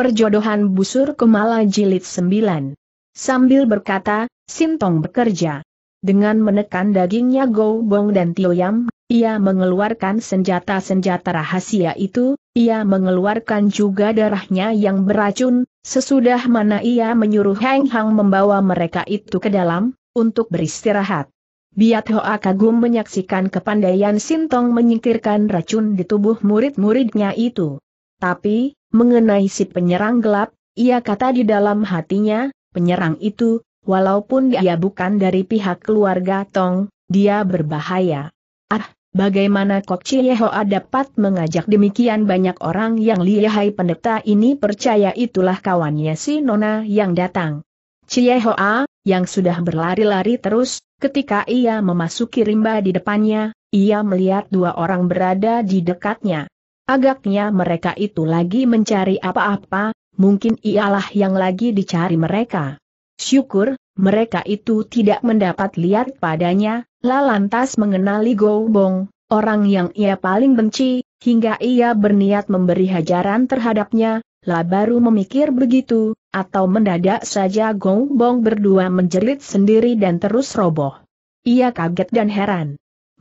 Perjodohan Busur kemala Jilid 9. Sambil berkata, Sintong bekerja. Dengan menekan dagingnya Go Bong dan Tio Yam, ia mengeluarkan senjata-senjata rahasia itu, ia mengeluarkan juga darahnya yang beracun, sesudah mana ia menyuruh Heng Hang membawa mereka itu ke dalam, untuk beristirahat. Biat Hoa kagum menyaksikan kepandaian Sintong menyingkirkan racun di tubuh murid-muridnya itu. Tapi, Mengenai si penyerang gelap, ia kata di dalam hatinya, penyerang itu, walaupun dia bukan dari pihak keluarga Tong, dia berbahaya. Ah, bagaimana Kok Chiehoa dapat mengajak demikian banyak orang yang lihai pendeta ini percaya itulah kawannya si Nona yang datang. Chiehoa, ah, yang sudah berlari-lari terus, ketika ia memasuki rimba di depannya, ia melihat dua orang berada di dekatnya. Agaknya mereka itu lagi mencari apa-apa, mungkin ialah yang lagi dicari mereka. Syukur, mereka itu tidak mendapat lihat padanya, lantas mengenali Gobong, orang yang ia paling benci, hingga ia berniat memberi hajaran terhadapnya, Lah baru memikir begitu, atau mendadak saja Gobong berdua menjerit sendiri dan terus roboh. Ia kaget dan heran.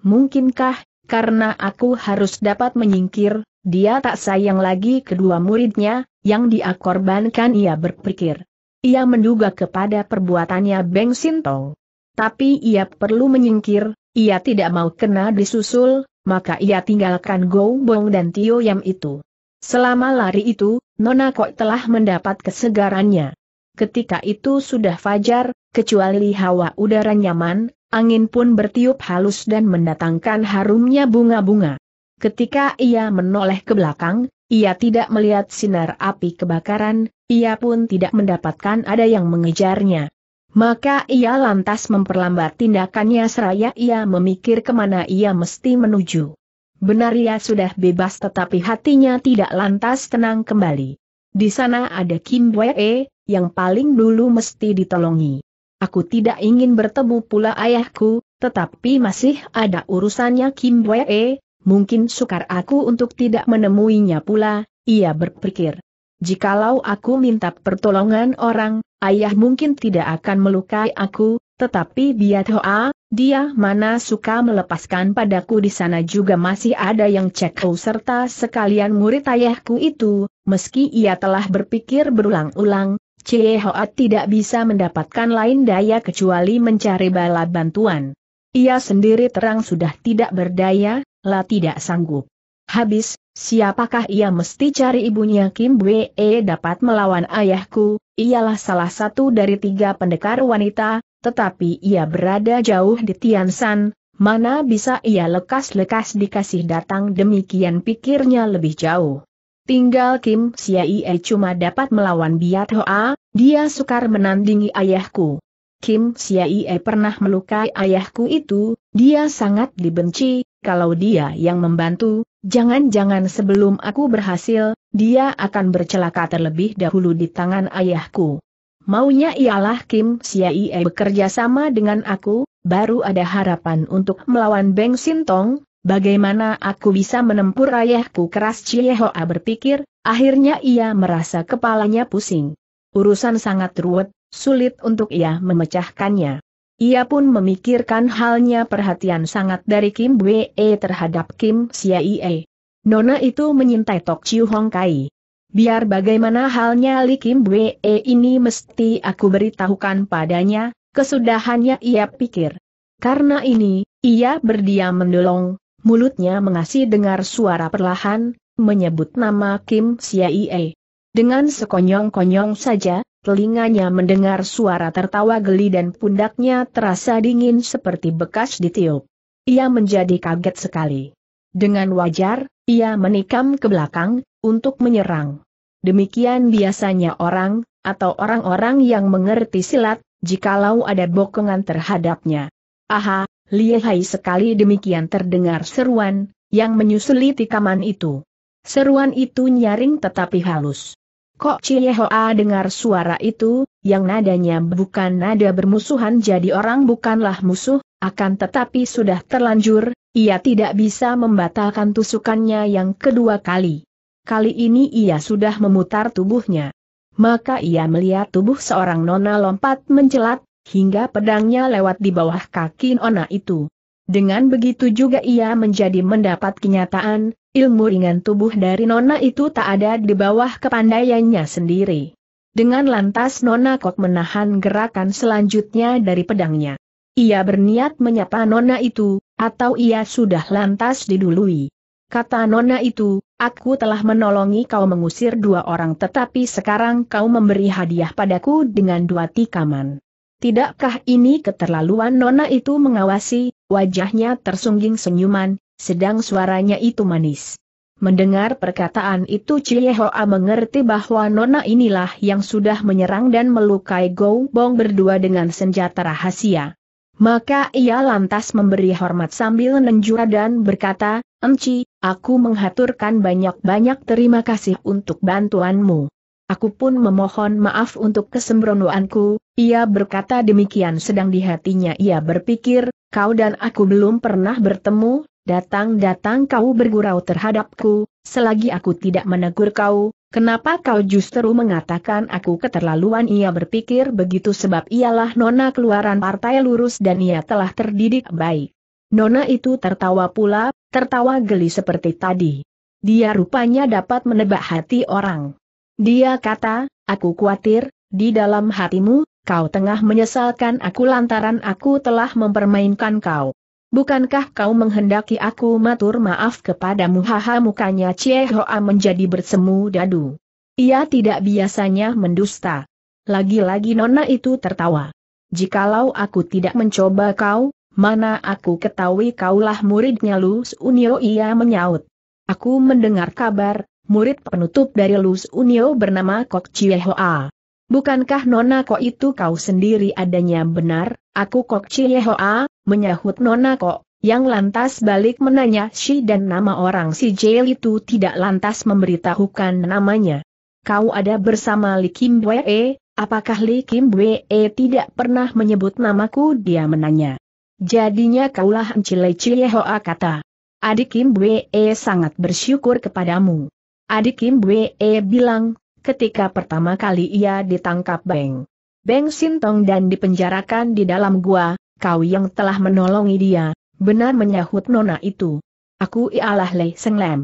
Mungkinkah, karena aku harus dapat menyingkir, dia tak sayang lagi kedua muridnya, yang dia korbankan ia berpikir. Ia menduga kepada perbuatannya Beng Sintong. Tapi ia perlu menyingkir, ia tidak mau kena disusul, maka ia tinggalkan Go Bong dan Tio Yam itu. Selama lari itu, Nona Kok telah mendapat kesegarannya. Ketika itu sudah fajar, kecuali hawa udara nyaman, angin pun bertiup halus dan mendatangkan harumnya bunga-bunga. Ketika ia menoleh ke belakang, ia tidak melihat sinar api kebakaran, ia pun tidak mendapatkan ada yang mengejarnya. Maka ia lantas memperlambat tindakannya seraya ia memikir kemana ia mesti menuju. Benar ia sudah bebas tetapi hatinya tidak lantas tenang kembali. Di sana ada Kim Wee, yang paling dulu mesti ditolongi. Aku tidak ingin bertemu pula ayahku, tetapi masih ada urusannya Kim Wee, mungkin sukar aku untuk tidak menemuinya pula, ia berpikir. Jikalau aku minta pertolongan orang, ayah mungkin tidak akan melukai aku, tetapi biat Hoa, dia mana suka melepaskan padaku di sana juga masih ada yang cekau serta sekalian murid ayahku itu, meski ia telah berpikir berulang-ulang, Cie Hoa tidak bisa mendapatkan lain daya kecuali mencari bala bantuan. Ia sendiri terang sudah tidak berdaya, lah tidak sanggup. Habis, siapakah ia mesti cari ibunya Kim Bwe e dapat melawan ayahku, ialah salah satu dari tiga pendekar wanita, tetapi ia berada jauh di Tiansan, mana bisa ia lekas-lekas dikasih datang demikian pikirnya lebih jauh. Tinggal Kim Siaie cuma dapat melawan Biat Hoa, dia sukar menandingi ayahku. Kim Siaie pernah melukai ayahku itu, dia sangat dibenci, kalau dia yang membantu, jangan-jangan sebelum aku berhasil, dia akan bercelaka terlebih dahulu di tangan ayahku. Maunya ialah Kim Siaie bekerja sama dengan aku, baru ada harapan untuk melawan Beng Sintong, bagaimana aku bisa menempur ayahku keras Chiehoa berpikir, akhirnya ia merasa kepalanya pusing. Urusan sangat ruwet, sulit untuk ia memecahkannya. Ia pun memikirkan halnya perhatian sangat dari Kim Wee e terhadap Kim Siaie. Nona itu menyintai Tok Chiu Hong Kai. Biar bagaimana halnya Li Kim Wee e ini mesti aku beritahukan padanya, kesudahannya ia pikir. Karena ini, ia berdiam mendolong, mulutnya mengasih dengar suara perlahan, menyebut nama Kim Siaie. Dengan sekonyong-konyong saja, telinganya mendengar suara tertawa geli dan pundaknya terasa dingin seperti bekas ditiup. Ia menjadi kaget sekali. Dengan wajar, ia menikam ke belakang, untuk menyerang. Demikian biasanya orang, atau orang-orang yang mengerti silat, jikalau ada bokongan terhadapnya. Aha, lihai sekali demikian terdengar seruan, yang menyusuli tikaman itu. Seruan itu nyaring tetapi halus. Kok Hoa dengar suara itu, yang nadanya bukan nada bermusuhan jadi orang bukanlah musuh, akan tetapi sudah terlanjur, ia tidak bisa membatalkan tusukannya yang kedua kali. Kali ini ia sudah memutar tubuhnya. Maka ia melihat tubuh seorang nona lompat mencelat, hingga pedangnya lewat di bawah kaki nona itu. Dengan begitu juga ia menjadi mendapat kenyataan, Ilmu ringan tubuh dari Nona itu tak ada di bawah kepandaiannya sendiri. Dengan lantas Nona Kok menahan gerakan selanjutnya dari pedangnya. Ia berniat menyapa Nona itu, atau ia sudah lantas didului. Kata Nona itu, aku telah menolongi kau mengusir dua orang tetapi sekarang kau memberi hadiah padaku dengan dua tikaman. Tidakkah ini keterlaluan Nona itu mengawasi, wajahnya tersungging senyuman, sedang suaranya itu manis. Mendengar perkataan itu Cie Hoa mengerti bahwa nona inilah yang sudah menyerang dan melukai Gou Bong berdua dengan senjata rahasia. Maka ia lantas memberi hormat sambil nenjura dan berkata, Enci, aku menghaturkan banyak-banyak terima kasih untuk bantuanmu. Aku pun memohon maaf untuk kesembronoanku, ia berkata demikian sedang di hatinya ia berpikir, kau dan aku belum pernah bertemu, Datang-datang kau bergurau terhadapku, selagi aku tidak menegur kau, kenapa kau justru mengatakan aku keterlaluan ia berpikir begitu sebab ialah nona keluaran partai lurus dan ia telah terdidik baik. Nona itu tertawa pula, tertawa geli seperti tadi. Dia rupanya dapat menebak hati orang. Dia kata, aku khawatir, di dalam hatimu, kau tengah menyesalkan aku lantaran aku telah mempermainkan kau. Bukankah kau menghendaki aku matur maaf kepadamu? Haha mukanya Cie Hoa menjadi bersemu dadu. Ia tidak biasanya mendusta. Lagi-lagi nona itu tertawa. Jikalau aku tidak mencoba kau, mana aku ketahui kaulah muridnya Lus Unio ia menyaut. Aku mendengar kabar, murid penutup dari Lus Unio bernama Kok Cie Hoa. Bukankah Nona Ko itu kau sendiri adanya benar? Aku Kok Chiehoa, menyahut Nona Ko, yang lantas balik menanya si dan nama orang si Jail itu tidak lantas memberitahukan namanya. Kau ada bersama Li Kim Wee, apakah Li Kim Wee tidak pernah menyebut namaku? Dia menanya. Jadinya kaulah Encile Chiehoa kata. Adik Kim Wee sangat bersyukur kepadamu. Adik Kim Wee bilang, ketika pertama kali ia ditangkap Beng. Beng Sintong dan dipenjarakan di dalam gua, kau yang telah menolongi dia, benar menyahut nona itu. Aku ialah Lei Seng Lem.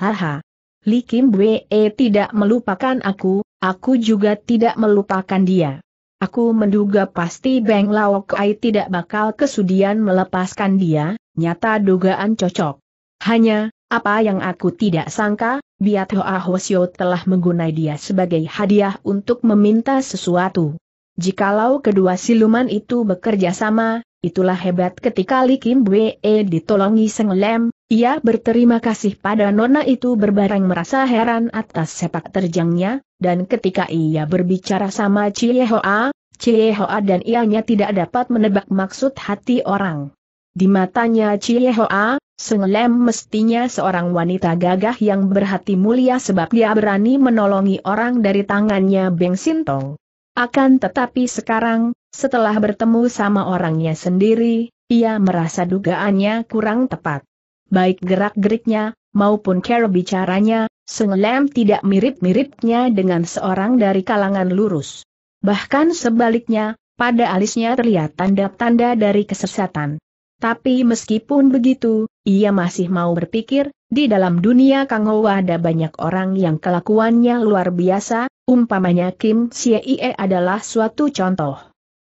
Haha. Li Kim Bwe tidak melupakan aku, aku juga tidak melupakan dia. Aku menduga pasti Beng Lao Kai tidak bakal kesudian melepaskan dia, nyata dugaan cocok. Hanya, apa yang aku tidak sangka, Biat Hoa Hosyo telah menggunai dia sebagai hadiah untuk meminta sesuatu. Jikalau kedua siluman itu bekerja sama, itulah hebat ketika Li Kim Wee e ditolongi Seng Lem, ia berterima kasih pada nona itu berbareng merasa heran atas sepak terjangnya, dan ketika ia berbicara sama Cie Hoa, Cie Hoa dan ianya tidak dapat menebak maksud hati orang. Di matanya Chiehoa, Senglem mestinya seorang wanita gagah yang berhati mulia sebab dia berani menolongi orang dari tangannya Beng Sintong. Akan tetapi sekarang, setelah bertemu sama orangnya sendiri, ia merasa dugaannya kurang tepat. Baik gerak-geriknya, maupun cara bicaranya, Senglem tidak mirip-miripnya dengan seorang dari kalangan lurus. Bahkan sebaliknya, pada alisnya terlihat tanda-tanda dari kesesatan. Tapi meskipun begitu, ia masih mau berpikir, di dalam dunia Kang Ho ada banyak orang yang kelakuannya luar biasa, umpamanya Kim Siee adalah suatu contoh.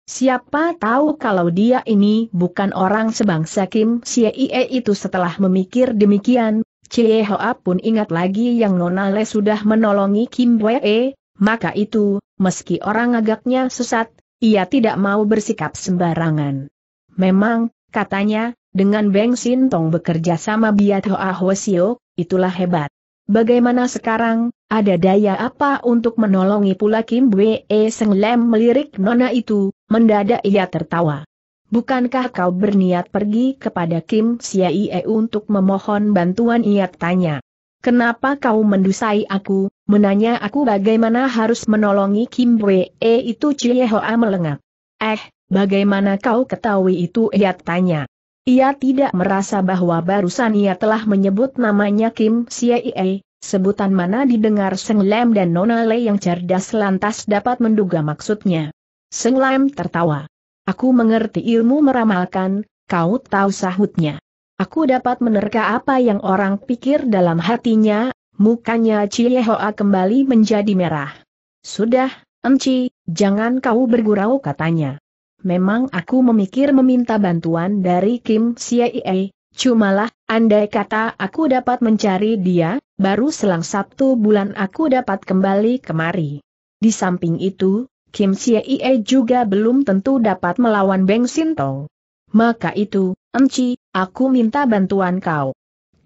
Siapa tahu kalau dia ini bukan orang sebangsa Kim Siee itu setelah memikir demikian, Cie Hoa pun ingat lagi yang Nona Le sudah menolongi Kim Wee, maka itu, meski orang agaknya sesat, ia tidak mau bersikap sembarangan. Memang, Katanya, dengan Beng Sintong bekerja sama Biat Hoa Hosio, itulah hebat. Bagaimana sekarang, ada daya apa untuk menolongi pula Kim Bwe e Seng Lem melirik nona itu, mendadak ia tertawa. Bukankah kau berniat pergi kepada Kim Siaie untuk memohon bantuan ia tanya. Kenapa kau mendusai aku, menanya aku bagaimana harus menolongi Kim E itu Cie Hoa melengak. Eh, Bagaimana kau ketahui itu ia tanya. Ia tidak merasa bahwa barusan ia telah menyebut namanya Kim Siei, sebutan mana didengar Seng Lam dan Nona Le yang cerdas lantas dapat menduga maksudnya. Seng Lam tertawa. Aku mengerti ilmu meramalkan, kau tahu sahutnya. Aku dapat menerka apa yang orang pikir dalam hatinya, mukanya Cie Hoa kembali menjadi merah. Sudah, Enci, jangan kau bergurau katanya memang aku memikir meminta bantuan dari Kim Siei, cumalah, andai kata aku dapat mencari dia, baru selang sabtu bulan aku dapat kembali kemari. Di samping itu, Kim Siei juga belum tentu dapat melawan Beng Sintong. Maka itu, Enci, aku minta bantuan kau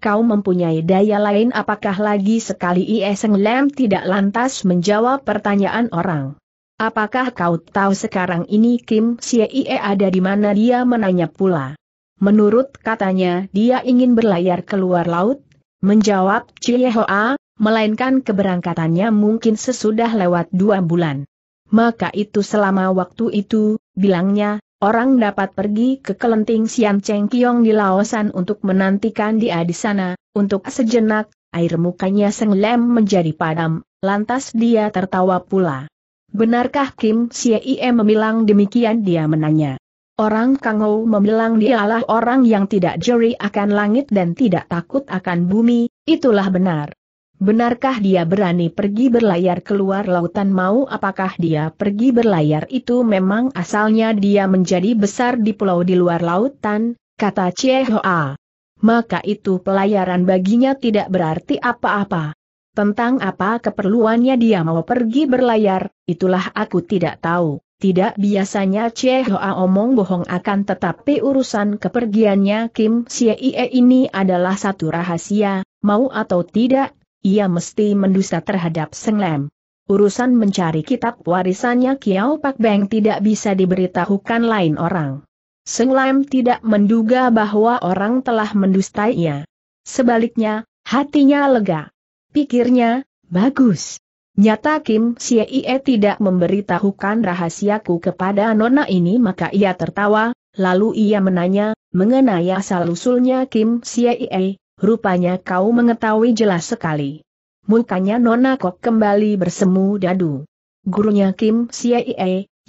kau mempunyai daya lain apakah lagi sekali Ie Seng Lam tidak lantas menjawab pertanyaan orang. Apakah kau tahu sekarang ini Kim Siee ada di mana dia menanya pula? Menurut katanya dia ingin berlayar keluar laut? Menjawab Hoa, melainkan keberangkatannya mungkin sesudah lewat dua bulan. Maka itu selama waktu itu, bilangnya, orang dapat pergi ke kelenting Sian Cheng Kiong di Laosan untuk menantikan dia di sana, untuk sejenak, air mukanya senglem menjadi padam, lantas dia tertawa pula. Benarkah Kim Sie memilang demikian dia menanya. Orang Kangou memilang dialah orang yang tidak juri akan langit dan tidak takut akan bumi, itulah benar. Benarkah dia berani pergi berlayar keluar lautan mau apakah dia pergi berlayar itu memang asalnya dia menjadi besar di pulau di luar lautan, kata Chie Hoa. Maka itu pelayaran baginya tidak berarti apa-apa. Tentang apa keperluannya dia mau pergi berlayar, itulah aku tidak tahu. Tidak biasanya Chie Hoa omong bohong akan tetapi urusan kepergiannya Kim Xie ini adalah satu rahasia, mau atau tidak, ia mesti mendusta terhadap Seng Lem. Urusan mencari kitab warisannya Kiao Pak Beng tidak bisa diberitahukan lain orang. Seng Lem tidak menduga bahwa orang telah mendustainya. Sebaliknya, hatinya lega. Pikirnya, bagus. Nyata Kim Sie tidak memberitahukan rahasiaku kepada nona ini maka ia tertawa, lalu ia menanya, mengenai asal-usulnya Kim Sie, rupanya kau mengetahui jelas sekali. Mukanya nona kok kembali bersemu dadu. Gurunya Kim Sie,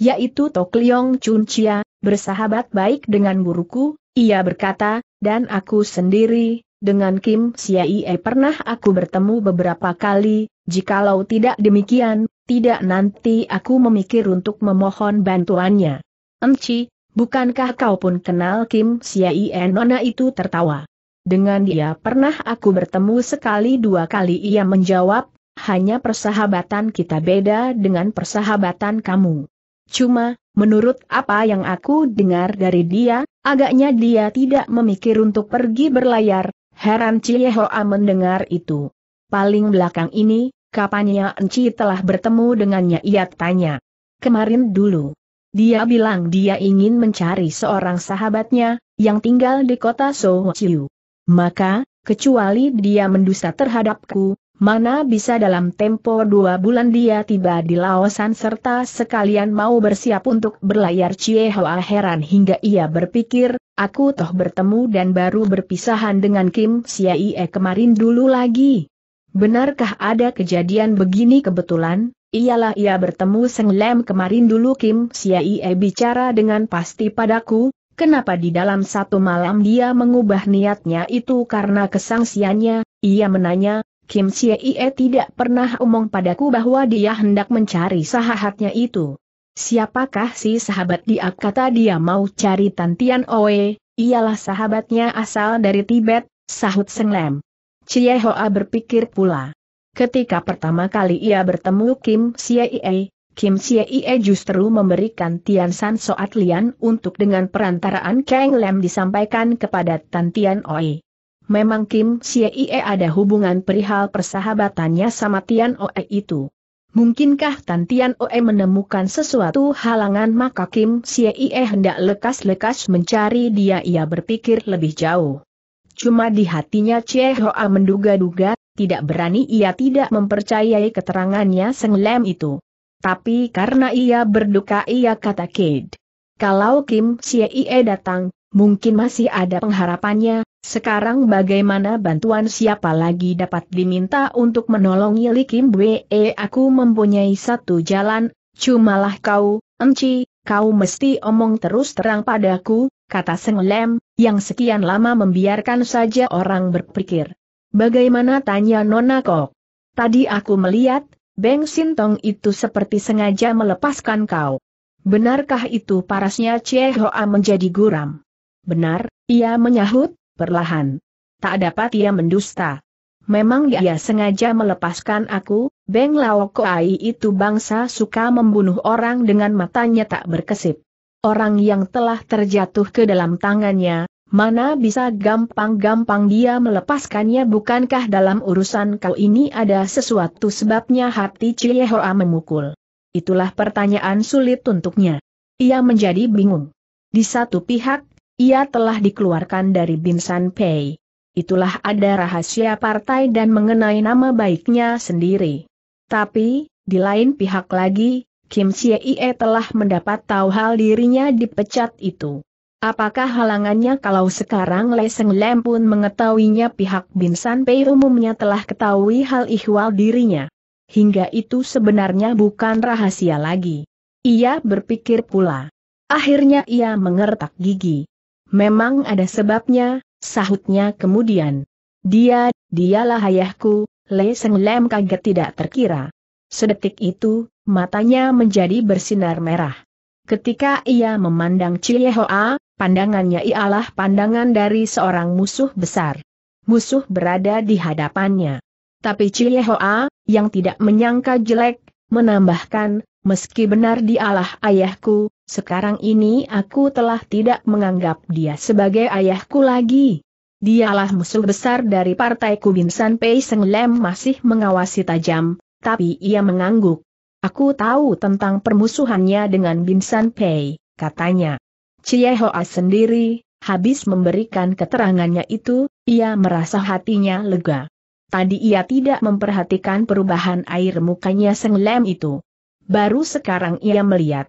yaitu Tok Leong Chun Chia, bersahabat baik dengan guruku, ia berkata, dan aku sendiri, dengan Kim Siaie pernah aku bertemu beberapa kali, jikalau tidak demikian, tidak nanti aku memikir untuk memohon bantuannya. Enci, bukankah kau pun kenal Kim Siaie Nona itu tertawa. Dengan dia pernah aku bertemu sekali dua kali ia menjawab, hanya persahabatan kita beda dengan persahabatan kamu. Cuma, menurut apa yang aku dengar dari dia, agaknya dia tidak memikir untuk pergi berlayar, Heran Cie Hoa mendengar itu. Paling belakang ini, kapannya Enci telah bertemu dengannya ia tanya. Kemarin dulu. Dia bilang dia ingin mencari seorang sahabatnya, yang tinggal di kota Sochiu. Maka, kecuali dia mendusta terhadapku, mana bisa dalam tempo dua bulan dia tiba di Laosan serta sekalian mau bersiap untuk berlayar Cie Hoa heran hingga ia berpikir, aku toh bertemu dan baru berpisahan dengan Kim Siaie kemarin dulu lagi. Benarkah ada kejadian begini kebetulan? Iyalah ia bertemu Seng Lem kemarin dulu Kim Siaie bicara dengan pasti padaku, kenapa di dalam satu malam dia mengubah niatnya itu karena kesangsiannya, ia menanya, Kim Siaie tidak pernah omong padaku bahwa dia hendak mencari sahahatnya itu. Siapakah si sahabat dia kata dia mau cari Tantian Oe, ialah sahabatnya asal dari Tibet, sahut Senglem. Cie Hoa berpikir pula. Ketika pertama kali ia bertemu Kim Siei, Kim Siei justru memberikan Tian San Soat Lian untuk dengan perantaraan Kang Lem disampaikan kepada Tantian Oe. Memang Kim Siei ada hubungan perihal persahabatannya sama Tian Oe itu. Mungkinkah tantian Oe menemukan sesuatu halangan maka Kim Sie hendak lekas-lekas mencari dia ia berpikir lebih jauh. Cuma di hatinya Chie Hoa menduga-duga, tidak berani ia tidak mempercayai keterangannya Seng Lem itu. Tapi karena ia berduka ia kata Kid. Kalau Kim Sie datang, mungkin masih ada pengharapannya, sekarang bagaimana bantuan siapa lagi dapat diminta untuk menolongi Li Kim Bwe? Eh, aku mempunyai satu jalan, cumalah kau, Enci, kau mesti omong terus terang padaku, kata Seng Lem, yang sekian lama membiarkan saja orang berpikir. Bagaimana tanya Nona Kok? Tadi aku melihat, Beng Sintong itu seperti sengaja melepaskan kau. Benarkah itu parasnya Che Hoa menjadi guram? Benar, ia menyahut, perlahan. Tak dapat ia mendusta. Memang ia sengaja melepaskan aku, Beng Lao Koai itu bangsa suka membunuh orang dengan matanya tak berkesip. Orang yang telah terjatuh ke dalam tangannya, mana bisa gampang-gampang dia melepaskannya bukankah dalam urusan kau ini ada sesuatu sebabnya hati Cie Hoa memukul. Itulah pertanyaan sulit untuknya. Ia menjadi bingung. Di satu pihak, ia telah dikeluarkan dari Binsan Pei. Itulah ada rahasia partai dan mengenai nama baiknya sendiri. Tapi, di lain pihak lagi, Kim Chie telah mendapat tahu hal dirinya dipecat itu. Apakah halangannya kalau sekarang Seng Lem pun mengetahuinya pihak Binsan Pei umumnya telah ketahui hal ihwal dirinya. Hingga itu sebenarnya bukan rahasia lagi. Ia berpikir pula. Akhirnya ia mengertak gigi. Memang ada sebabnya, sahutnya kemudian. Dia, dialah ayahku, Le Seng Lem kaget tidak terkira. Sedetik itu, matanya menjadi bersinar merah. Ketika ia memandang Hoa, pandangannya ialah pandangan dari seorang musuh besar. Musuh berada di hadapannya. Tapi Hoa, yang tidak menyangka jelek, menambahkan, meski benar dialah ayahku, sekarang ini aku telah tidak menganggap dia sebagai ayahku lagi. Dialah musuh besar dari partaiku Binsan Pei Seng Lem masih mengawasi tajam, tapi ia mengangguk. Aku tahu tentang permusuhannya dengan Binsan Pei, katanya. Cie Hoa sendiri, habis memberikan keterangannya itu, ia merasa hatinya lega. Tadi ia tidak memperhatikan perubahan air mukanya Seng Lem itu. Baru sekarang ia melihat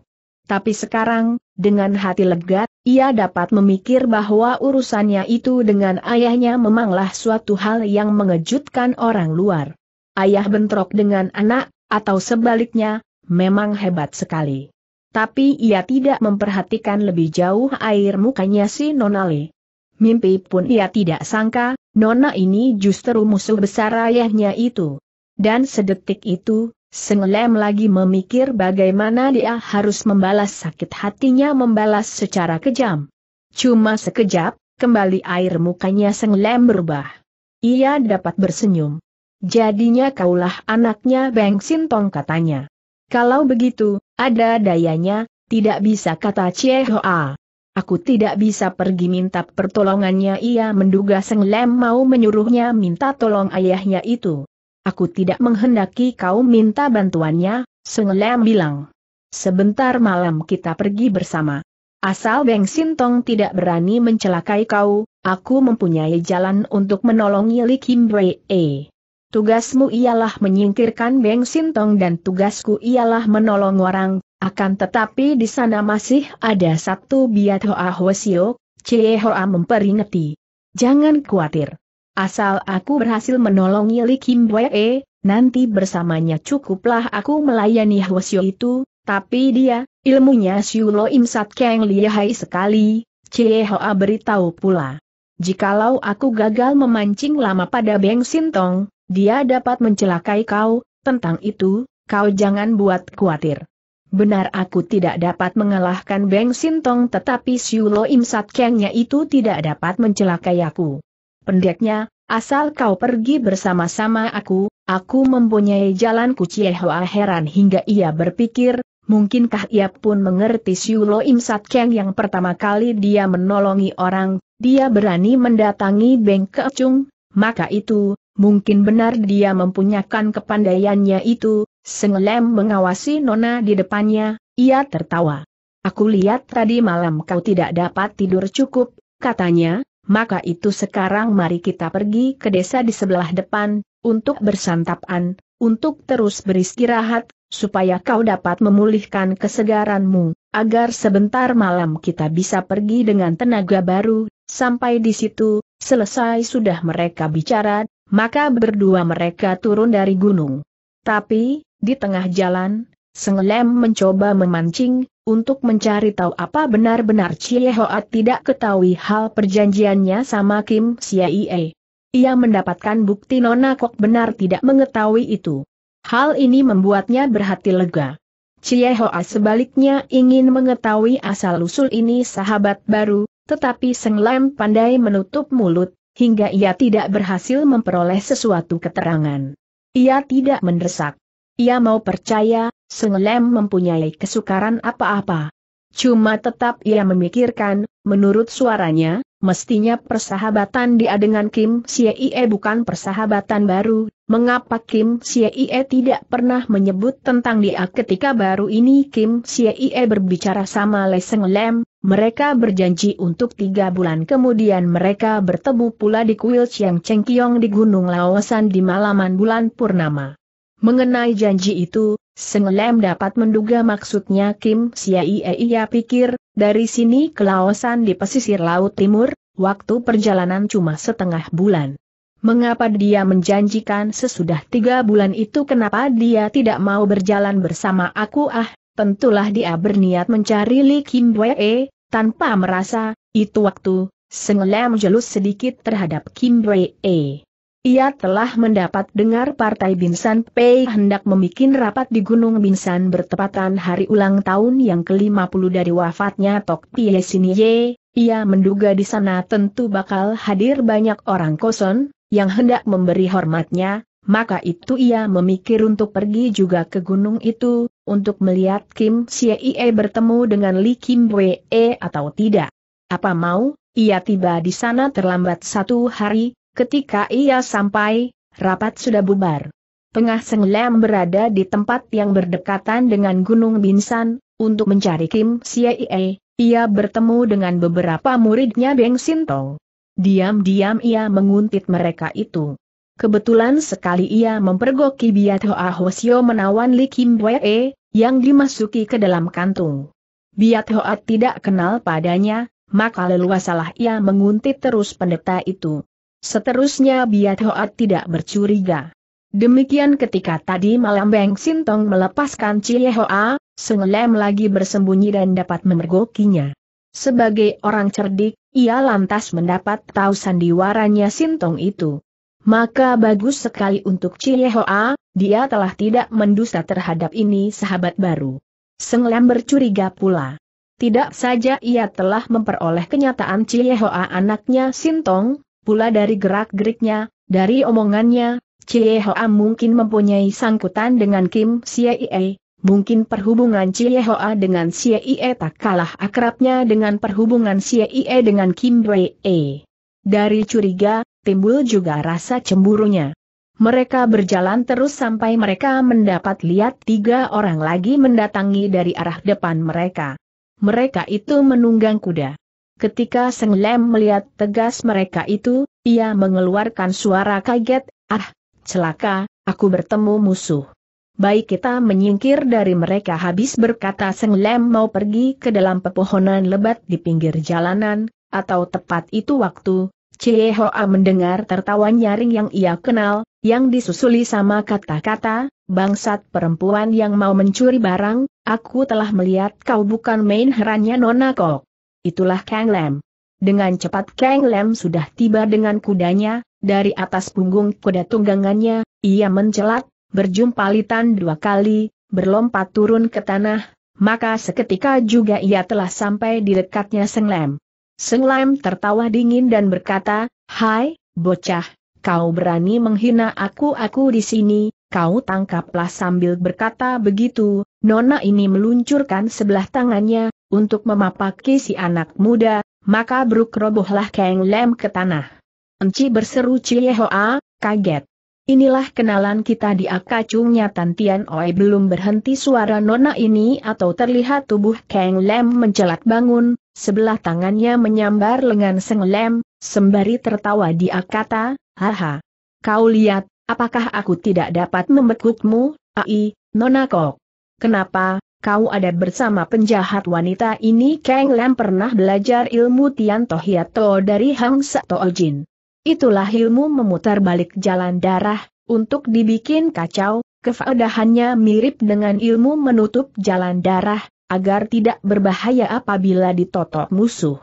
tapi sekarang, dengan hati lega, ia dapat memikir bahwa urusannya itu dengan ayahnya memanglah suatu hal yang mengejutkan orang luar. Ayah bentrok dengan anak, atau sebaliknya, memang hebat sekali. Tapi ia tidak memperhatikan lebih jauh air mukanya si Nonale. Mimpi pun ia tidak sangka, Nona ini justru musuh besar ayahnya itu. Dan sedetik itu, Senglem lagi memikir bagaimana dia harus membalas sakit hatinya membalas secara kejam. Cuma sekejap, kembali air mukanya Senglem berubah. Ia dapat bersenyum. Jadinya kaulah anaknya Beng Sintong katanya. Kalau begitu, ada dayanya, tidak bisa kata Chie Hoa. Aku tidak bisa pergi minta pertolongannya ia menduga Senglem mau menyuruhnya minta tolong ayahnya itu. Aku tidak menghendaki kau minta bantuannya, Sengelem bilang. Sebentar malam kita pergi bersama. Asal Beng Sintong tidak berani mencelakai kau, aku mempunyai jalan untuk menolongi Li Kim E. Tugasmu ialah menyingkirkan Beng Sintong dan tugasku ialah menolong orang, akan tetapi di sana masih ada satu biat Hoa Hwasio, Cie Hoa memperingati. Jangan khawatir. Asal aku berhasil menolongi Li Kim Wei, nanti bersamanya cukuplah aku melayani Hwasyo itu, tapi dia, ilmunya Lo Im Sat Kang lihai sekali, Cie Hoa beritahu pula. Jikalau aku gagal memancing lama pada Beng Sintong, dia dapat mencelakai kau, tentang itu, kau jangan buat khawatir. Benar aku tidak dapat mengalahkan Beng Sintong tetapi Lo Im Sat Kengnya itu tidak dapat mencelakai aku. Pendeknya, asal kau pergi bersama-sama aku, aku mempunyai jalan Ciehua heran hingga ia berpikir, mungkinkah ia pun mengerti Siulo Im Sat Keng yang pertama kali dia menolongi orang, dia berani mendatangi Beng Kecung, maka itu, mungkin benar dia mempunyakan kepandaiannya itu, Senglem mengawasi Nona di depannya, ia tertawa. Aku lihat tadi malam kau tidak dapat tidur cukup, katanya, maka itu sekarang mari kita pergi ke desa di sebelah depan, untuk bersantapan, untuk terus beristirahat, supaya kau dapat memulihkan kesegaranmu, agar sebentar malam kita bisa pergi dengan tenaga baru, sampai di situ, selesai sudah mereka bicara, maka berdua mereka turun dari gunung. Tapi, di tengah jalan, Senglem mencoba memancing, untuk mencari tahu apa benar-benar Chie Hoat tidak ketahui hal perjanjiannya sama Kim Siaie. Ia mendapatkan bukti Nona Kok benar tidak mengetahui itu. Hal ini membuatnya berhati lega. Chie Hoa sebaliknya ingin mengetahui asal-usul ini sahabat baru, tetapi Senglem pandai menutup mulut, hingga ia tidak berhasil memperoleh sesuatu keterangan. Ia tidak mendesak. Ia mau percaya, Sengelem mempunyai kesukaran apa-apa. Cuma tetap ia memikirkan, menurut suaranya, mestinya persahabatan dia dengan Kim Siee bukan persahabatan baru, mengapa Kim Siee tidak pernah menyebut tentang dia ketika baru ini Kim Siee berbicara sama Le Sengelem, mereka berjanji untuk tiga bulan kemudian mereka bertemu pula di kuil Chiang Cheng Kiong di Gunung Lawasan di malaman bulan Purnama. Mengenai janji itu, Seng dapat menduga maksudnya Kim Siaie ia pikir, dari sini ke Laosan di pesisir Laut Timur, waktu perjalanan cuma setengah bulan. Mengapa dia menjanjikan sesudah tiga bulan itu kenapa dia tidak mau berjalan bersama aku ah, tentulah dia berniat mencari Li Kim Wee, tanpa merasa, itu waktu, Seng Lem jelus sedikit terhadap Kim Wee. Ia telah mendapat dengar Partai Binsan Pei hendak memikin rapat di Gunung Binsan bertepatan hari ulang tahun yang ke-50 dari wafatnya Tok Pie ia menduga di sana tentu bakal hadir banyak orang kosong yang hendak memberi hormatnya, maka itu ia memikir untuk pergi juga ke gunung itu, untuk melihat Kim Xie bertemu dengan Lee Kim Wee atau tidak. Apa mau, ia tiba di sana terlambat satu hari, Ketika ia sampai, rapat sudah bubar. Pengah Senglem berada di tempat yang berdekatan dengan Gunung Binsan, untuk mencari Kim Siaie, ia bertemu dengan beberapa muridnya Beng Sintong. Diam-diam ia menguntit mereka itu. Kebetulan sekali ia mempergoki Biat Hoa Hosio menawan Li Kim Wee, yang dimasuki ke dalam kantung. Biat Hoa tidak kenal padanya, maka leluasalah ia menguntit terus pendeta itu. Seterusnya Biat Hoat tidak bercuriga. Demikian ketika tadi malam Beng Sintong melepaskan Cie Hoa, Sengelem lagi bersembunyi dan dapat memergokinya. Sebagai orang cerdik, ia lantas mendapat tahu sandiwaranya Sintong itu. Maka bagus sekali untuk Cie Hoa, dia telah tidak mendusta terhadap ini sahabat baru. Senglem bercuriga pula. Tidak saja ia telah memperoleh kenyataan Cie Hoa anaknya Sintong, pula dari gerak-geriknya, dari omongannya, Cie Hoa mungkin mempunyai sangkutan dengan Kim Ie, mungkin perhubungan Cie Hoa dengan Ie tak kalah akrabnya dengan perhubungan Ie dengan Kim Wei. Dari curiga, timbul juga rasa cemburunya. Mereka berjalan terus sampai mereka mendapat lihat tiga orang lagi mendatangi dari arah depan mereka. Mereka itu menunggang kuda. Ketika Seng Lem melihat tegas mereka itu, ia mengeluarkan suara kaget, ah, celaka, aku bertemu musuh. Baik kita menyingkir dari mereka habis berkata Seng Lem mau pergi ke dalam pepohonan lebat di pinggir jalanan, atau tepat itu waktu, Cie Hoa mendengar tertawa nyaring yang ia kenal, yang disusuli sama kata-kata, bangsat perempuan yang mau mencuri barang, aku telah melihat kau bukan main herannya Nona Kok itulah Kang Lem. Dengan cepat Kang Lem sudah tiba dengan kudanya, dari atas punggung kuda tunggangannya, ia mencelat, berjumpa litan dua kali, berlompat turun ke tanah, maka seketika juga ia telah sampai di dekatnya Seng Lem. Seng Lem tertawa dingin dan berkata, Hai, bocah, kau berani menghina aku-aku di sini, kau tangkaplah sambil berkata begitu, Nona ini meluncurkan sebelah tangannya, untuk memapaki si anak muda, maka bruk robohlah Kang Lem ke tanah. Enci berseru hoa, kaget. Inilah kenalan kita di akacungnya Tan Tian Oi belum berhenti suara nona ini atau terlihat tubuh Kang Lem mencelat bangun, sebelah tangannya menyambar lengan Seng Lem, sembari tertawa dia kata, haha. Kau lihat, apakah aku tidak dapat membekukmu, ai, nona kok? Kenapa, kau ada bersama penjahat wanita ini Kang Lam pernah belajar ilmu Tian Tohiato dari Hang Sato Jin. Itulah ilmu memutar balik jalan darah, untuk dibikin kacau, kefaedahannya mirip dengan ilmu menutup jalan darah, agar tidak berbahaya apabila ditotok musuh.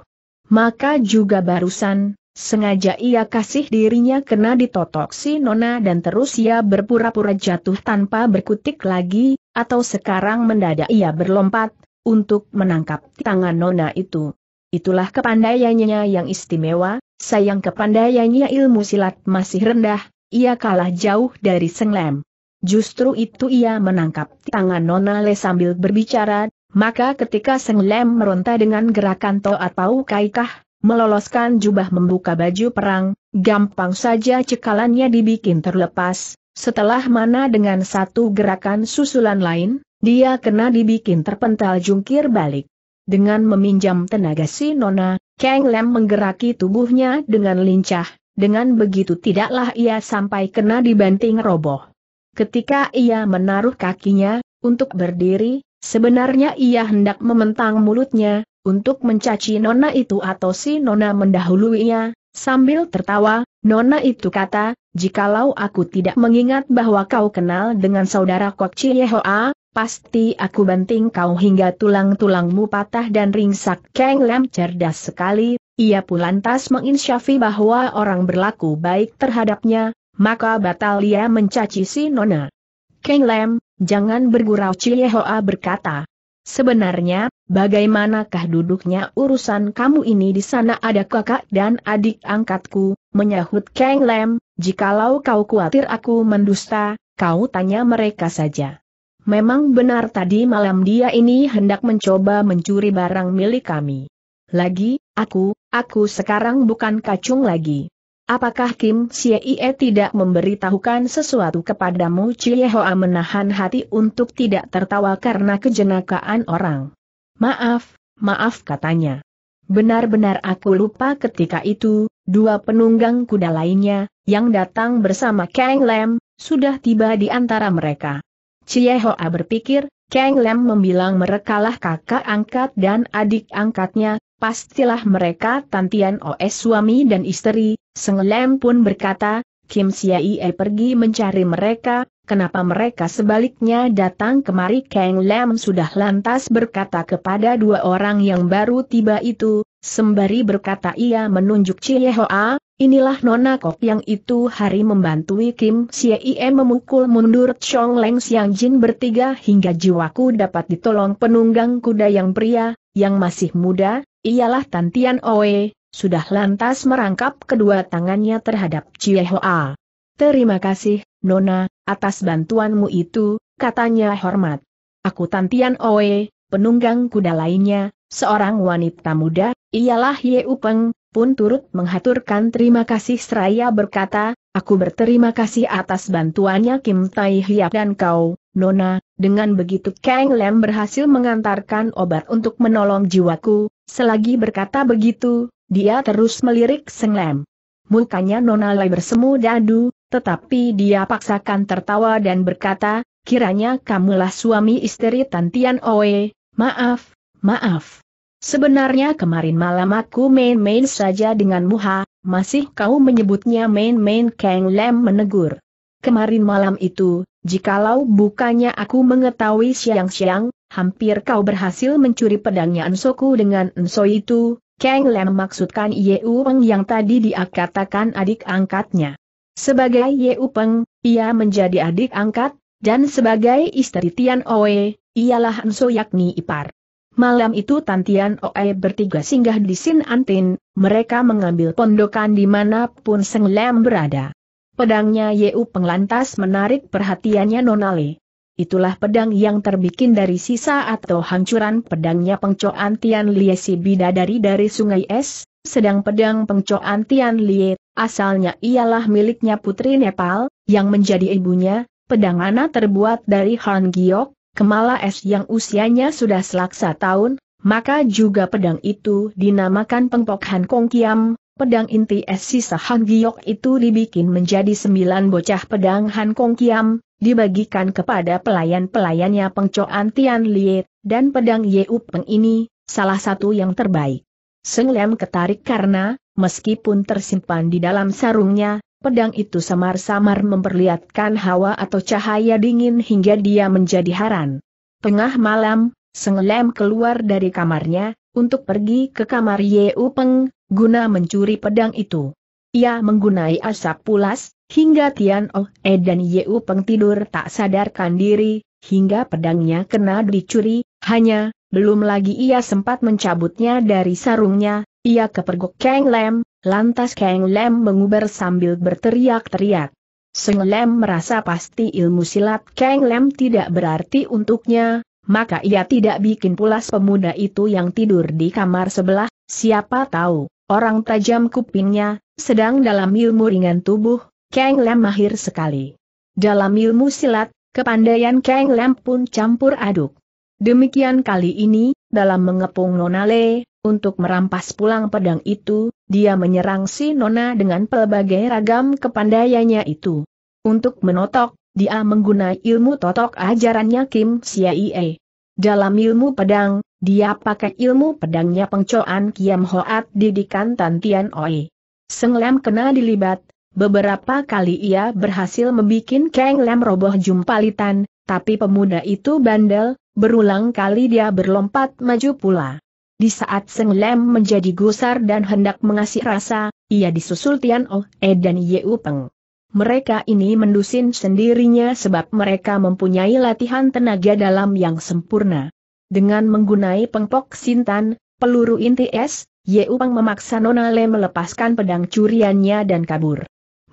Maka juga barusan, sengaja ia kasih dirinya kena ditotok si Nona dan terus ia berpura-pura jatuh tanpa berkutik lagi, atau sekarang mendadak ia berlompat, untuk menangkap tangan nona itu. Itulah kepandaiannya yang istimewa, sayang kepandaiannya ilmu silat masih rendah, ia kalah jauh dari Senglem. Justru itu ia menangkap tangan Nona Le sambil berbicara, maka ketika Senglem meronta dengan gerakan toat pau kaikah, meloloskan jubah membuka baju perang, gampang saja cekalannya dibikin terlepas, setelah mana dengan satu gerakan susulan lain, dia kena dibikin terpental jungkir balik. Dengan meminjam tenaga si Nona, Kang Lem menggeraki tubuhnya dengan lincah, dengan begitu tidaklah ia sampai kena dibanting roboh. Ketika ia menaruh kakinya, untuk berdiri, sebenarnya ia hendak mementang mulutnya, untuk mencaci Nona itu atau si Nona mendahuluinya, sambil tertawa, Nona itu kata, jikalau aku tidak mengingat bahwa kau kenal dengan saudara Kok Chiehoa, pasti aku banting kau hingga tulang-tulangmu patah dan ringsak. Kang Lam cerdas sekali, ia pun lantas menginsyafi bahwa orang berlaku baik terhadapnya, maka batal ia mencaci si Nona. Kang Lam, jangan bergurau Chiehoa berkata. Sebenarnya, bagaimanakah duduknya urusan kamu ini di sana ada kakak dan adik angkatku, Menyahut Kang Lem, jikalau kau khawatir aku mendusta, kau tanya mereka saja. Memang benar tadi malam dia ini hendak mencoba mencuri barang milik kami. Lagi, aku, aku sekarang bukan kacung lagi. Apakah Kim Siee tidak memberitahukan sesuatu kepadamu? Hoa menahan hati untuk tidak tertawa karena kejenakaan orang. Maaf, maaf katanya. Benar-benar aku lupa ketika itu, Dua penunggang kuda lainnya, yang datang bersama Kang Lem, sudah tiba di antara mereka. Chie Hoa berpikir, Kang Lem membilang merekalah kakak angkat dan adik angkatnya, pastilah mereka tantian OS suami dan istri, Seng Lem pun berkata, Kim Siaie pergi mencari mereka, kenapa mereka sebaliknya datang kemari Kang Lam sudah lantas berkata kepada dua orang yang baru tiba itu, Sembari berkata ia menunjuk Cie Hoa, inilah Nona Kok yang itu hari membantu Kim Siei memukul mundur Chong Leng Siang Jin bertiga hingga jiwaku dapat ditolong penunggang kuda yang pria, yang masih muda, ialah Tantian Oe, sudah lantas merangkap kedua tangannya terhadap Cie Hoa. Terima kasih, Nona, atas bantuanmu itu, katanya hormat. Aku Tantian Oe, penunggang kuda lainnya, seorang wanita muda, Ialah Ye Upeng, pun turut menghaturkan terima kasih seraya berkata, aku berterima kasih atas bantuannya Kim Tai Hiap dan kau, Nona, dengan begitu Kang Lem berhasil mengantarkan obat untuk menolong jiwaku, selagi berkata begitu, dia terus melirik Seng Lem. Mukanya Nona Lai bersemu dadu, tetapi dia paksakan tertawa dan berkata, kiranya kamulah suami istri Tantian Oe, maaf, maaf. Sebenarnya kemarin malam aku main-main saja dengan Muha. masih kau menyebutnya main-main Kang Lem menegur. Kemarin malam itu, jikalau bukannya aku mengetahui siang-siang, hampir kau berhasil mencuri pedangnya Ensoku dengan Enso itu, Kang Lem maksudkan Ye Upeng yang tadi diakatakan adik angkatnya. Sebagai Ye Upeng, ia menjadi adik angkat, dan sebagai istri Tian Oe, ialah Enso yakni ipar. Malam itu Tantian Oe bertiga singgah di Sin Antin, mereka mengambil pondokan di pun Seng Lem berada. Pedangnya Yeu Penglantas menarik perhatiannya Nonale. Itulah pedang yang terbikin dari sisa atau hancuran pedangnya pengco Antian Lie si bidadari dari sungai es, sedang pedang pengco Antian Lie, asalnya ialah miliknya putri Nepal, yang menjadi ibunya, pedang Ana terbuat dari Han Giok, Kemala Es yang usianya sudah selaksa tahun, maka juga pedang itu dinamakan Pengpok Han Kiam, pedang inti Es sisa Han Giok itu dibikin menjadi sembilan bocah pedang Han Kong Kiam, dibagikan kepada pelayan-pelayannya Pengcoan Tian Liet, dan pedang Yeup Peng ini, salah satu yang terbaik. Seng Lem ketarik karena, meskipun tersimpan di dalam sarungnya, Pedang itu samar-samar memperlihatkan hawa atau cahaya dingin hingga dia menjadi haran. Tengah malam, Senglem keluar dari kamarnya, untuk pergi ke kamar Yeu Peng, guna mencuri pedang itu. Ia menggunai asap pulas, hingga Tian Oh E dan Yeu Peng tidur tak sadarkan diri, hingga pedangnya kena dicuri, hanya, belum lagi ia sempat mencabutnya dari sarungnya, ia kepergok Kang Lem, Lantas Kang Lem menguber sambil berteriak-teriak. Seng Lem merasa pasti ilmu silat Kang Lem tidak berarti untuknya, maka ia tidak bikin pulas pemuda itu yang tidur di kamar sebelah, siapa tahu, orang tajam kupingnya, sedang dalam ilmu ringan tubuh, Kang Lem mahir sekali. Dalam ilmu silat, kepandaian Kang Lem pun campur aduk. Demikian kali ini, dalam mengepung Nonale, untuk merampas pulang pedang itu, dia menyerang si Nona dengan pelbagai ragam kepandaiannya itu. Untuk menotok, dia menggunakan ilmu totok ajarannya Kim Siaie. Dalam ilmu pedang, dia pakai ilmu pedangnya pengcoan Kiam Hoat didikan Tantian Tian Oi. Seng kena dilibat, beberapa kali ia berhasil membuat Kang Lem roboh jumpalitan, tapi pemuda itu bandel, berulang kali dia berlompat maju pula. Di saat Seng Lem menjadi gusar dan hendak mengasih rasa, ia disusul Tian Oh E dan U Peng. Mereka ini mendusin sendirinya sebab mereka mempunyai latihan tenaga dalam yang sempurna. Dengan menggunai pengpok sintan, peluru inti es, U Peng memaksa Nona Le melepaskan pedang curiannya dan kabur.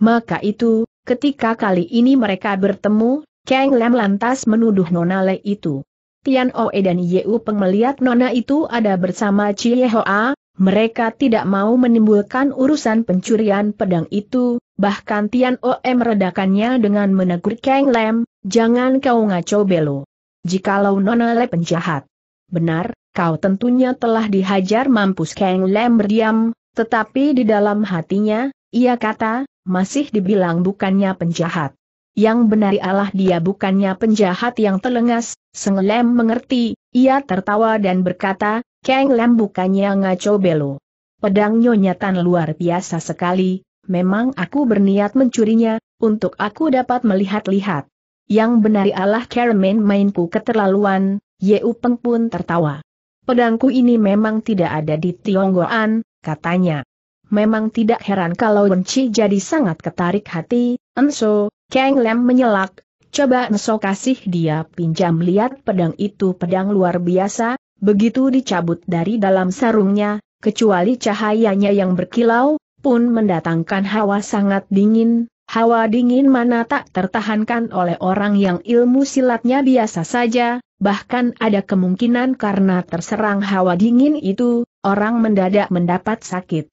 Maka itu, ketika kali ini mereka bertemu, Kang Lem lantas menuduh Nona Le itu Tian Oe dan Yeu melihat nona itu ada bersama Cie Hoa, mereka tidak mau menimbulkan urusan pencurian pedang itu, bahkan Tian Oe meredakannya dengan menegur Kang Lem, jangan kau ngaco belo. Jikalau nona le penjahat. Benar, kau tentunya telah dihajar mampus Kang Lem berdiam, tetapi di dalam hatinya, ia kata, masih dibilang bukannya penjahat yang benar ialah dia bukannya penjahat yang telengas, Seng Lem mengerti, ia tertawa dan berkata, keng Lem bukannya ngaco belo. Pedang nyonya tan luar biasa sekali, memang aku berniat mencurinya, untuk aku dapat melihat-lihat. Yang benar ialah Kermen mainku keterlaluan, Ye Upeng pun tertawa. Pedangku ini memang tidak ada di Tionggoan, katanya. Memang tidak heran kalau Wenci jadi sangat ketarik hati, Enso, Kang Lem menyelak, coba Nso kasih dia pinjam lihat pedang itu pedang luar biasa, begitu dicabut dari dalam sarungnya, kecuali cahayanya yang berkilau, pun mendatangkan hawa sangat dingin, hawa dingin mana tak tertahankan oleh orang yang ilmu silatnya biasa saja, bahkan ada kemungkinan karena terserang hawa dingin itu, orang mendadak mendapat sakit.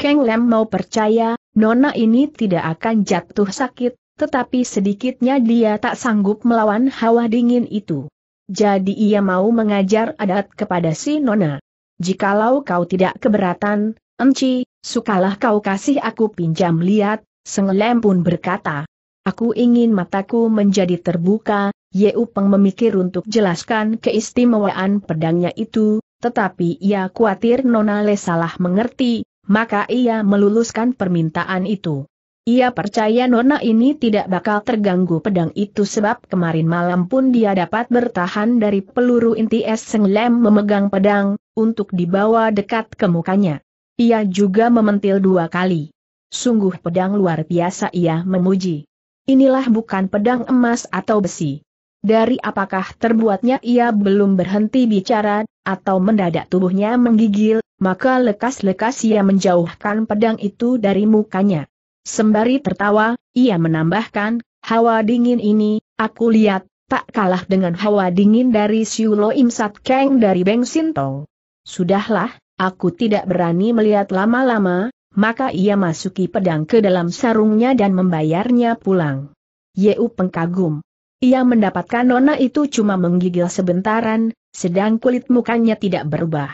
Kang Lem mau percaya, nona ini tidak akan jatuh sakit, tetapi sedikitnya dia tak sanggup melawan hawa dingin itu. Jadi ia mau mengajar adat kepada si Nona. Jikalau kau tidak keberatan, Enci, sukalah kau kasih aku pinjam lihat, Senglem pun berkata. Aku ingin mataku menjadi terbuka, Yeu Peng memikir untuk jelaskan keistimewaan pedangnya itu, tetapi ia khawatir Nona Le salah mengerti, maka ia meluluskan permintaan itu. Ia percaya nona ini tidak bakal terganggu pedang itu sebab kemarin malam pun dia dapat bertahan dari peluru inti es senglem memegang pedang, untuk dibawa dekat ke mukanya. Ia juga mementil dua kali. Sungguh pedang luar biasa ia memuji. Inilah bukan pedang emas atau besi. Dari apakah terbuatnya ia belum berhenti bicara, atau mendadak tubuhnya menggigil, maka lekas-lekas ia menjauhkan pedang itu dari mukanya. Sembari tertawa, ia menambahkan, hawa dingin ini, aku lihat, tak kalah dengan hawa dingin dari Siulo Imsat Keng dari Beng Sintong. Sudahlah, aku tidak berani melihat lama-lama, maka ia masuki pedang ke dalam sarungnya dan membayarnya pulang. Yeu pengkagum. Ia mendapatkan nona itu cuma menggigil sebentaran, sedang kulit mukanya tidak berubah.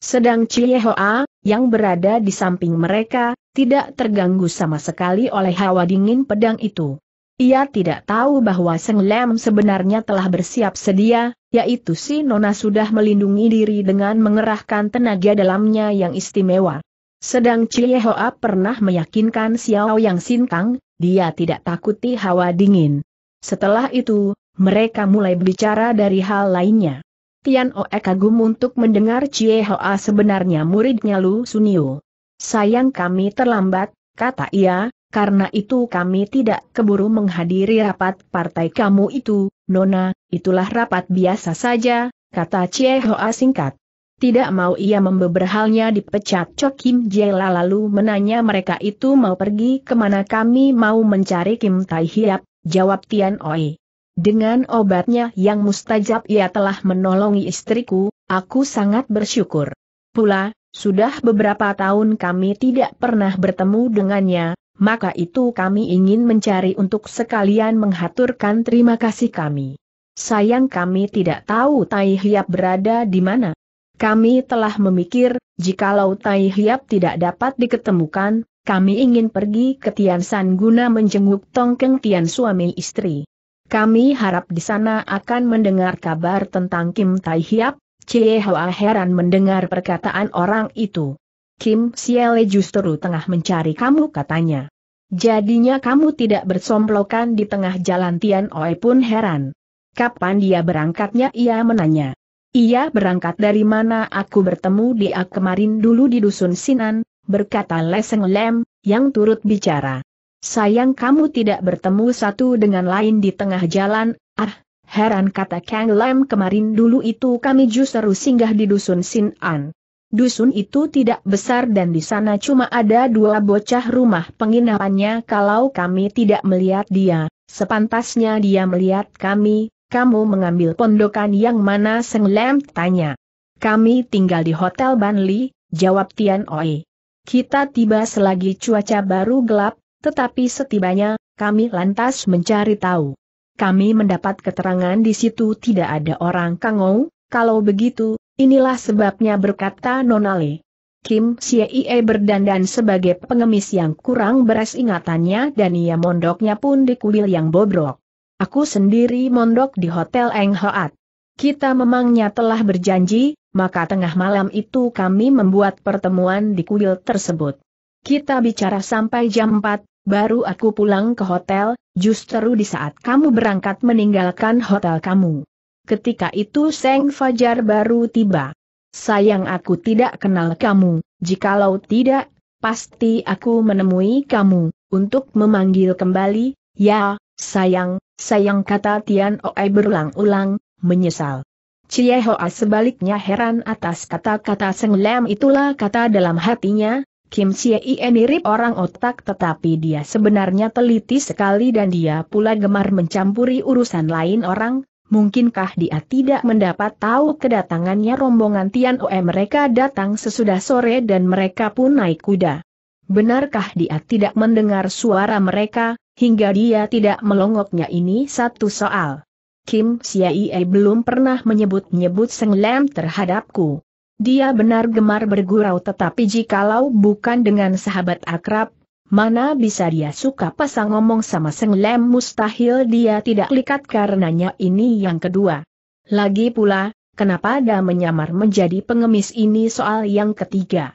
Sedang Hoa, yang berada di samping mereka, tidak terganggu sama sekali oleh hawa dingin pedang itu. Ia tidak tahu bahwa Seng Lem sebenarnya telah bersiap sedia, yaitu si Nona sudah melindungi diri dengan mengerahkan tenaga dalamnya yang istimewa. Sedang Cie Hoa pernah meyakinkan Xiao Yang Sintang, dia tidak takuti hawa dingin. Setelah itu, mereka mulai berbicara dari hal lainnya. Tian Oe kagum untuk mendengar Cie Hoa sebenarnya muridnya Lu Sunio. Sayang kami terlambat, kata ia, karena itu kami tidak keburu menghadiri rapat partai kamu itu, Nona, itulah rapat biasa saja, kata Chie Hoa singkat. Tidak mau ia membeberhalnya dipecat Cho Kim Jela lalu menanya mereka itu mau pergi kemana kami mau mencari Kim Tai Hiap, jawab Tian Oi. Dengan obatnya yang mustajab ia telah menolongi istriku, aku sangat bersyukur. Pula, sudah beberapa tahun kami tidak pernah bertemu dengannya, maka itu kami ingin mencari untuk sekalian menghaturkan terima kasih kami. Sayang kami tidak tahu Tai Hiap berada di mana. Kami telah memikir, jikalau Tai Hiap tidak dapat diketemukan, kami ingin pergi ke Tian guna menjenguk Tongkeng Tian suami istri. Kami harap di sana akan mendengar kabar tentang Kim Tai Hiap, Cie Hoa heran mendengar perkataan orang itu. Kim Siele justru tengah mencari kamu katanya. Jadinya kamu tidak bersomplokan di tengah jalan Tian Oe pun heran. Kapan dia berangkatnya ia menanya. Ia berangkat dari mana aku bertemu dia kemarin dulu di dusun Sinan, berkata Leseng Lem, yang turut bicara. Sayang kamu tidak bertemu satu dengan lain di tengah jalan, ah, Heran kata Kang Lam kemarin dulu itu kami justru singgah di dusun Sin An. Dusun itu tidak besar dan di sana cuma ada dua bocah rumah penginapannya kalau kami tidak melihat dia, sepantasnya dia melihat kami, kamu mengambil pondokan yang mana Seng Lam tanya. Kami tinggal di Hotel Banli, jawab Tian Oi. Kita tiba selagi cuaca baru gelap, tetapi setibanya, kami lantas mencari tahu kami mendapat keterangan di situ tidak ada orang kangou, kalau begitu, inilah sebabnya berkata Nonale. Kim Siei berdandan sebagai pengemis yang kurang beres ingatannya dan ia mondoknya pun di kuil yang bobrok. Aku sendiri mondok di Hotel Eng Hoat. Kita memangnya telah berjanji, maka tengah malam itu kami membuat pertemuan di kuil tersebut. Kita bicara sampai jam 4, baru aku pulang ke hotel, Justru di saat kamu berangkat meninggalkan hotel kamu. Ketika itu Seng Fajar baru tiba. Sayang aku tidak kenal kamu, jikalau tidak, pasti aku menemui kamu, untuk memanggil kembali, ya, sayang, sayang kata Tian Oe berulang-ulang, menyesal. Cie Hoa sebaliknya heran atas kata-kata Seng Lam itulah kata dalam hatinya, Kim Chie Ie mirip orang otak tetapi dia sebenarnya teliti sekali dan dia pula gemar mencampuri urusan lain orang, mungkinkah dia tidak mendapat tahu kedatangannya rombongan Tian Oe mereka datang sesudah sore dan mereka pun naik kuda. Benarkah dia tidak mendengar suara mereka, hingga dia tidak melongoknya ini satu soal. Kim Ie belum pernah menyebut-nyebut Seng terhadapku. Dia benar gemar bergurau tetapi jikalau bukan dengan sahabat akrab, mana bisa dia suka pasang ngomong sama Seng Lem mustahil dia tidak likat karenanya ini yang kedua. Lagi pula, kenapa dia menyamar menjadi pengemis ini soal yang ketiga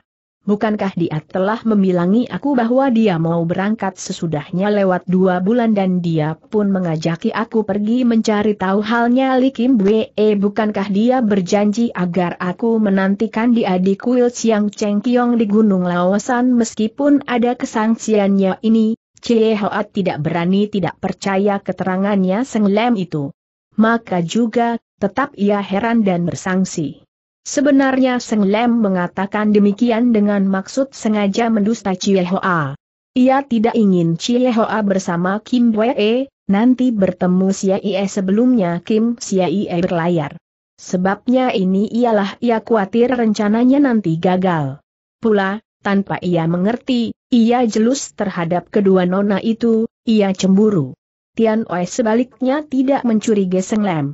bukankah dia telah memilangi aku bahwa dia mau berangkat sesudahnya lewat dua bulan dan dia pun mengajaki aku pergi mencari tahu halnya Li Kim Bwe, bukankah dia berjanji agar aku menantikan dia di kuil Siang Cheng Kiong di Gunung Lawasan meskipun ada kesangsiannya ini, Cie Hoat tidak berani tidak percaya keterangannya senglem itu. Maka juga, tetap ia heran dan bersangsi. Sebenarnya Seng Lem mengatakan demikian dengan maksud sengaja mendusta Chie Hoa. Ia tidak ingin Chie Hoa bersama Kim Wee, nanti bertemu Siaie sebelumnya Kim Siaie berlayar. Sebabnya ini ialah ia khawatir rencananya nanti gagal. Pula, tanpa ia mengerti, ia jelus terhadap kedua nona itu, ia cemburu. Tian Oe sebaliknya tidak mencurigai Seng Lem.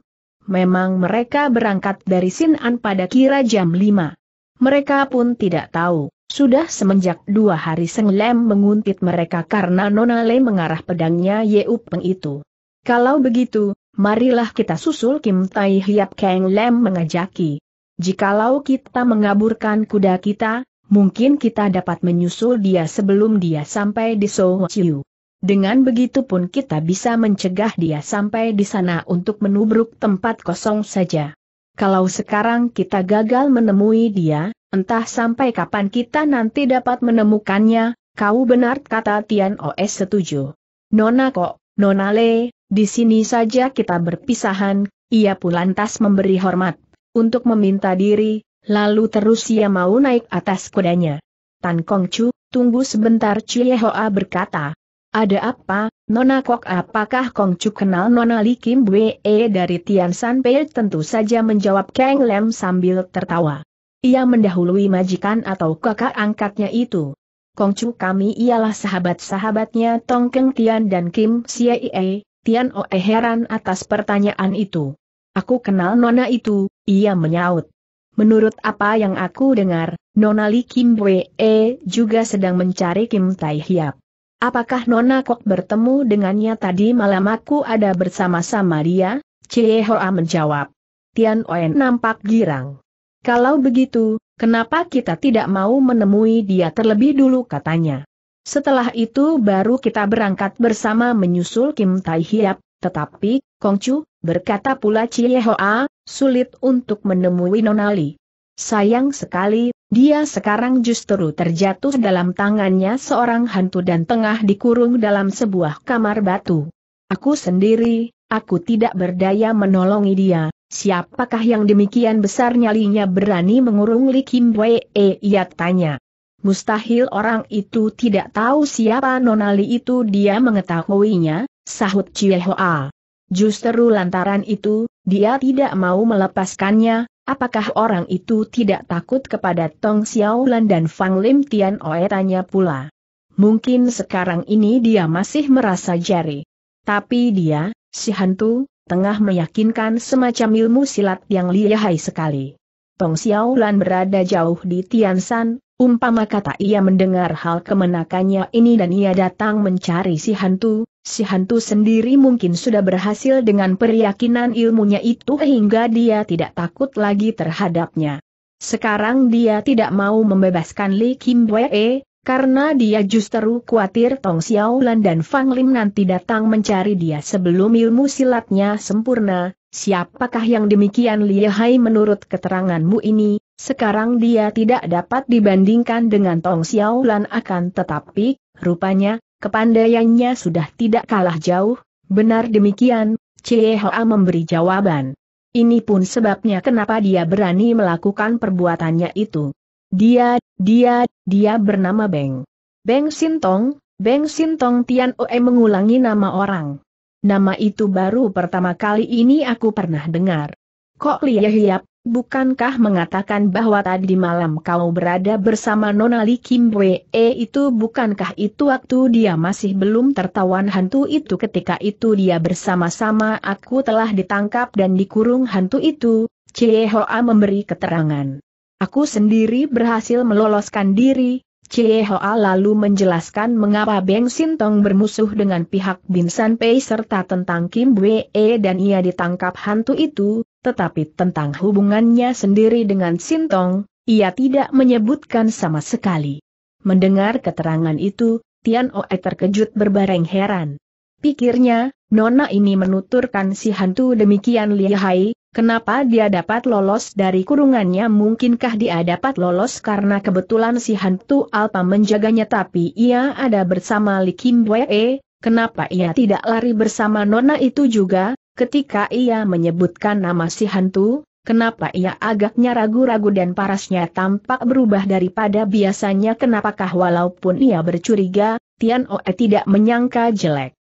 Memang mereka berangkat dari Sinan pada kira jam 5. Mereka pun tidak tahu, sudah semenjak dua hari Seng Lem menguntit mereka karena Nona Le mengarah pedangnya Yeup Peng itu. Kalau begitu, marilah kita susul Kim Tai Hiap Kang Lem mengajaki. Jikalau kita mengaburkan kuda kita, mungkin kita dapat menyusul dia sebelum dia sampai di Soho Chiu. Dengan begitu pun kita bisa mencegah dia sampai di sana untuk menubruk tempat kosong saja. Kalau sekarang kita gagal menemui dia, entah sampai kapan kita nanti dapat menemukannya, kau benar kata Tian Os setuju. Nona kok, Nona Le, di sini saja kita berpisahan, ia pun lantas memberi hormat, untuk meminta diri, lalu terus ia mau naik atas kudanya. Tan Kong Chu, tunggu sebentar Cuyehoa berkata, ada apa, Nona Kok apakah Kong Chu kenal Nona Li Kim Wee eh, dari Tian San Pei tentu saja menjawab Kang Lem sambil tertawa. Ia mendahului majikan atau kakak angkatnya itu. Kong Chu kami ialah sahabat-sahabatnya Tong Keng Tian dan Kim Siaie, Tian Oe heran atas pertanyaan itu. Aku kenal Nona itu, ia menyaut. Menurut apa yang aku dengar, Nona Li Kim Wee eh, juga sedang mencari Kim Tai Hiap. Apakah Nona Kok bertemu dengannya tadi malam aku ada bersama-sama dia? Cie Hoa menjawab. Tian Oen nampak girang. Kalau begitu, kenapa kita tidak mau menemui dia terlebih dulu katanya. Setelah itu baru kita berangkat bersama menyusul Kim Tai Hiap, tetapi, Kongcu, berkata pula Cie Hoa, sulit untuk menemui Nonali. Sayang sekali, dia sekarang justru terjatuh dalam tangannya seorang hantu dan tengah dikurung dalam sebuah kamar batu. Aku sendiri, aku tidak berdaya menolongi dia, siapakah yang demikian besar nyalinya berani mengurung Li Kim Wei? ia tanya. Mustahil orang itu tidak tahu siapa Nonali itu dia mengetahuinya, sahut Chie Hoa. Justru lantaran itu, dia tidak mau melepaskannya, Apakah orang itu tidak takut kepada Tong Xiaolan dan Fang Lim Tian Oe tanya pula. Mungkin sekarang ini dia masih merasa jari. Tapi dia, si hantu, tengah meyakinkan semacam ilmu silat yang lihai sekali. Tong Xiaolan berada jauh di Tian San, Umpama kata ia mendengar hal kemenakannya ini dan ia datang mencari si hantu, si hantu sendiri mungkin sudah berhasil dengan peryakinan ilmunya itu hingga dia tidak takut lagi terhadapnya. Sekarang dia tidak mau membebaskan Li Kim Wee, karena dia justru khawatir Tong Xiaolan dan Fang Lim nanti datang mencari dia sebelum ilmu silatnya sempurna, Siapakah yang demikian lihai menurut keteranganmu ini, sekarang dia tidak dapat dibandingkan dengan Tong Xiaolan akan tetapi, rupanya, kepandaiannya sudah tidak kalah jauh, benar demikian, Cie memberi jawaban. Ini pun sebabnya kenapa dia berani melakukan perbuatannya itu. Dia, dia, dia bernama Beng. Beng Sintong, Beng Sintong Tian Oe mengulangi nama orang. Nama itu baru pertama kali ini aku pernah dengar. Kok Lia Hiap, bukankah mengatakan bahwa tadi malam kau berada bersama Nona Li Kim Wee eh, itu bukankah itu waktu dia masih belum tertawan hantu itu ketika itu dia bersama-sama aku telah ditangkap dan dikurung hantu itu, Cie Hoa memberi keterangan. Aku sendiri berhasil meloloskan diri, Cie Hoa lalu menjelaskan mengapa Beng Sintong bermusuh dengan pihak Bin San Pei serta tentang Kim Wee e dan ia ditangkap hantu itu, tetapi tentang hubungannya sendiri dengan Sintong, ia tidak menyebutkan sama sekali. Mendengar keterangan itu, Tian Oe terkejut berbareng heran. Pikirnya, Nona ini menuturkan si hantu demikian lihai, Kenapa dia dapat lolos dari kurungannya mungkinkah dia dapat lolos karena kebetulan si hantu Alpa menjaganya tapi ia ada bersama Li Kim Wee, kenapa ia tidak lari bersama Nona itu juga, ketika ia menyebutkan nama si hantu, kenapa ia agaknya ragu-ragu dan parasnya tampak berubah daripada biasanya kenapakah walaupun ia bercuriga, Tian Oe tidak menyangka jelek.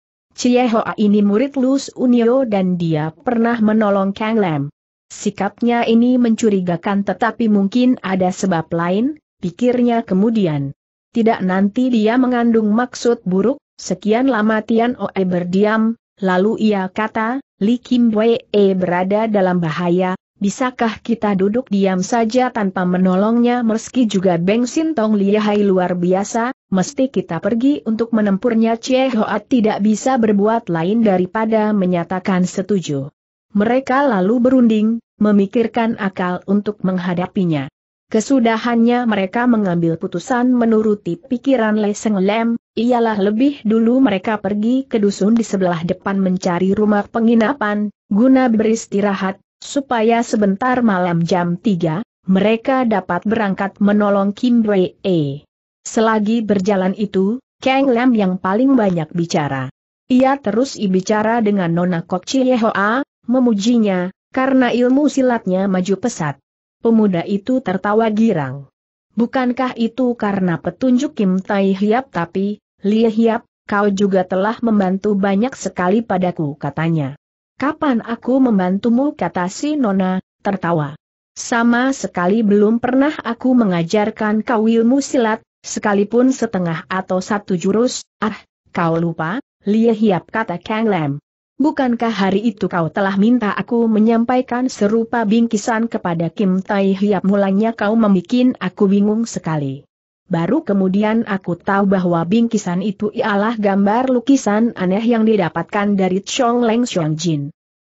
Hoa ini murid Lus Unio dan dia pernah menolong Kang Lam. Sikapnya ini mencurigakan tetapi mungkin ada sebab lain, pikirnya kemudian. Tidak nanti dia mengandung maksud buruk, sekian lama Tian Oe berdiam, lalu ia kata, Li Kim Wei eh, berada dalam bahaya, Bisakah kita duduk diam saja tanpa menolongnya meski juga Beng Sintong lihai luar biasa, mesti kita pergi untuk menempurnya Chie Hoat tidak bisa berbuat lain daripada menyatakan setuju. Mereka lalu berunding, memikirkan akal untuk menghadapinya. Kesudahannya mereka mengambil putusan menuruti pikiran Seng Lem, ialah lebih dulu mereka pergi ke dusun di sebelah depan mencari rumah penginapan, guna beristirahat, supaya sebentar malam jam 3, mereka dapat berangkat menolong Kim Wei E. Selagi berjalan itu, Kang Lam yang paling banyak bicara. Ia terus bicara dengan Nona Kok Hoa, memujinya, karena ilmu silatnya maju pesat. Pemuda itu tertawa girang. Bukankah itu karena petunjuk Kim Tai Hiap tapi, Lie Hiap, kau juga telah membantu banyak sekali padaku katanya. Kapan aku membantumu kata si Nona, tertawa. Sama sekali belum pernah aku mengajarkan kau ilmu silat, sekalipun setengah atau satu jurus, ah, kau lupa, lia Hiap kata Kang Lam. Bukankah hari itu kau telah minta aku menyampaikan serupa bingkisan kepada Kim Tai Hiap mulanya kau membuat aku bingung sekali. Baru kemudian aku tahu bahwa bingkisan itu ialah gambar lukisan aneh yang didapatkan dari Chong Leng Xiong Jin.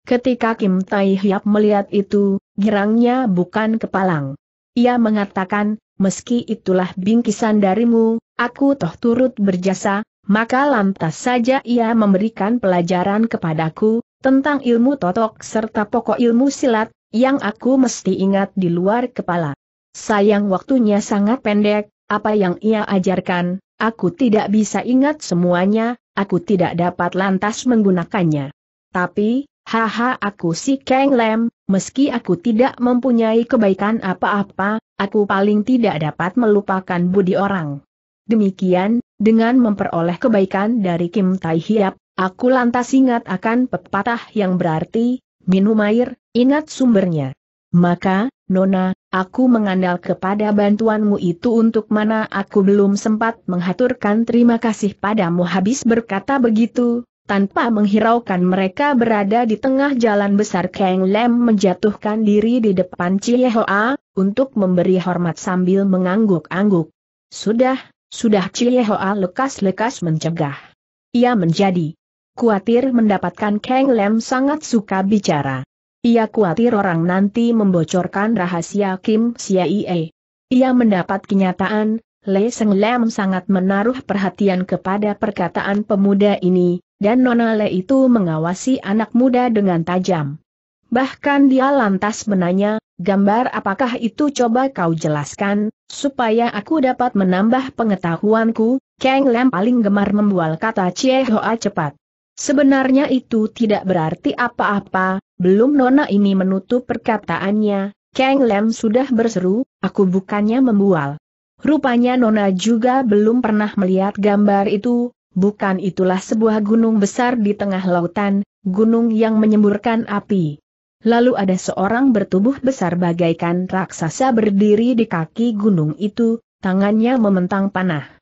Ketika Kim Tai Hiap melihat itu, girangnya bukan kepalang. Ia mengatakan, meski itulah bingkisan darimu, aku toh turut berjasa, maka lantas saja ia memberikan pelajaran kepadaku, tentang ilmu totok serta pokok ilmu silat, yang aku mesti ingat di luar kepala. Sayang waktunya sangat pendek, apa yang ia ajarkan, aku tidak bisa ingat semuanya, aku tidak dapat lantas menggunakannya. Tapi, haha aku si Kang Lem, meski aku tidak mempunyai kebaikan apa-apa, aku paling tidak dapat melupakan budi orang. Demikian, dengan memperoleh kebaikan dari Kim Tai Hiap, aku lantas ingat akan pepatah yang berarti, minum air, ingat sumbernya. Maka, Nona, Aku mengandal kepada bantuanmu itu untuk mana aku belum sempat menghaturkan terima kasih padamu habis berkata begitu, tanpa menghiraukan mereka berada di tengah jalan besar Kang Lem menjatuhkan diri di depan Hoa, untuk memberi hormat sambil mengangguk-angguk. Sudah, sudah Hoa lekas-lekas mencegah. Ia menjadi kuatir mendapatkan Kang Lem sangat suka bicara. Ia khawatir orang nanti membocorkan rahasia Kim Siaie. Ia mendapat kenyataan, Le Seng Lam sangat menaruh perhatian kepada perkataan pemuda ini, dan Nona Le itu mengawasi anak muda dengan tajam. Bahkan dia lantas menanya, Gambar apakah itu coba kau jelaskan, supaya aku dapat menambah pengetahuanku, Kang Lam paling gemar membual kata Cie Hoa cepat. Sebenarnya itu tidak berarti apa-apa, belum Nona ini menutup perkataannya, Kang Lem sudah berseru, aku bukannya membual. Rupanya Nona juga belum pernah melihat gambar itu, bukan itulah sebuah gunung besar di tengah lautan, gunung yang menyemburkan api. Lalu ada seorang bertubuh besar bagaikan raksasa berdiri di kaki gunung itu, tangannya mementang panah.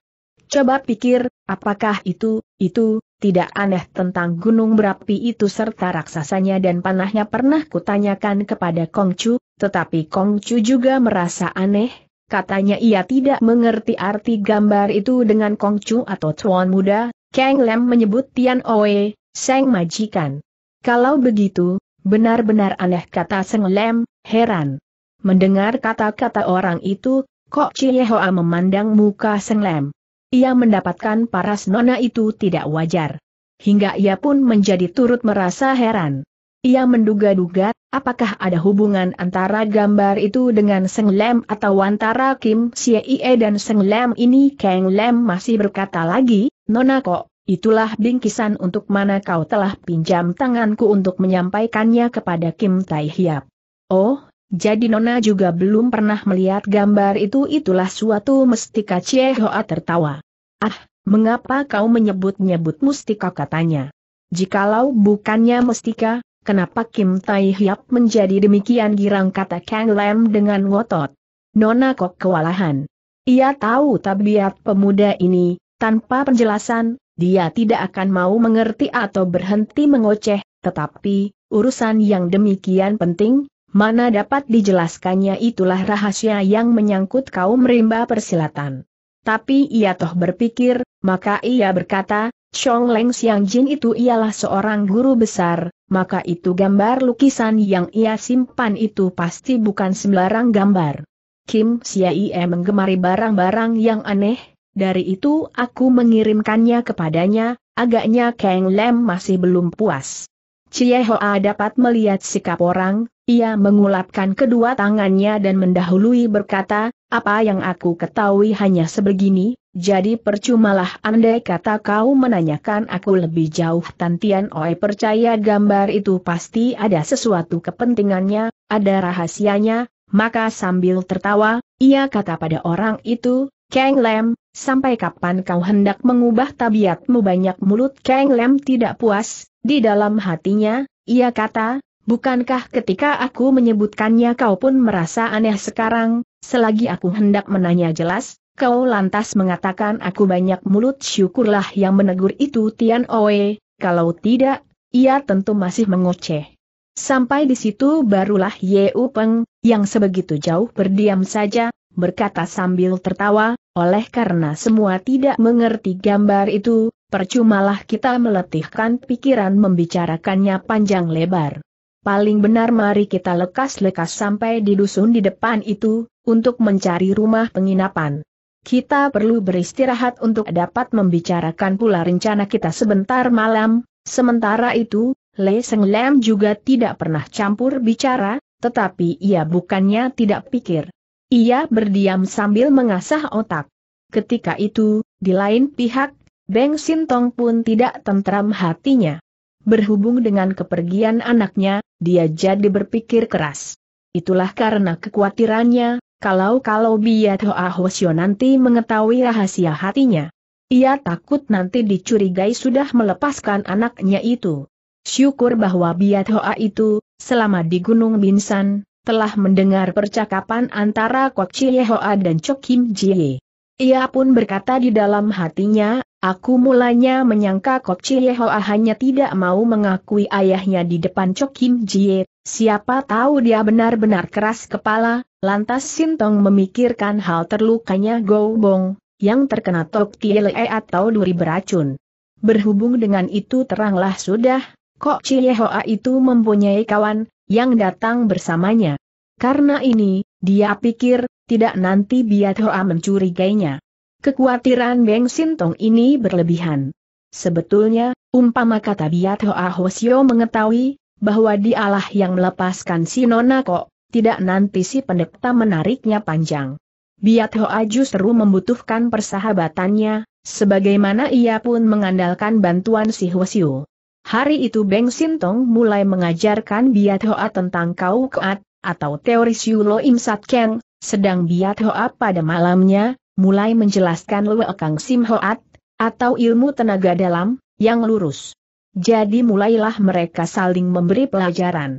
Coba pikir, apakah itu, itu, tidak aneh tentang gunung berapi itu serta raksasanya dan panahnya pernah kutanyakan kepada Kongcu, tetapi Kongcu juga merasa aneh, katanya ia tidak mengerti arti gambar itu dengan Kongcu atau Tuan Muda, Kang Lem menyebut Tian Oe, Seng Majikan. Kalau begitu, benar-benar aneh kata Seng Lem, heran. Mendengar kata-kata orang itu, Kok Hoa memandang muka Seng Lem ia mendapatkan paras nona itu tidak wajar. Hingga ia pun menjadi turut merasa heran. Ia menduga-duga, apakah ada hubungan antara gambar itu dengan Seng Lem atau antara Kim Xie dan Seng Lem ini Kang Lem masih berkata lagi, Nona kok, itulah bingkisan untuk mana kau telah pinjam tanganku untuk menyampaikannya kepada Kim Tai Hiap. Oh, jadi Nona juga belum pernah melihat gambar itu itulah suatu mestika Hoa tertawa. Ah, mengapa kau menyebut-nyebut mustika katanya? Jikalau bukannya mestika, kenapa Kim Tai Hiap menjadi demikian girang kata Kang Lam dengan ngotot? Nona kok kewalahan. Ia tahu tabiat pemuda ini, tanpa penjelasan, dia tidak akan mau mengerti atau berhenti mengoceh, tetapi, urusan yang demikian penting, Mana dapat dijelaskannya itulah rahasia yang menyangkut kaum rimba persilatan. Tapi ia toh berpikir, maka ia berkata, Chong Leng Xiang Jin itu ialah seorang guru besar, maka itu gambar lukisan yang ia simpan itu pasti bukan sembarang gambar. Kim Siaie menggemari barang-barang yang aneh, dari itu aku mengirimkannya kepadanya, agaknya Kang Lem masih belum puas. Cie Hoa dapat melihat sikap orang, ia mengulapkan kedua tangannya dan mendahului berkata, apa yang aku ketahui hanya sebegini, jadi percumalah andai kata kau menanyakan aku lebih jauh Tantian Oe percaya gambar itu pasti ada sesuatu kepentingannya, ada rahasianya, maka sambil tertawa, ia kata pada orang itu, Kang Lem, Sampai kapan kau hendak mengubah tabiatmu banyak mulut Kang Lem tidak puas, di dalam hatinya, ia kata, bukankah ketika aku menyebutkannya kau pun merasa aneh sekarang, selagi aku hendak menanya jelas, kau lantas mengatakan aku banyak mulut syukurlah yang menegur itu Tian Oe, kalau tidak, ia tentu masih mengoceh. Sampai di situ barulah Yeu Peng, yang sebegitu jauh berdiam saja, berkata sambil tertawa, oleh karena semua tidak mengerti gambar itu, percumalah kita meletihkan pikiran membicarakannya panjang lebar. Paling benar mari kita lekas-lekas sampai di dusun di depan itu, untuk mencari rumah penginapan. Kita perlu beristirahat untuk dapat membicarakan pula rencana kita sebentar malam, sementara itu, Le Seng Lam juga tidak pernah campur bicara, tetapi ia bukannya tidak pikir. Ia berdiam sambil mengasah otak. Ketika itu, di lain pihak, Beng Sintong pun tidak tentram hatinya. Berhubung dengan kepergian anaknya, dia jadi berpikir keras. Itulah karena kekhawatirannya, kalau-kalau Biat Hoa Hosio nanti mengetahui rahasia hatinya. Ia takut nanti dicurigai sudah melepaskan anaknya itu. Syukur bahwa Biat Hoa itu, selama di Gunung Binsan, telah mendengar percakapan antara Kok Chie Hoa dan Chok Kim Jie. Ia pun berkata di dalam hatinya, aku mulanya menyangka Kok Chie Hoa hanya tidak mau mengakui ayahnya di depan Chok Kim Jie, siapa tahu dia benar-benar keras kepala, lantas Sintong memikirkan hal terlukanya Go Bong, yang terkena tok Le atau duri beracun. Berhubung dengan itu teranglah sudah, Kok Chiehoa itu mempunyai kawan, yang datang bersamanya. Karena ini, dia pikir, tidak nanti Biat Hoa mencurigainya. Kekuatiran Beng Sintong ini berlebihan. Sebetulnya, umpama kata Biat Hoa Hosio mengetahui, bahwa dialah yang melepaskan si Nona kok, tidak nanti si pendeta menariknya panjang. Biat Hoa justru membutuhkan persahabatannya, sebagaimana ia pun mengandalkan bantuan si Hosio. Hari itu Beng Sintong mulai mengajarkan Biat Hoa tentang Kau Keat, atau teori Siulo Im Sat Keng, sedang Biat Hoa pada malamnya, mulai menjelaskan Lue Kang Sim Hoat, atau ilmu tenaga dalam, yang lurus. Jadi mulailah mereka saling memberi pelajaran.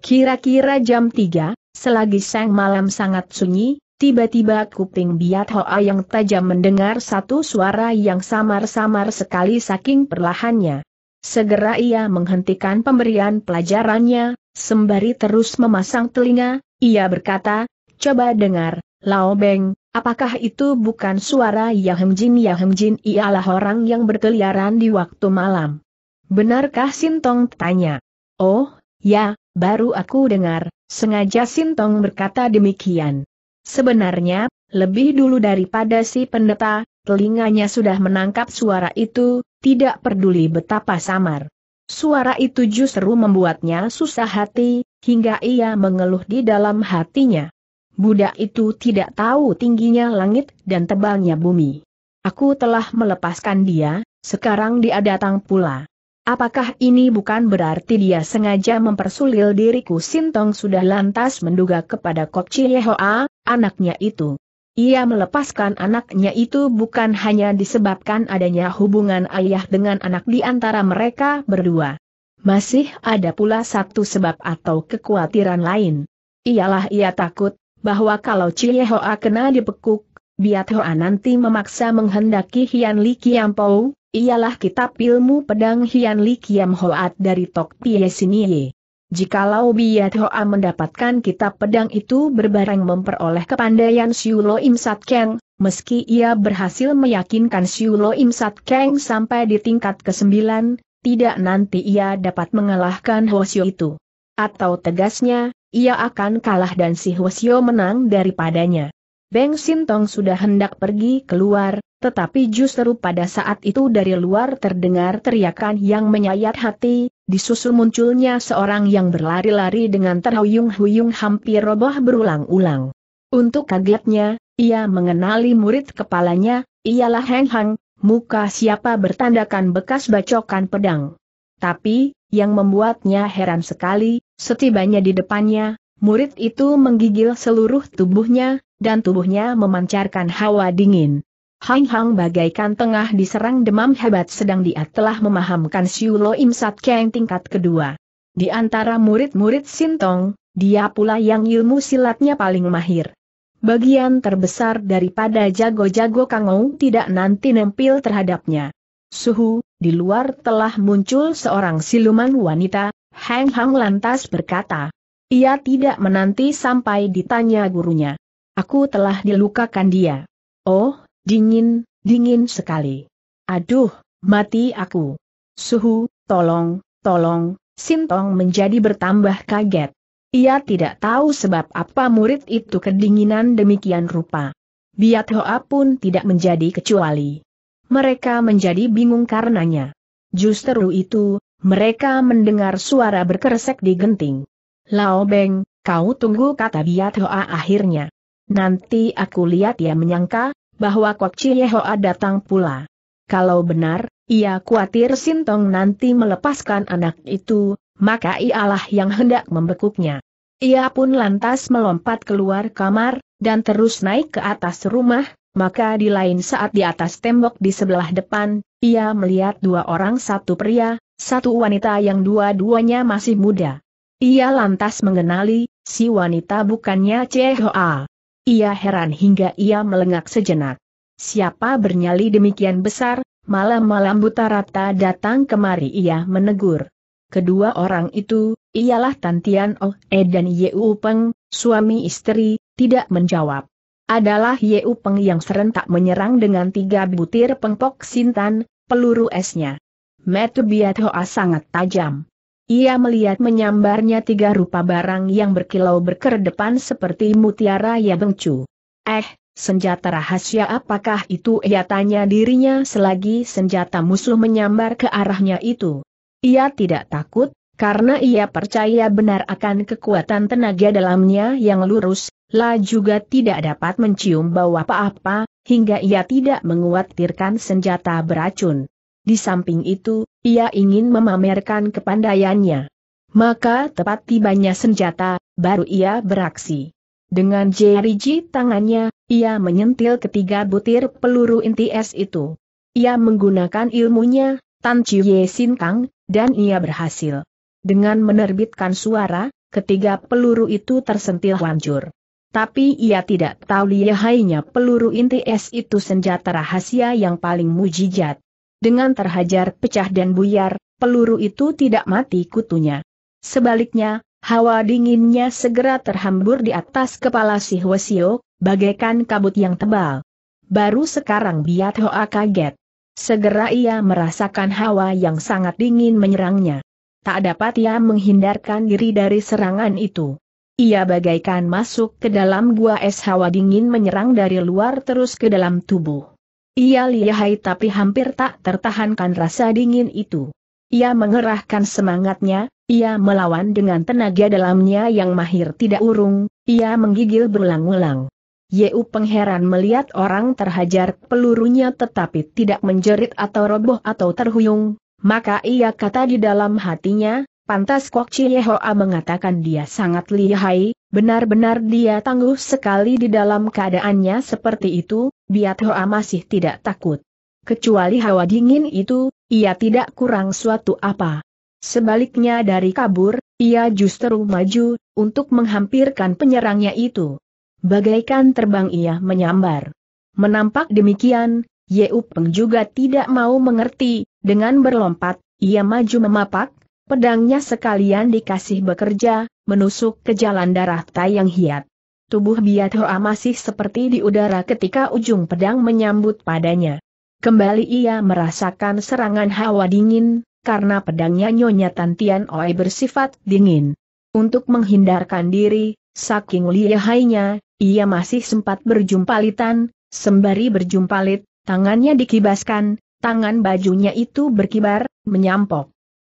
Kira-kira jam 3, selagi sang malam sangat sunyi, tiba-tiba kuping Biat Hoa yang tajam mendengar satu suara yang samar-samar sekali saking perlahannya. Segera ia menghentikan pemberian pelajarannya, sembari terus memasang telinga, ia berkata, coba dengar, Lao Beng, apakah itu bukan suara Jin? Yahem Jin ialah orang yang berkeliaran di waktu malam. Benarkah Sintong tanya? Oh, ya, baru aku dengar, sengaja Sintong berkata demikian. Sebenarnya, lebih dulu daripada si pendeta, telinganya sudah menangkap suara itu, tidak peduli betapa samar. Suara itu justru membuatnya susah hati, hingga ia mengeluh di dalam hatinya. Budak itu tidak tahu tingginya langit dan tebalnya bumi. Aku telah melepaskan dia, sekarang dia datang pula. Apakah ini bukan berarti dia sengaja mempersulil diriku Sintong sudah lantas menduga kepada Chie Hoa, anaknya itu. Ia melepaskan anaknya itu bukan hanya disebabkan adanya hubungan ayah dengan anak di antara mereka berdua. Masih ada pula satu sebab atau kekhawatiran lain. Ialah ia takut, bahwa kalau Cie Hoa kena dipekuk, Biat Hoa nanti memaksa menghendaki Hian Li Kiam Pou, ialah kitab ilmu pedang Hian Li Kiam Hoat dari Tok Pie Sinie. Jikalau Biat Hoa mendapatkan kitab pedang itu berbareng memperoleh kepandaian Siulo Im Sat Keng, meski ia berhasil meyakinkan Siulo Im Sat Keng sampai di tingkat ke-9, tidak nanti ia dapat mengalahkan Hwasyo itu. Atau tegasnya, ia akan kalah dan si Hwasyo menang daripadanya. Beng Sintong sudah hendak pergi keluar, tetapi justru pada saat itu dari luar terdengar teriakan yang menyayat hati, disusul munculnya seorang yang berlari-lari dengan terhuyung-huyung hampir roboh berulang-ulang. Untuk kagetnya, ia mengenali murid kepalanya, ialah Heng Hang, muka siapa bertandakan bekas bacokan pedang. Tapi, yang membuatnya heran sekali, setibanya di depannya, murid itu menggigil seluruh tubuhnya, dan tubuhnya memancarkan hawa dingin. Hang Hang bagaikan tengah diserang demam hebat sedang dia telah memahamkan Siu Lo Im Sat Keng tingkat kedua. Di antara murid-murid Sintong, dia pula yang ilmu silatnya paling mahir. Bagian terbesar daripada jago-jago Kangou tidak nanti nempil terhadapnya. Suhu, di luar telah muncul seorang siluman wanita, Hang Hang lantas berkata. Ia tidak menanti sampai ditanya gurunya. Aku telah dilukakan dia. Oh, Dingin, dingin sekali. Aduh, mati aku. Suhu, tolong, tolong, Sintong menjadi bertambah kaget. Ia tidak tahu sebab apa murid itu kedinginan demikian rupa. Biat Hoa pun tidak menjadi kecuali. Mereka menjadi bingung karenanya. Justru itu, mereka mendengar suara berkeresek di genting. Lao Beng, kau tunggu kata Biat Hoa akhirnya. Nanti aku lihat ya menyangka, bahwa Kok hoa datang pula. Kalau benar, ia khawatir Sintong nanti melepaskan anak itu, maka ialah yang hendak membekuknya. Ia pun lantas melompat keluar kamar, dan terus naik ke atas rumah, maka di lain saat di atas tembok di sebelah depan, ia melihat dua orang satu pria, satu wanita yang dua-duanya masih muda. Ia lantas mengenali, si wanita bukannya hoa. Ia heran hingga ia melengak sejenak. Siapa bernyali demikian besar, malam-malam buta rata datang kemari ia menegur. Kedua orang itu, ialah Tantian Oh E dan U Peng, suami istri, tidak menjawab. Adalah U Peng yang serentak menyerang dengan tiga butir pengpok sintan, peluru esnya. Metu biat hoa sangat tajam. Ia melihat menyambarnya tiga rupa barang yang berkilau berkedepan seperti mutiara ya bengcu. Eh, senjata rahasia apakah itu ia tanya dirinya selagi senjata musuh menyambar ke arahnya itu. Ia tidak takut, karena ia percaya benar akan kekuatan tenaga dalamnya yang lurus, La juga tidak dapat mencium bau apa-apa, hingga ia tidak menguatirkan senjata beracun. Di samping itu, ia ingin memamerkan kepandaiannya. Maka tepat tibanya senjata, baru ia beraksi. Dengan jeriji tangannya, ia menyentil ketiga butir peluru inti es itu. Ia menggunakan ilmunya, Tan Chiye Sin Kang, dan ia berhasil. Dengan menerbitkan suara, ketiga peluru itu tersentil hancur. Tapi ia tidak tahu lihainya peluru inti es itu senjata rahasia yang paling mujijat. Dengan terhajar pecah dan buyar, peluru itu tidak mati kutunya. Sebaliknya, hawa dinginnya segera terhambur di atas kepala si Hwasio, bagaikan kabut yang tebal. Baru sekarang Biat Hoa kaget. Segera ia merasakan hawa yang sangat dingin menyerangnya. Tak dapat ia menghindarkan diri dari serangan itu. Ia bagaikan masuk ke dalam gua es hawa dingin menyerang dari luar terus ke dalam tubuh. Ia lihai tapi hampir tak tertahankan rasa dingin itu. Ia mengerahkan semangatnya, ia melawan dengan tenaga dalamnya yang mahir tidak urung, ia menggigil berulang-ulang. Yeu pengheran melihat orang terhajar pelurunya tetapi tidak menjerit atau roboh atau terhuyung, maka ia kata di dalam hatinya, Pantas Kok Chiehoa mengatakan dia sangat lihai, benar-benar dia tangguh sekali di dalam keadaannya seperti itu, Biar Hoa masih tidak takut. Kecuali hawa dingin itu, ia tidak kurang suatu apa. Sebaliknya dari kabur, ia justru maju, untuk menghampirkan penyerangnya itu. Bagaikan terbang ia menyambar. Menampak demikian, Ye Peng juga tidak mau mengerti, dengan berlompat, ia maju memapak, Pedangnya sekalian dikasih bekerja, menusuk ke jalan darah Tai yang hiat. Tubuh Biat Hoa masih seperti di udara ketika ujung pedang menyambut padanya. Kembali ia merasakan serangan hawa dingin, karena pedangnya Nyonya Tantian Oe bersifat dingin. Untuk menghindarkan diri, saking lihainya, ia masih sempat berjumpalitan, sembari berjumpalit, tangannya dikibaskan, tangan bajunya itu berkibar, menyampok.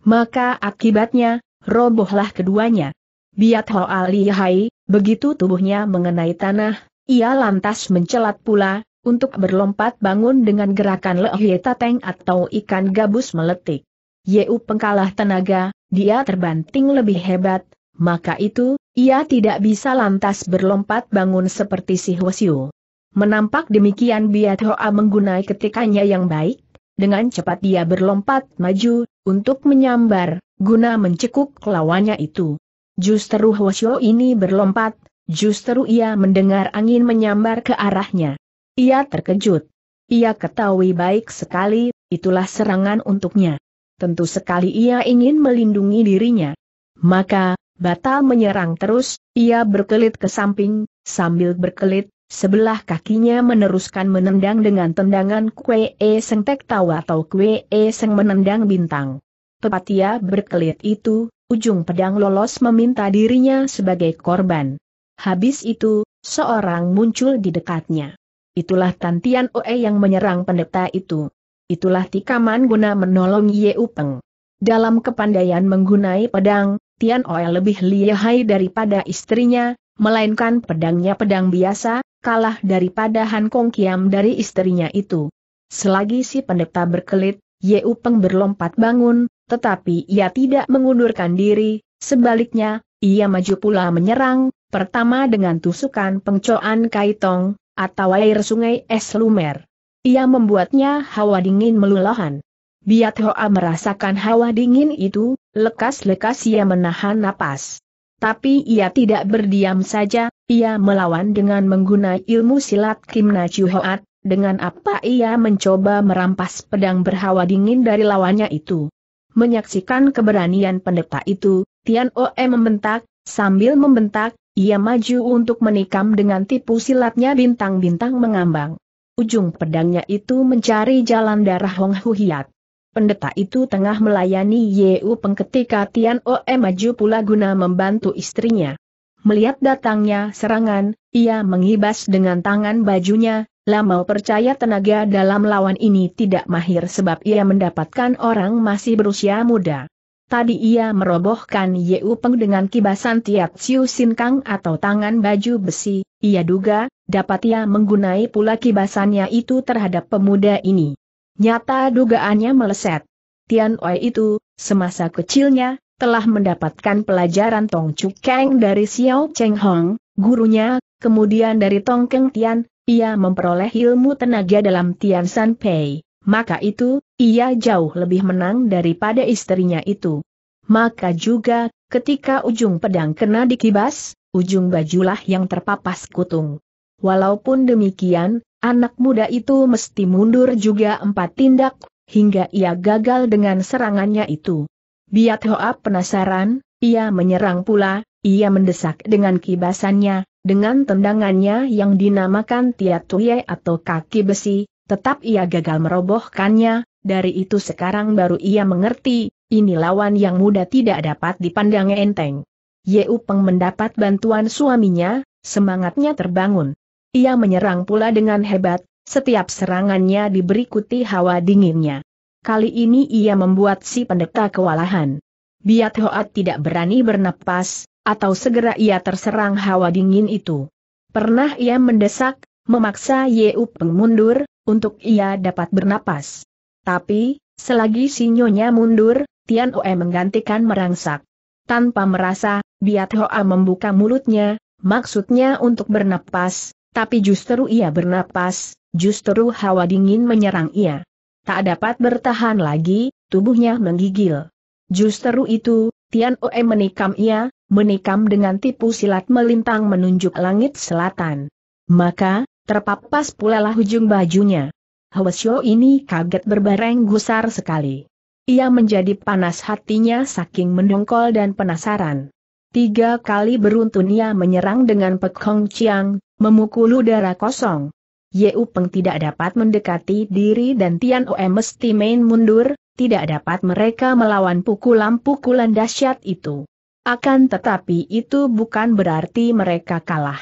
Maka akibatnya, robohlah keduanya. Biat Hoa Lihai, begitu tubuhnya mengenai tanah, ia lantas mencelat pula, untuk berlompat bangun dengan gerakan lehye tateng atau ikan gabus meletik. Yeu pengkalah tenaga, dia terbanting lebih hebat, maka itu, ia tidak bisa lantas berlompat bangun seperti si Hwasyu. Menampak demikian Biat Hoa menggunai ketikannya yang baik, dengan cepat dia berlompat maju, untuk menyambar, guna mencekuk lawannya itu. Justru Hwasyo ini berlompat, justru ia mendengar angin menyambar ke arahnya. Ia terkejut. Ia ketahui baik sekali, itulah serangan untuknya. Tentu sekali ia ingin melindungi dirinya. Maka, batal menyerang terus, ia berkelit ke samping, sambil berkelit, Sebelah kakinya meneruskan menendang dengan tendangan Kue E Seng Tek atau Kue E Seng menendang bintang. Pepatia berkelit itu, ujung pedang lolos meminta dirinya sebagai korban. Habis itu, seorang muncul di dekatnya. Itulah Tantian Oe yang menyerang pendeta itu. Itulah tikaman guna menolong Ye Upeng. Dalam kepandaian menggunai pedang, Tian Oe lebih lihai daripada istrinya, melainkan pedangnya pedang biasa, kalah daripada Han Kong Kiam dari istrinya itu. Selagi si pendeta berkelit, Ye Upeng berlompat bangun, tetapi ia tidak mengundurkan diri, sebaliknya, ia maju pula menyerang, pertama dengan tusukan pengcoan kaitong, atau air sungai es lumer. Ia membuatnya hawa dingin melulahan. Biat Hoa merasakan hawa dingin itu, lekas-lekas ia menahan napas. Tapi ia tidak berdiam saja, ia melawan dengan menggunakan ilmu silat Kim Najuhoat. dengan apa ia mencoba merampas pedang berhawa dingin dari lawannya itu. Menyaksikan keberanian pendeta itu, Tian Oe membentak, sambil membentak, ia maju untuk menikam dengan tipu silatnya bintang-bintang mengambang. Ujung pedangnya itu mencari jalan darah Hong Hu Huhiat pendeta itu tengah melayani Yeu Peng ketika Tian Oe maju pula guna membantu istrinya. Melihat datangnya serangan, ia mengibas dengan tangan bajunya, Lama percaya tenaga dalam lawan ini tidak mahir sebab ia mendapatkan orang masih berusia muda. Tadi ia merobohkan Yeu Peng dengan kibasan Tiat Siu Sin Kang atau tangan baju besi, ia duga, dapat ia menggunai pula kibasannya itu terhadap pemuda ini. Nyata dugaannya meleset. Tian Oi itu, semasa kecilnya, telah mendapatkan pelajaran Tong Chu Keng dari Xiao Cheng Hong, gurunya, kemudian dari Tong Keng Tian, ia memperoleh ilmu tenaga dalam Tian San Pei. Maka itu, ia jauh lebih menang daripada istrinya itu. Maka juga, ketika ujung pedang kena dikibas, ujung bajulah yang terpapas kutung. Walaupun demikian, Anak muda itu mesti mundur juga empat tindak, hingga ia gagal dengan serangannya itu. Biat Hoa penasaran, ia menyerang pula, ia mendesak dengan kibasannya, dengan tendangannya yang dinamakan tiatuye atau kaki besi, tetap ia gagal merobohkannya, dari itu sekarang baru ia mengerti, ini lawan yang muda tidak dapat dipandang enteng. Ye Peng mendapat bantuan suaminya, semangatnya terbangun. Ia menyerang pula dengan hebat, setiap serangannya diberikuti hawa dinginnya. Kali ini ia membuat si pendeta kewalahan. Biat Hoat tidak berani bernapas, atau segera ia terserang hawa dingin itu. Pernah ia mendesak, memaksa Yeu Peng mundur, untuk ia dapat bernapas. Tapi, selagi sinyonya mundur, Tian Oe menggantikan merangsak. Tanpa merasa, Biat Hoa membuka mulutnya, maksudnya untuk bernapas, tapi justru ia bernapas, justru hawa dingin menyerang ia. Tak dapat bertahan lagi, tubuhnya menggigil. Justru itu, Tian Oe menikam ia, menikam dengan tipu silat melintang menunjuk langit selatan. Maka, terpapas pula lah ujung bajunya. Xiao ini kaget berbareng gusar sekali. Ia menjadi panas hatinya saking mendongkol dan penasaran. Tiga kali beruntun ia menyerang dengan Pekong Chiang, Memukul udara kosong. Ye Peng tidak dapat mendekati diri dan Tian Oe mesti main mundur, tidak dapat mereka melawan pukulan-pukulan dahsyat itu. Akan tetapi itu bukan berarti mereka kalah.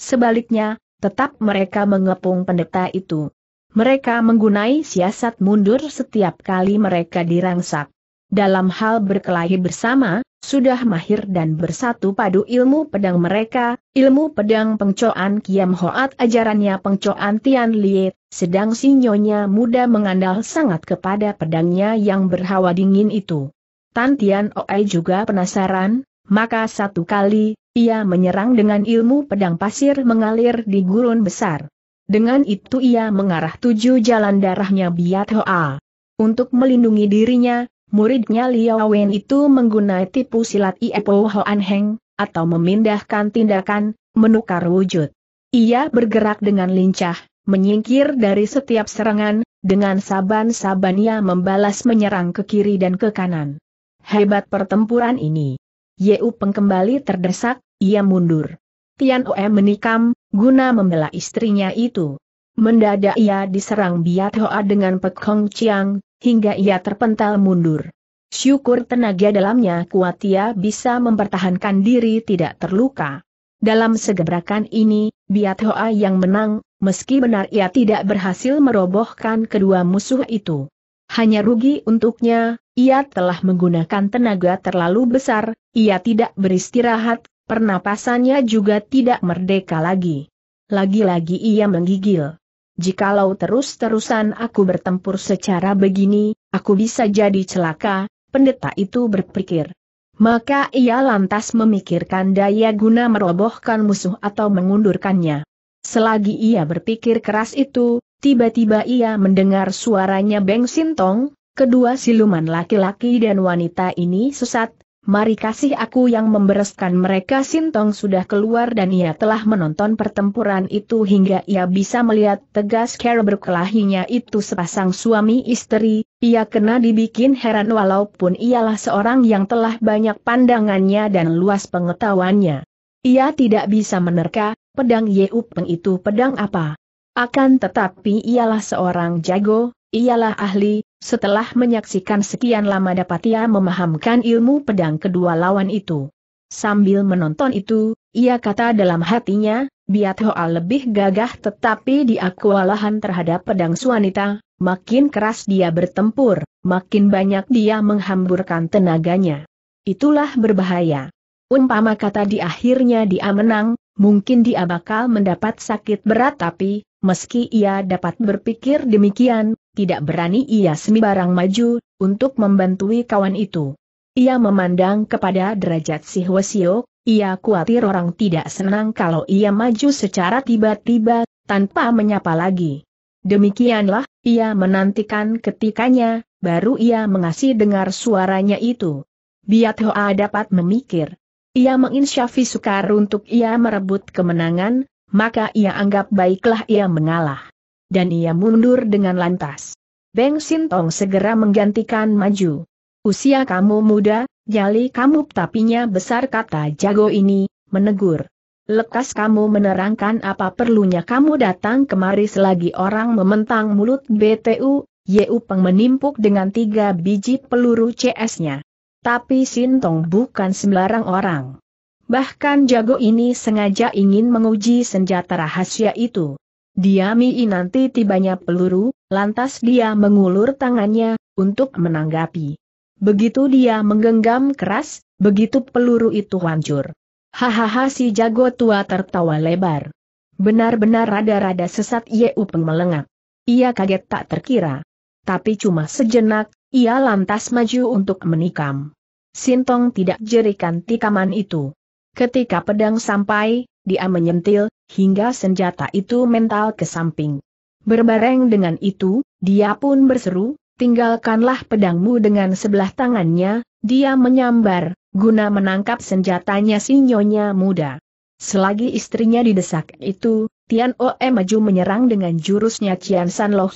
Sebaliknya, tetap mereka mengepung pendeta itu. Mereka menggunai siasat mundur setiap kali mereka dirangsak. Dalam hal berkelahi bersama, sudah mahir dan bersatu padu ilmu pedang mereka, ilmu pedang pengcoan Kiam Hoat ajarannya pengcoan Tian Liet, sedang sinyonya nyonya muda mengandal sangat kepada pedangnya yang berhawa dingin itu. Tan Tian Oei juga penasaran, maka satu kali, ia menyerang dengan ilmu pedang pasir mengalir di gurun besar. Dengan itu ia mengarah tujuh jalan darahnya Biat Hoa. Untuk melindungi dirinya, Muridnya Liao Wen itu menggunai tipu silat Iepo Hoan Heng, atau memindahkan tindakan, menukar wujud. Ia bergerak dengan lincah, menyingkir dari setiap serangan, dengan saban-saban ia membalas menyerang ke kiri dan ke kanan. Hebat pertempuran ini. Yeu Pengkembali terdesak, ia mundur. Tian Oe menikam, guna membela istrinya itu. Mendadak ia diserang Biat Hoa dengan Pek Hong Chiang, hingga ia terpental mundur. Syukur tenaga dalamnya kuat ia bisa mempertahankan diri tidak terluka. Dalam segebrakan ini, Biat Hoa yang menang, meski benar ia tidak berhasil merobohkan kedua musuh itu. Hanya rugi untuknya, ia telah menggunakan tenaga terlalu besar, ia tidak beristirahat, pernapasannya juga tidak merdeka lagi. Lagi-lagi ia menggigil. Jikalau terus-terusan aku bertempur secara begini, aku bisa jadi celaka, pendeta itu berpikir. Maka ia lantas memikirkan daya guna merobohkan musuh atau mengundurkannya. Selagi ia berpikir keras itu, tiba-tiba ia mendengar suaranya Beng Sintong, kedua siluman laki-laki dan wanita ini sesat, mari kasih aku yang membereskan mereka Sintong sudah keluar dan ia telah menonton pertempuran itu hingga ia bisa melihat tegas cara berkelahinya itu sepasang suami istri, ia kena dibikin heran walaupun ialah seorang yang telah banyak pandangannya dan luas pengetahuannya. Ia tidak bisa menerka, pedang Yeupeng itu pedang apa. Akan tetapi ialah seorang jago, ialah ahli, setelah menyaksikan sekian lama dapat ia memahamkan ilmu pedang kedua lawan itu. Sambil menonton itu, ia kata dalam hatinya, Biat Hoa lebih gagah tetapi dia kewalahan terhadap pedang wanita, makin keras dia bertempur, makin banyak dia menghamburkan tenaganya. Itulah berbahaya. Umpama kata di akhirnya dia menang, mungkin dia bakal mendapat sakit berat tapi, meski ia dapat berpikir demikian, tidak berani ia sembarang maju, untuk membantui kawan itu. Ia memandang kepada derajat si Hwasio, ia khawatir orang tidak senang kalau ia maju secara tiba-tiba, tanpa menyapa lagi. Demikianlah, ia menantikan ketikanya, baru ia mengasih dengar suaranya itu. Biat Hoa dapat memikir. Ia menginsyafi sukar untuk ia merebut kemenangan, maka ia anggap baiklah ia mengalah dan ia mundur dengan lantas. Beng Sintong segera menggantikan maju. Usia kamu muda, jali kamu tapinya besar kata jago ini, menegur. Lekas kamu menerangkan apa perlunya kamu datang kemari selagi orang mementang mulut BTU, Yeu Peng menimpuk dengan tiga biji peluru CS-nya. Tapi Sintong bukan sembarang orang. Bahkan jago ini sengaja ingin menguji senjata rahasia itu. Diami nanti tibanya peluru, lantas dia mengulur tangannya, untuk menanggapi. Begitu dia menggenggam keras, begitu peluru itu hancur. Hahaha si jago tua tertawa lebar. Benar-benar rada-rada sesat upeng melengak. Ia kaget tak terkira. Tapi cuma sejenak, ia lantas maju untuk menikam. Sintong tidak jerikan tikaman itu. Ketika pedang sampai, dia menyentil, hingga senjata itu mental ke samping. Berbareng dengan itu, dia pun berseru, tinggalkanlah pedangmu dengan sebelah tangannya, dia menyambar, guna menangkap senjatanya si nyonya muda. Selagi istrinya didesak itu, Tian Oe maju menyerang dengan jurusnya Qian San Lo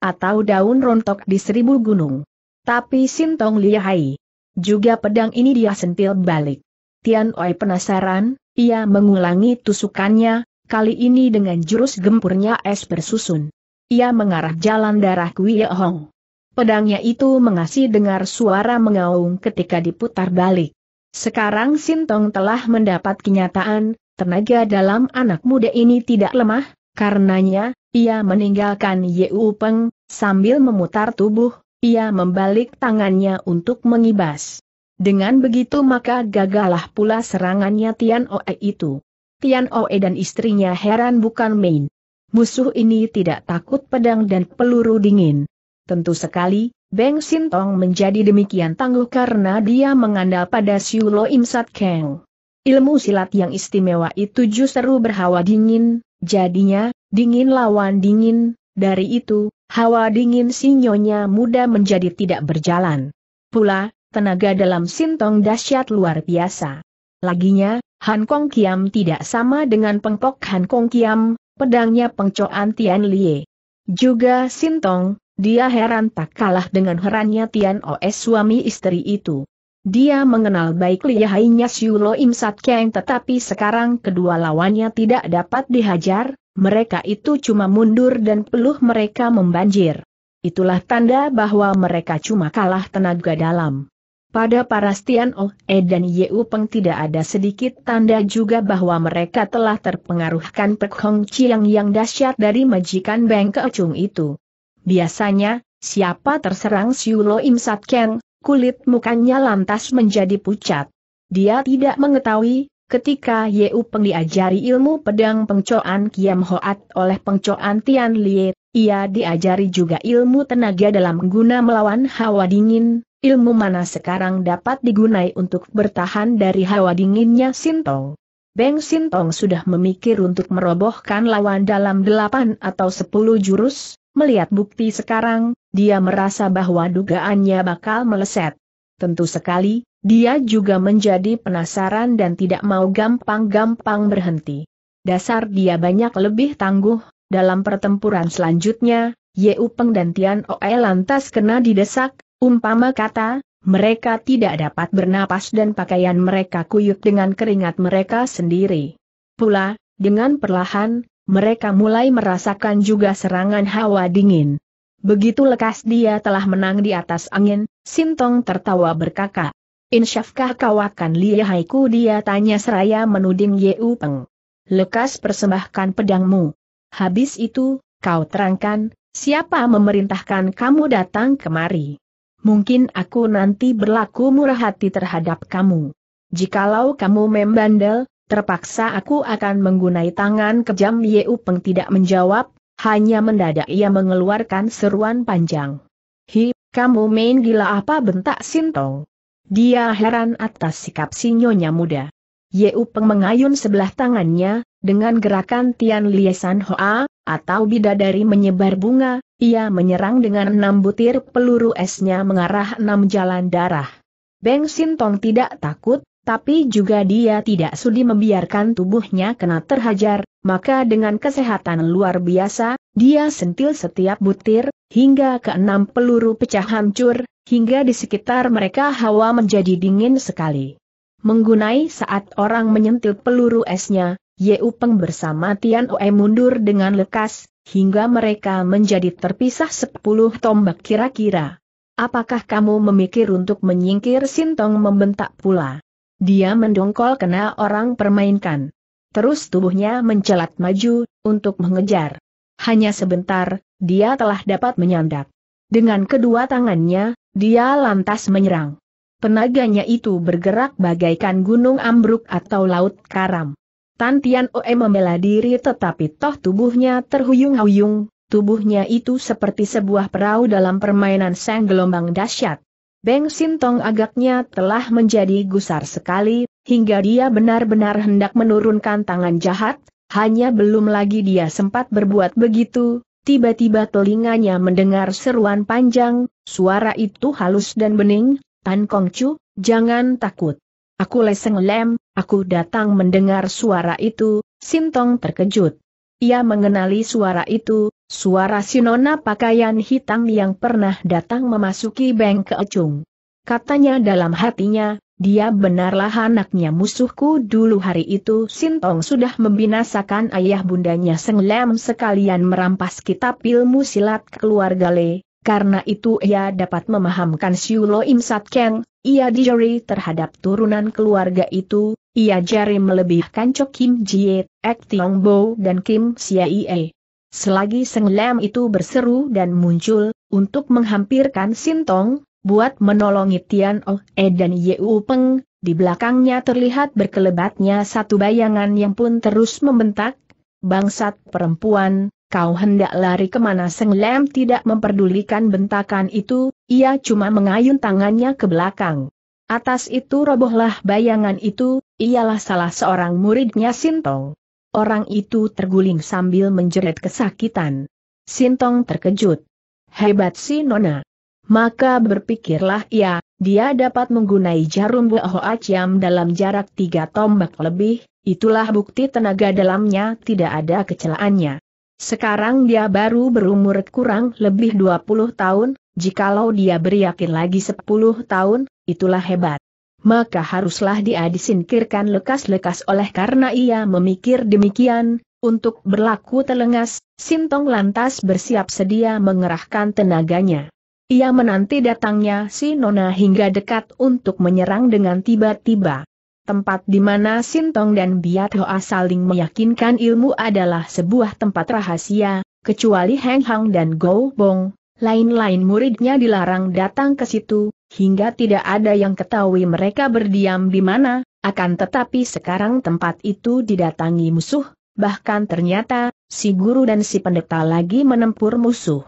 atau daun rontok di seribu gunung. Tapi Sintong Liahai Juga pedang ini dia sentil balik. Tian Oe penasaran, ia mengulangi tusukannya, kali ini dengan jurus gempurnya es bersusun. Ia mengarah jalan darah Kuye Hong. Pedangnya itu mengasih dengar suara mengaung ketika diputar balik. Sekarang Sintong telah mendapat kenyataan, tenaga dalam anak muda ini tidak lemah, karenanya, ia meninggalkan Ye U Peng, sambil memutar tubuh, ia membalik tangannya untuk mengibas. Dengan begitu maka gagalah pula serangannya Tian Oe itu. Tian Oe dan istrinya heran bukan main. Musuh ini tidak takut pedang dan peluru dingin. Tentu sekali, Beng Sintong menjadi demikian tangguh karena dia mengandal pada Siu Lo Im Sat Keng. Ilmu silat yang istimewa itu justru berhawa dingin, jadinya, dingin lawan dingin, dari itu, hawa dingin sinyonya mudah menjadi tidak berjalan. Pula, tenaga dalam sintong dahsyat luar biasa. Laginya, Han Kong Kiam tidak sama dengan Pengkok Han Kong Kiam, pedangnya pengcoan Tian Lie. Juga Sintong, dia heran tak kalah dengan herannya Tian Os suami istri itu. Dia mengenal baik lihainya Siu Lo Im Sat Keng, tetapi sekarang kedua lawannya tidak dapat dihajar, mereka itu cuma mundur dan peluh mereka membanjir. Itulah tanda bahwa mereka cuma kalah tenaga dalam. Pada Parastian oh, E dan U Peng tidak ada sedikit tanda juga bahwa mereka telah terpengaruhkan Pek Hong Chiang yang dahsyat dari majikan Beng Keocung itu. Biasanya, siapa terserang Siulo Im Sat Keng, kulit mukanya lantas menjadi pucat. Dia tidak mengetahui Ketika Yeu Peng diajari ilmu pedang pengcoan Kiam Hoat oleh pengcoan Tian Lie, ia diajari juga ilmu tenaga dalam guna melawan hawa dingin, ilmu mana sekarang dapat digunai untuk bertahan dari hawa dinginnya Sintong. Beng Sintong sudah memikir untuk merobohkan lawan dalam delapan atau sepuluh jurus, melihat bukti sekarang, dia merasa bahwa dugaannya bakal meleset. Tentu sekali, dia juga menjadi penasaran dan tidak mau gampang-gampang berhenti. Dasar dia banyak lebih tangguh, dalam pertempuran selanjutnya, Ye Upeng dan Tian Oe lantas kena didesak, umpama kata, mereka tidak dapat bernapas dan pakaian mereka kuyuk dengan keringat mereka sendiri. Pula, dengan perlahan, mereka mulai merasakan juga serangan hawa dingin. Begitu lekas dia telah menang di atas angin, Sintong tertawa berkakak. Insyafkah kau akan lihaiku dia tanya seraya menuding Yeu Peng. Lekas persembahkan pedangmu. Habis itu, kau terangkan, siapa memerintahkan kamu datang kemari. Mungkin aku nanti berlaku murah hati terhadap kamu. Jikalau kamu membandel, terpaksa aku akan menggunai tangan kejam Yeu Peng tidak menjawab, hanya mendadak ia mengeluarkan seruan panjang. Hi, kamu main gila apa bentak Sintong? Dia heran atas sikap sinyonya muda. Ye Peng mengayun sebelah tangannya, dengan gerakan Tian Liesan Hoa, atau bidadari menyebar bunga, ia menyerang dengan enam butir peluru esnya mengarah enam jalan darah. Beng Sintong tidak takut, tapi juga dia tidak sudi membiarkan tubuhnya kena terhajar, maka dengan kesehatan luar biasa, dia sentil setiap butir, hingga keenam peluru pecah hancur, hingga di sekitar mereka hawa menjadi dingin sekali. Menggunai saat orang menyentil peluru esnya, Yeupeng Upeng bersama Tian Oe mundur dengan lekas, hingga mereka menjadi terpisah sepuluh tombak kira-kira. Apakah kamu memikir untuk menyingkir Sintong membentak pula? Dia mendongkol kena orang permainkan. Terus tubuhnya mencelat maju, untuk mengejar. Hanya sebentar, dia telah dapat menyandak. Dengan kedua tangannya, dia lantas menyerang. Penaganya itu bergerak bagaikan gunung ambruk atau laut karam. Tan Tian Oe membela diri tetapi toh tubuhnya terhuyung-huyung, tubuhnya itu seperti sebuah perahu dalam permainan sang gelombang dahsyat. Beng Sintong agaknya telah menjadi gusar sekali, hingga dia benar-benar hendak menurunkan tangan jahat, hanya belum lagi dia sempat berbuat begitu, Tiba-tiba telinganya mendengar seruan panjang, suara itu halus dan bening, Tan Kong Chu, jangan takut. Aku leseng lem, aku datang mendengar suara itu, Sintong terkejut. Ia mengenali suara itu, suara Sinona pakaian hitam yang pernah datang memasuki bank Keecung. Katanya dalam hatinya, dia benarlah anaknya musuhku dulu hari itu Sintong sudah membinasakan ayah bundanya Seng Lam sekalian merampas kitab ilmu silat keluarga Le, karena itu ia dapat memahamkan Siu Lo Im Sat Keng, ia dijeri terhadap turunan keluarga itu, ia jari melebihkan Cho Kim Jie, Ek Tiong Bo dan Kim Sia Ie. Selagi Seng Lam itu berseru dan muncul, untuk menghampirkan Sintong, buat menolongi Tian Oh E dan Yu Peng, di belakangnya terlihat berkelebatnya satu bayangan yang pun terus membentak, bangsat perempuan, kau hendak lari kemana Seng Lem tidak memperdulikan bentakan itu, ia cuma mengayun tangannya ke belakang. Atas itu robohlah bayangan itu, ialah salah seorang muridnya Sintong. Orang itu terguling sambil menjerit kesakitan. Sintong terkejut. Hebat si Nona. Maka berpikirlah ia, dia dapat menggunai jarum buah Aciam dalam jarak tiga tombak lebih, itulah bukti tenaga dalamnya tidak ada kecelaannya. Sekarang dia baru berumur kurang lebih 20 tahun, jikalau dia beryakin lagi 10 tahun, itulah hebat. Maka haruslah dia disingkirkan lekas-lekas oleh karena ia memikir demikian, untuk berlaku telengas, Sintong lantas bersiap sedia mengerahkan tenaganya. Ia menanti datangnya si Nona hingga dekat untuk menyerang dengan tiba-tiba. Tempat di mana Sintong dan Biat Hoa saling meyakinkan ilmu adalah sebuah tempat rahasia, kecuali Heng Hang dan Go Bong, lain-lain muridnya dilarang datang ke situ, hingga tidak ada yang ketahui mereka berdiam di mana, akan tetapi sekarang tempat itu didatangi musuh, bahkan ternyata, si guru dan si pendeta lagi menempur musuh.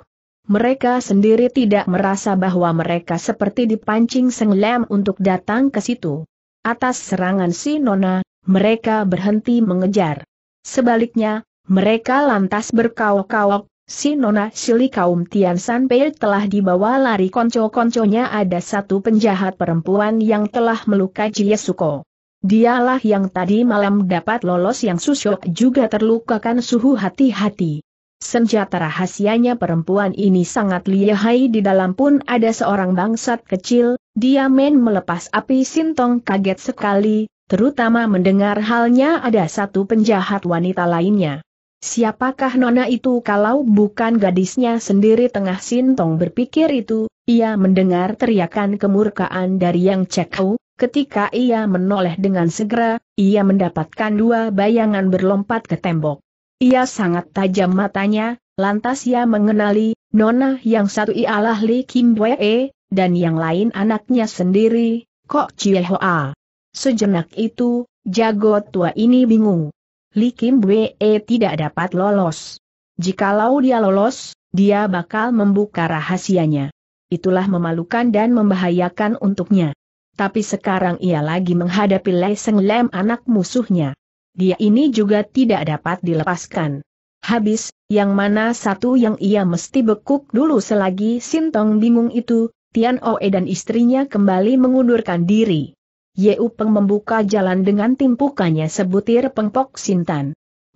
Mereka sendiri tidak merasa bahwa mereka seperti dipancing senglem untuk datang ke situ. Atas serangan si Nona, mereka berhenti mengejar. Sebaliknya, mereka lantas berkaok-kaok, si Nona Sili kaum Tian Sanpei telah dibawa lari konco-konconya ada satu penjahat perempuan yang telah melukai Jiesuko. Dialah yang tadi malam dapat lolos yang susuk juga terlukakan suhu hati-hati. Senjata rahasianya perempuan ini sangat lihai di dalam pun ada seorang bangsat kecil, dia men melepas api sintong kaget sekali, terutama mendengar halnya ada satu penjahat wanita lainnya. Siapakah nona itu kalau bukan gadisnya sendiri tengah sintong berpikir itu, ia mendengar teriakan kemurkaan dari yang cekau, ketika ia menoleh dengan segera, ia mendapatkan dua bayangan berlompat ke tembok. Ia sangat tajam matanya, lantas ia mengenali, Nona yang satu ialah Li Kim Wee, e, dan yang lain anaknya sendiri, Kok Chie Hoa. Sejenak itu, jago tua ini bingung. Li Kim Wee e tidak dapat lolos. Jikalau dia lolos, dia bakal membuka rahasianya. Itulah memalukan dan membahayakan untuknya. Tapi sekarang ia lagi menghadapi Seng Lem anak musuhnya dia ini juga tidak dapat dilepaskan. Habis, yang mana satu yang ia mesti bekuk dulu selagi Sintong bingung itu, Tian Oe dan istrinya kembali mengundurkan diri. Yeu Upeng membuka jalan dengan timpukannya sebutir pengpok Sintan.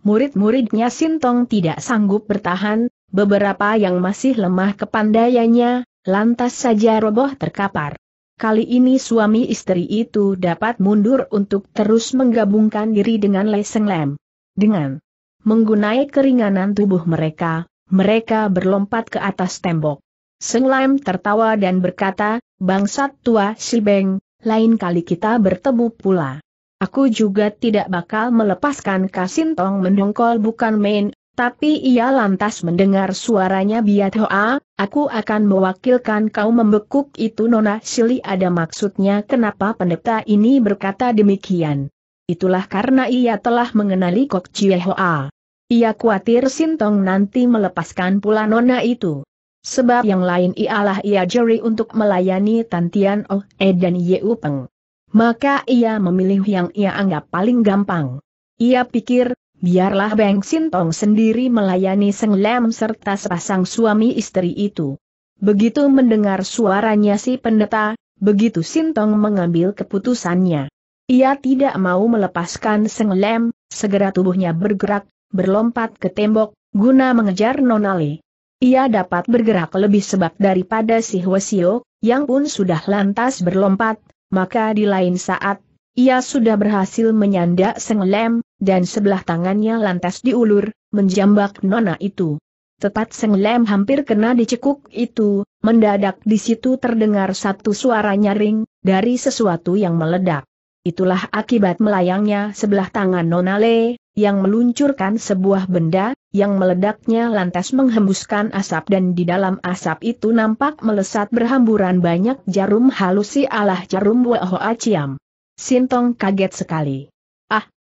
Murid-muridnya Sintong tidak sanggup bertahan, beberapa yang masih lemah kepandaiannya, lantas saja roboh terkapar. Kali ini suami istri itu dapat mundur untuk terus menggabungkan diri dengan Leseng Lem. Dengan menggunai keringanan tubuh mereka, mereka berlompat ke atas tembok. Seng Lem tertawa dan berkata, Bangsat tua si Beng, lain kali kita bertemu pula. Aku juga tidak bakal melepaskan Kasintong mendongkol bukan main, tapi ia lantas mendengar suaranya Biat Hoa, aku akan mewakilkan kau membekuk itu Nona Sili ada maksudnya kenapa pendeta ini berkata demikian. Itulah karena ia telah mengenali Kok Chie Hoa. Ia khawatir Sintong nanti melepaskan pula Nona itu. Sebab yang lain ialah ia jeri untuk melayani Tantian Oh E dan Ye Peng. Maka ia memilih yang ia anggap paling gampang. Ia pikir, biarlah Beng Sintong sendiri melayani Seng Lem serta sepasang suami istri itu. Begitu mendengar suaranya si pendeta, begitu Sintong mengambil keputusannya. Ia tidak mau melepaskan Seng Lem, segera tubuhnya bergerak, berlompat ke tembok, guna mengejar Nonale. Ia dapat bergerak lebih sebab daripada si Hwasio, yang pun sudah lantas berlompat, maka di lain saat, ia sudah berhasil menyandak Seng Lem, dan sebelah tangannya lantas diulur, menjambak nona itu. Tepat Seng hampir kena dicekuk itu, mendadak di situ terdengar satu suara nyaring, dari sesuatu yang meledak. Itulah akibat melayangnya sebelah tangan Nona Le, yang meluncurkan sebuah benda, yang meledaknya lantas menghembuskan asap dan di dalam asap itu nampak melesat berhamburan banyak jarum halusi alah jarum Wahoa Ciam. Sintong kaget sekali.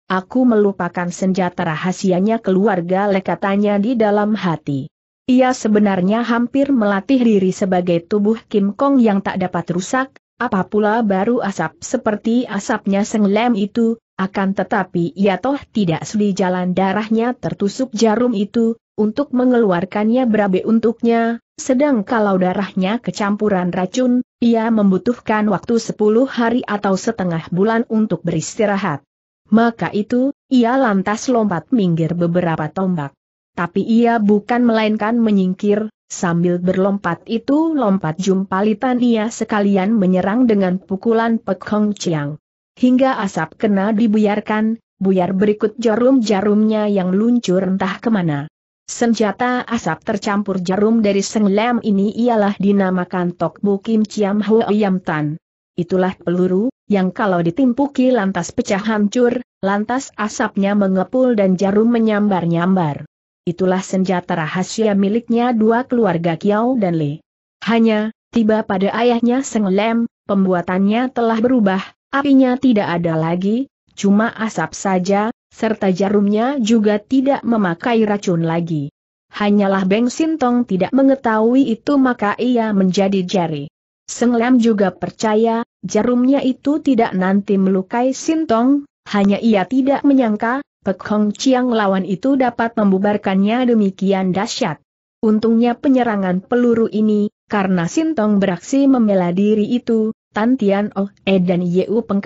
Aku melupakan senjata rahasianya keluarga lekatannya di dalam hati. Ia sebenarnya hampir melatih diri sebagai tubuh Kim Kong yang tak dapat rusak, apa baru asap seperti asapnya Seng itu, akan tetapi ia toh tidak sudi jalan darahnya tertusuk jarum itu, untuk mengeluarkannya berabe untuknya, sedang kalau darahnya kecampuran racun, ia membutuhkan waktu 10 hari atau setengah bulan untuk beristirahat. Maka itu, ia lantas lompat minggir beberapa tombak. Tapi ia bukan melainkan menyingkir, sambil berlompat itu lompat jumpalitan ia sekalian menyerang dengan pukulan pekong ciang. Hingga asap kena dibuyarkan, buyar berikut jarum-jarumnya yang luncur entah kemana. Senjata asap tercampur jarum dari Seng ini ialah dinamakan Tok Bu Kim Chiam Yam Tan. Itulah peluru, yang kalau ditimpuki lantas pecah hancur, lantas asapnya mengepul dan jarum menyambar-nyambar. Itulah senjata rahasia miliknya dua keluarga Kiao dan Li. Hanya, tiba pada ayahnya Seng Lem, pembuatannya telah berubah, apinya tidak ada lagi, cuma asap saja, serta jarumnya juga tidak memakai racun lagi. Hanyalah Beng Sintong tidak mengetahui itu maka ia menjadi jari. Senglam juga percaya, jarumnya itu tidak nanti melukai Sintong, hanya ia tidak menyangka, Pek Hong Chiang lawan itu dapat membubarkannya demikian dahsyat. Untungnya penyerangan peluru ini, karena Sintong beraksi membela diri itu, Tan Tian Oh E dan Yeu Peng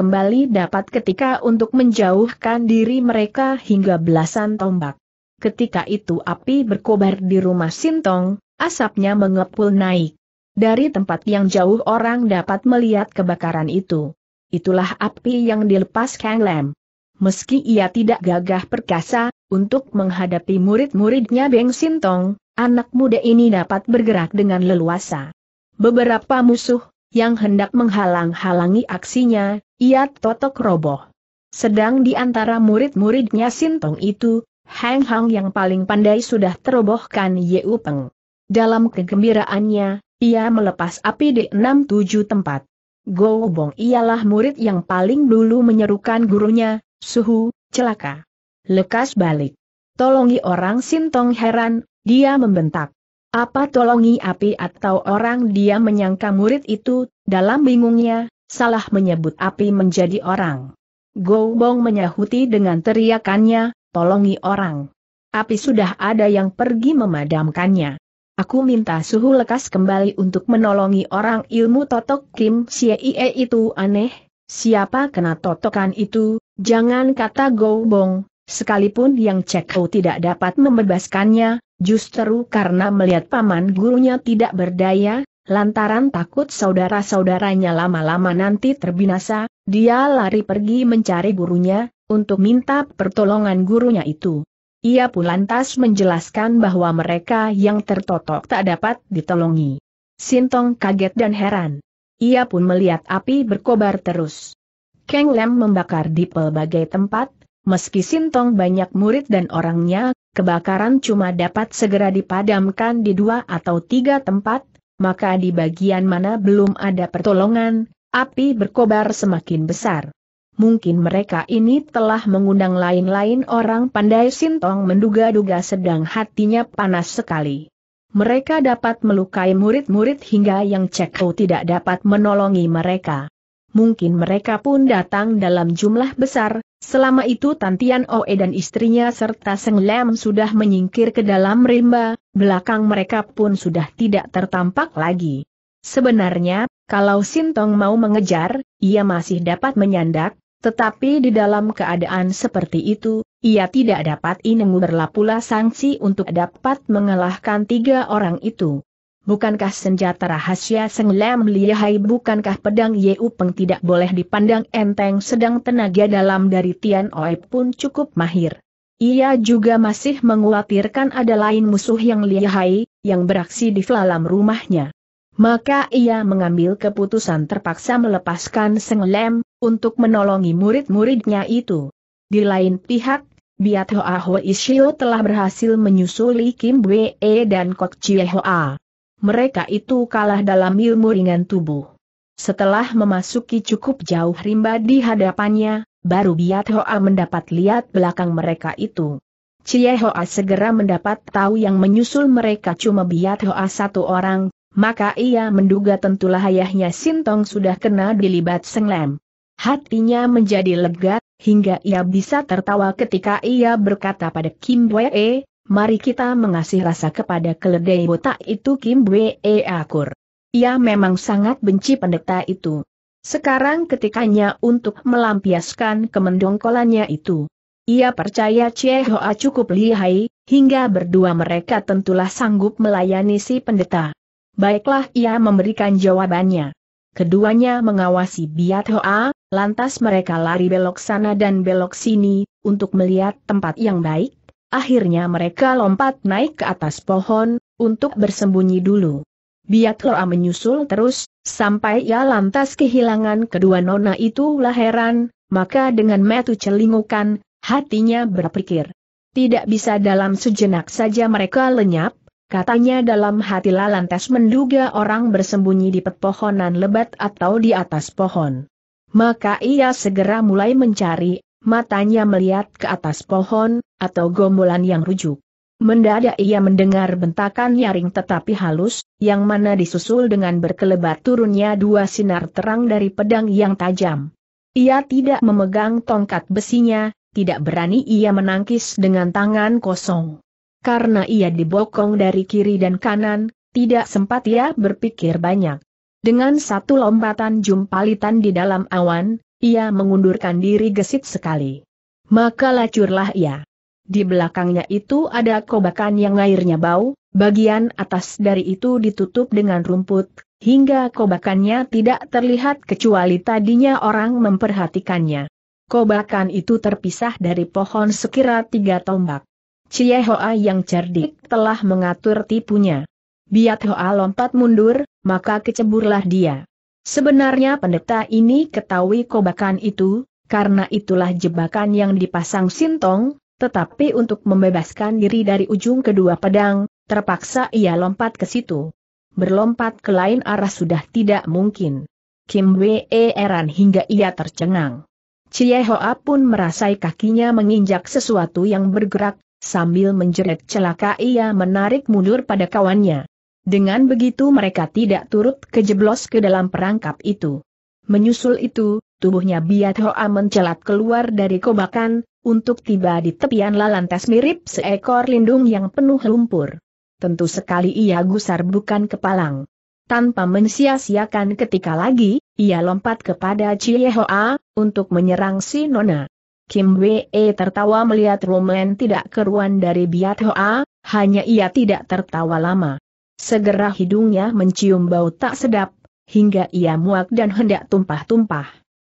dapat ketika untuk menjauhkan diri mereka hingga belasan tombak. Ketika itu api berkobar di rumah Sintong, asapnya mengepul naik. Dari tempat yang jauh orang dapat melihat kebakaran itu. Itulah api yang dilepas Kang Lam. Meski ia tidak gagah perkasa, untuk menghadapi murid-muridnya Beng Sintong, anak muda ini dapat bergerak dengan leluasa. Beberapa musuh, yang hendak menghalang-halangi aksinya, ia totok roboh. Sedang di antara murid-muridnya Sintong itu, Hang Hang yang paling pandai sudah terobohkan Ye Peng. Dalam kegembiraannya, ia melepas api di enam tujuh tempat. Gobong ialah murid yang paling dulu menyerukan gurunya, suhu, celaka. Lekas balik. Tolongi orang sintong heran, dia membentak. Apa tolongi api atau orang dia menyangka murid itu, dalam bingungnya, salah menyebut api menjadi orang. Gobong menyahuti dengan teriakannya, tolongi orang. Api sudah ada yang pergi memadamkannya. Aku minta suhu lekas kembali untuk menolongi orang ilmu totok Kim Siee itu aneh. Siapa kena totokan itu, jangan kata gobong, sekalipun yang cekau tidak dapat membebaskannya, justru karena melihat paman gurunya tidak berdaya, lantaran takut saudara-saudaranya lama-lama nanti terbinasa, dia lari pergi mencari gurunya, untuk minta pertolongan gurunya itu. Ia pun lantas menjelaskan bahwa mereka yang tertotok tak dapat ditolongi. Sintong kaget dan heran. Ia pun melihat api berkobar terus. Keng Lem membakar di pelbagai tempat, meski Sintong banyak murid dan orangnya, kebakaran cuma dapat segera dipadamkan di dua atau tiga tempat, maka di bagian mana belum ada pertolongan, api berkobar semakin besar. Mungkin mereka ini telah mengundang lain-lain orang pandai Sintong menduga-duga sedang hatinya panas sekali. Mereka dapat melukai murid-murid hingga yang Cekau tidak dapat menolongi mereka. Mungkin mereka pun datang dalam jumlah besar, selama itu Tantian Oe dan istrinya serta Seng Lem sudah menyingkir ke dalam rimba, belakang mereka pun sudah tidak tertampak lagi. Sebenarnya, kalau Sintong mau mengejar, ia masih dapat menyandak, tetapi di dalam keadaan seperti itu, ia tidak dapat inemu berlapula sanksi untuk dapat mengalahkan tiga orang itu. Bukankah senjata rahasia senglem Liyahai? bukankah pedang Yeu Peng tidak boleh dipandang enteng sedang tenaga dalam dari Tian Oe pun cukup mahir. Ia juga masih mengkhawatirkan ada lain musuh yang Liyahai, yang beraksi di dalam rumahnya. Maka ia mengambil keputusan terpaksa melepaskan Seng Lem, untuk menolongi murid-muridnya itu. Di lain pihak, Biat Hoa Ho Isio telah berhasil menyusuli Kim Wee e dan Kok Chie Hoa. Mereka itu kalah dalam ilmu ringan tubuh. Setelah memasuki cukup jauh rimba di hadapannya, baru Biat Hoa mendapat lihat belakang mereka itu. Chie Hoa segera mendapat tahu yang menyusul mereka cuma Biat Hoa satu orang, maka ia menduga tentulah ayahnya Sintong sudah kena dilibat Senglem. Hatinya menjadi lega, hingga ia bisa tertawa ketika ia berkata pada Kim Wee, mari kita mengasih rasa kepada keledai botak itu Kim Wee akur. Ia memang sangat benci pendeta itu. Sekarang ketikanya untuk melampiaskan kemendongkolannya itu. Ia percaya Chie Hoa cukup lihai, hingga berdua mereka tentulah sanggup melayani si pendeta. Baiklah ia memberikan jawabannya. Keduanya mengawasi Biat Hoa, Lantas mereka lari belok sana dan belok sini, untuk melihat tempat yang baik. Akhirnya mereka lompat naik ke atas pohon, untuk bersembunyi dulu. Biak Loa menyusul terus, sampai ia lantas kehilangan kedua nona itu. Lah heran, maka dengan metu celingukan, hatinya berpikir. Tidak bisa dalam sejenak saja mereka lenyap, Katanya dalam hati lantas menduga orang bersembunyi di pepohonan lebat atau di atas pohon. Maka ia segera mulai mencari, matanya melihat ke atas pohon, atau gomolan yang rujuk. Mendadak ia mendengar bentakan nyaring tetapi halus, yang mana disusul dengan berkelebat turunnya dua sinar terang dari pedang yang tajam. Ia tidak memegang tongkat besinya, tidak berani ia menangkis dengan tangan kosong. Karena ia dibokong dari kiri dan kanan, tidak sempat ia berpikir banyak. Dengan satu lompatan jumpalitan di dalam awan, ia mengundurkan diri gesit sekali. Maka lacurlah ia. Di belakangnya itu ada kobakan yang airnya bau, bagian atas dari itu ditutup dengan rumput, hingga kobakannya tidak terlihat kecuali tadinya orang memperhatikannya. Kobakan itu terpisah dari pohon sekira tiga tombak. Cie Hoa yang cerdik telah mengatur tipunya. Biat Hoa lompat mundur, maka keceburlah dia. Sebenarnya pendeta ini ketahui kobakan itu, karena itulah jebakan yang dipasang Sintong, tetapi untuk membebaskan diri dari ujung kedua pedang, terpaksa ia lompat ke situ. Berlompat ke lain arah sudah tidak mungkin. Kim Wee eran hingga ia tercengang. Cie Hoa pun merasai kakinya menginjak sesuatu yang bergerak, sambil menjerit celaka ia menarik mundur pada kawannya. Dengan begitu mereka tidak turut kejeblos ke dalam perangkap itu. Menyusul itu, tubuhnya Biat Hoa mencelat keluar dari kobakan, untuk tiba di tepian lalantas mirip seekor lindung yang penuh lumpur. Tentu sekali ia gusar bukan kepalang. Tanpa mensia-siakan ketika lagi, ia lompat kepada Chie Hoa, untuk menyerang si Nona. Kim Wee tertawa melihat Roman tidak keruan dari Biat Hoa, hanya ia tidak tertawa lama. Segera hidungnya mencium bau tak sedap, hingga ia muak dan hendak tumpah-tumpah.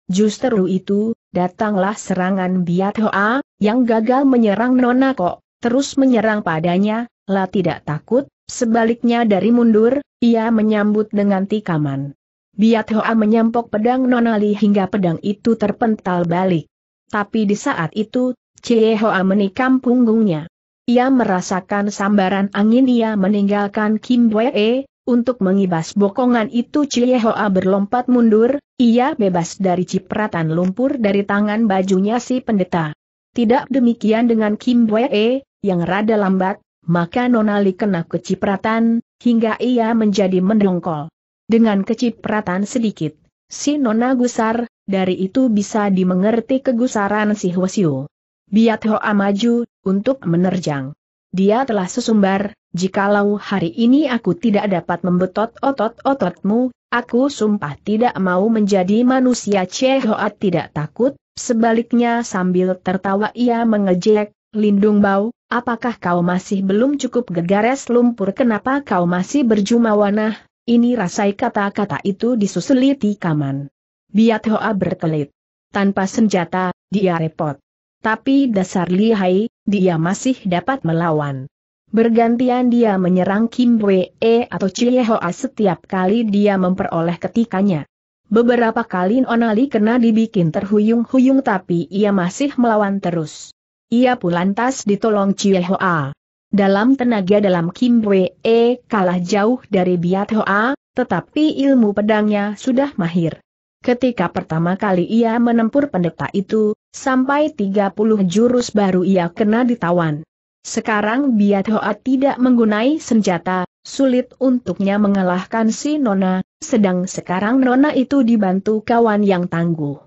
Justru itu, datanglah serangan Biat Hoa, yang gagal menyerang Nona Kok, terus menyerang padanya, lah tidak takut, sebaliknya dari mundur, ia menyambut dengan tikaman. Biat Hoa menyampok pedang Nona hingga pedang itu terpental balik. Tapi di saat itu, Cie Hoa menikam punggungnya. Ia merasakan sambaran angin ia meninggalkan Kim Wee, untuk mengibas bokongan itu Chie Hoa berlompat mundur, ia bebas dari cipratan lumpur dari tangan bajunya si pendeta. Tidak demikian dengan Kim Wee, yang rada lambat, maka Nonali kena kecipratan, hingga ia menjadi mendongkol. Dengan kecipratan sedikit, si Nona gusar, dari itu bisa dimengerti kegusaran si Hwasyu. Biat Hoa maju, untuk menerjang. Dia telah sesumbar, jikalau hari ini aku tidak dapat membetot otot-ototmu, aku sumpah tidak mau menjadi manusia Cehoa Hoa tidak takut, sebaliknya sambil tertawa ia mengejek, Lindung Bau, apakah kau masih belum cukup gegares lumpur kenapa kau masih berjumawanah, ini rasai kata-kata itu disusuli kaman. Biat Hoa berkelit. Tanpa senjata, dia repot. Tapi dasar lihai, dia masih dapat melawan. Bergantian dia menyerang Kim Wee atau Chie Hoa setiap kali dia memperoleh ketikanya. Beberapa kali Onali kena dibikin terhuyung-huyung tapi ia masih melawan terus. Ia pun lantas ditolong Chie Hoa. Dalam tenaga dalam Kim Wee kalah jauh dari Biat Hoa, tetapi ilmu pedangnya sudah mahir. Ketika pertama kali ia menempur pendeta itu, sampai 30 jurus baru ia kena ditawan. Sekarang Biat Hoa tidak menggunai senjata, sulit untuknya mengalahkan si Nona, sedang sekarang Nona itu dibantu kawan yang tangguh.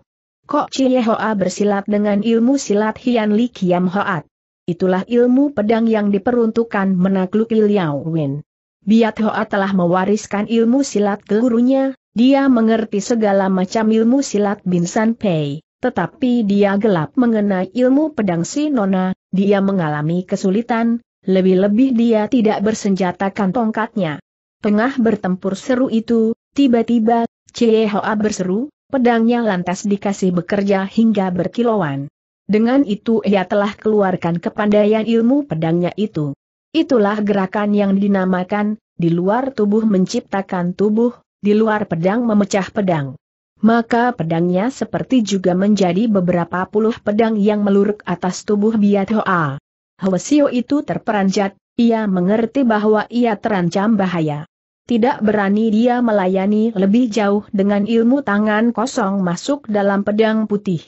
Kok Cie Hoa bersilat dengan ilmu silat Hian Li Kiam Hoat. Itulah ilmu pedang yang diperuntukkan menakluk Liao Wen. Biat Hoa telah mewariskan ilmu silat ke gurunya, dia mengerti segala macam ilmu silat Bin Pei, tetapi dia gelap mengenai ilmu pedang si Nona, dia mengalami kesulitan, lebih-lebih dia tidak bersenjatakan tongkatnya. Tengah bertempur seru itu, tiba-tiba, Cie Hoa berseru, pedangnya lantas dikasih bekerja hingga berkilauan. Dengan itu ia telah keluarkan kepandaian ilmu pedangnya itu. Itulah gerakan yang dinamakan, di luar tubuh menciptakan tubuh, di luar pedang memecah pedang. Maka pedangnya seperti juga menjadi beberapa puluh pedang yang meluruk atas tubuh Biat Hoa. Hwasio itu terperanjat, ia mengerti bahwa ia terancam bahaya. Tidak berani dia melayani lebih jauh dengan ilmu tangan kosong masuk dalam pedang putih.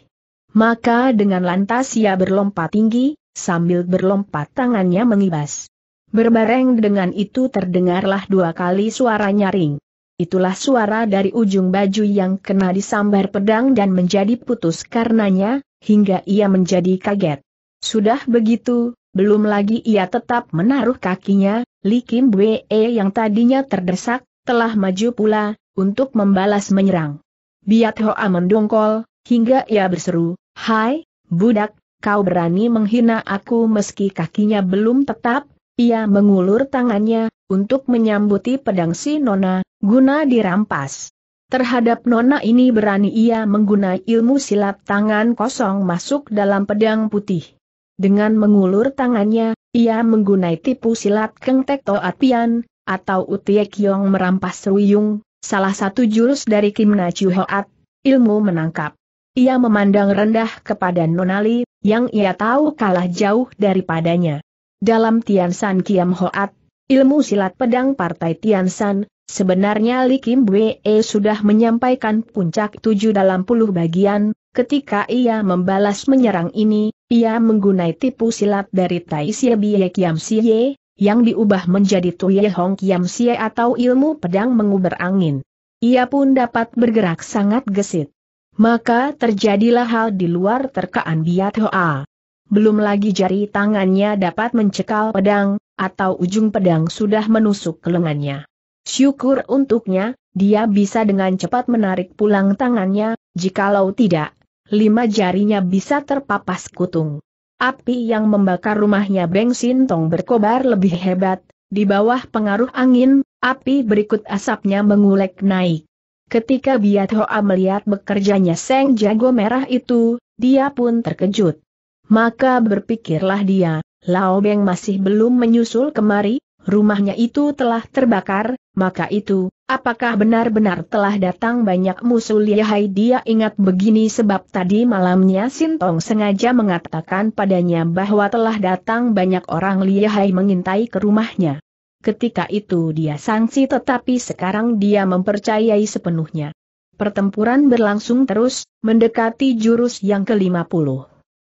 Maka dengan lantas ia berlompat tinggi, sambil berlompat tangannya mengibas. Berbareng dengan itu terdengarlah dua kali suara nyaring itulah suara dari ujung baju yang kena disambar pedang dan menjadi putus karenanya, hingga ia menjadi kaget. Sudah begitu, belum lagi ia tetap menaruh kakinya, Li Kim Wee yang tadinya terdesak, telah maju pula, untuk membalas menyerang. Biat Hoa mendongkol, hingga ia berseru, Hai, budak, kau berani menghina aku meski kakinya belum tetap, ia mengulur tangannya, untuk menyambuti pedang si Nona, Guna dirampas. Terhadap nona ini berani ia menggunai ilmu silat tangan kosong masuk dalam pedang putih. Dengan mengulur tangannya, ia menggunai tipu silat Keng Tek Toat Pian, atau Utie Kiong merampas Ruyung, salah satu jurus dari Kim Na Chiu Hoat, ilmu menangkap. Ia memandang rendah kepada Nonali, yang ia tahu kalah jauh daripadanya. Dalam Tian San Kiam Hoat, ilmu silat pedang Partai Tiansan, sebenarnya Li Kim Wei sudah menyampaikan puncak tujuh dalam puluh bagian, ketika ia membalas menyerang ini, ia menggunai tipu silat dari Tai Sia Bie Kiam Sia, yang diubah menjadi Tuye Hong Kiam Sia atau ilmu pedang menguber angin. Ia pun dapat bergerak sangat gesit. Maka terjadilah hal di luar terkaan Biat Hoa belum lagi jari tangannya dapat mencekal pedang, atau ujung pedang sudah menusuk ke lengannya. Syukur untuknya, dia bisa dengan cepat menarik pulang tangannya, jikalau tidak, lima jarinya bisa terpapas kutung. Api yang membakar rumahnya Beng Sintong berkobar lebih hebat, di bawah pengaruh angin, api berikut asapnya mengulek naik. Ketika Biat Hoa melihat bekerjanya Seng Jago Merah itu, dia pun terkejut. Maka berpikirlah dia, Lao Beng masih belum menyusul kemari, rumahnya itu telah terbakar, maka itu, apakah benar-benar telah datang banyak musuh lihai dia ingat begini sebab tadi malamnya Sintong sengaja mengatakan padanya bahwa telah datang banyak orang lihai mengintai ke rumahnya. Ketika itu dia sangsi tetapi sekarang dia mempercayai sepenuhnya. Pertempuran berlangsung terus, mendekati jurus yang ke-50.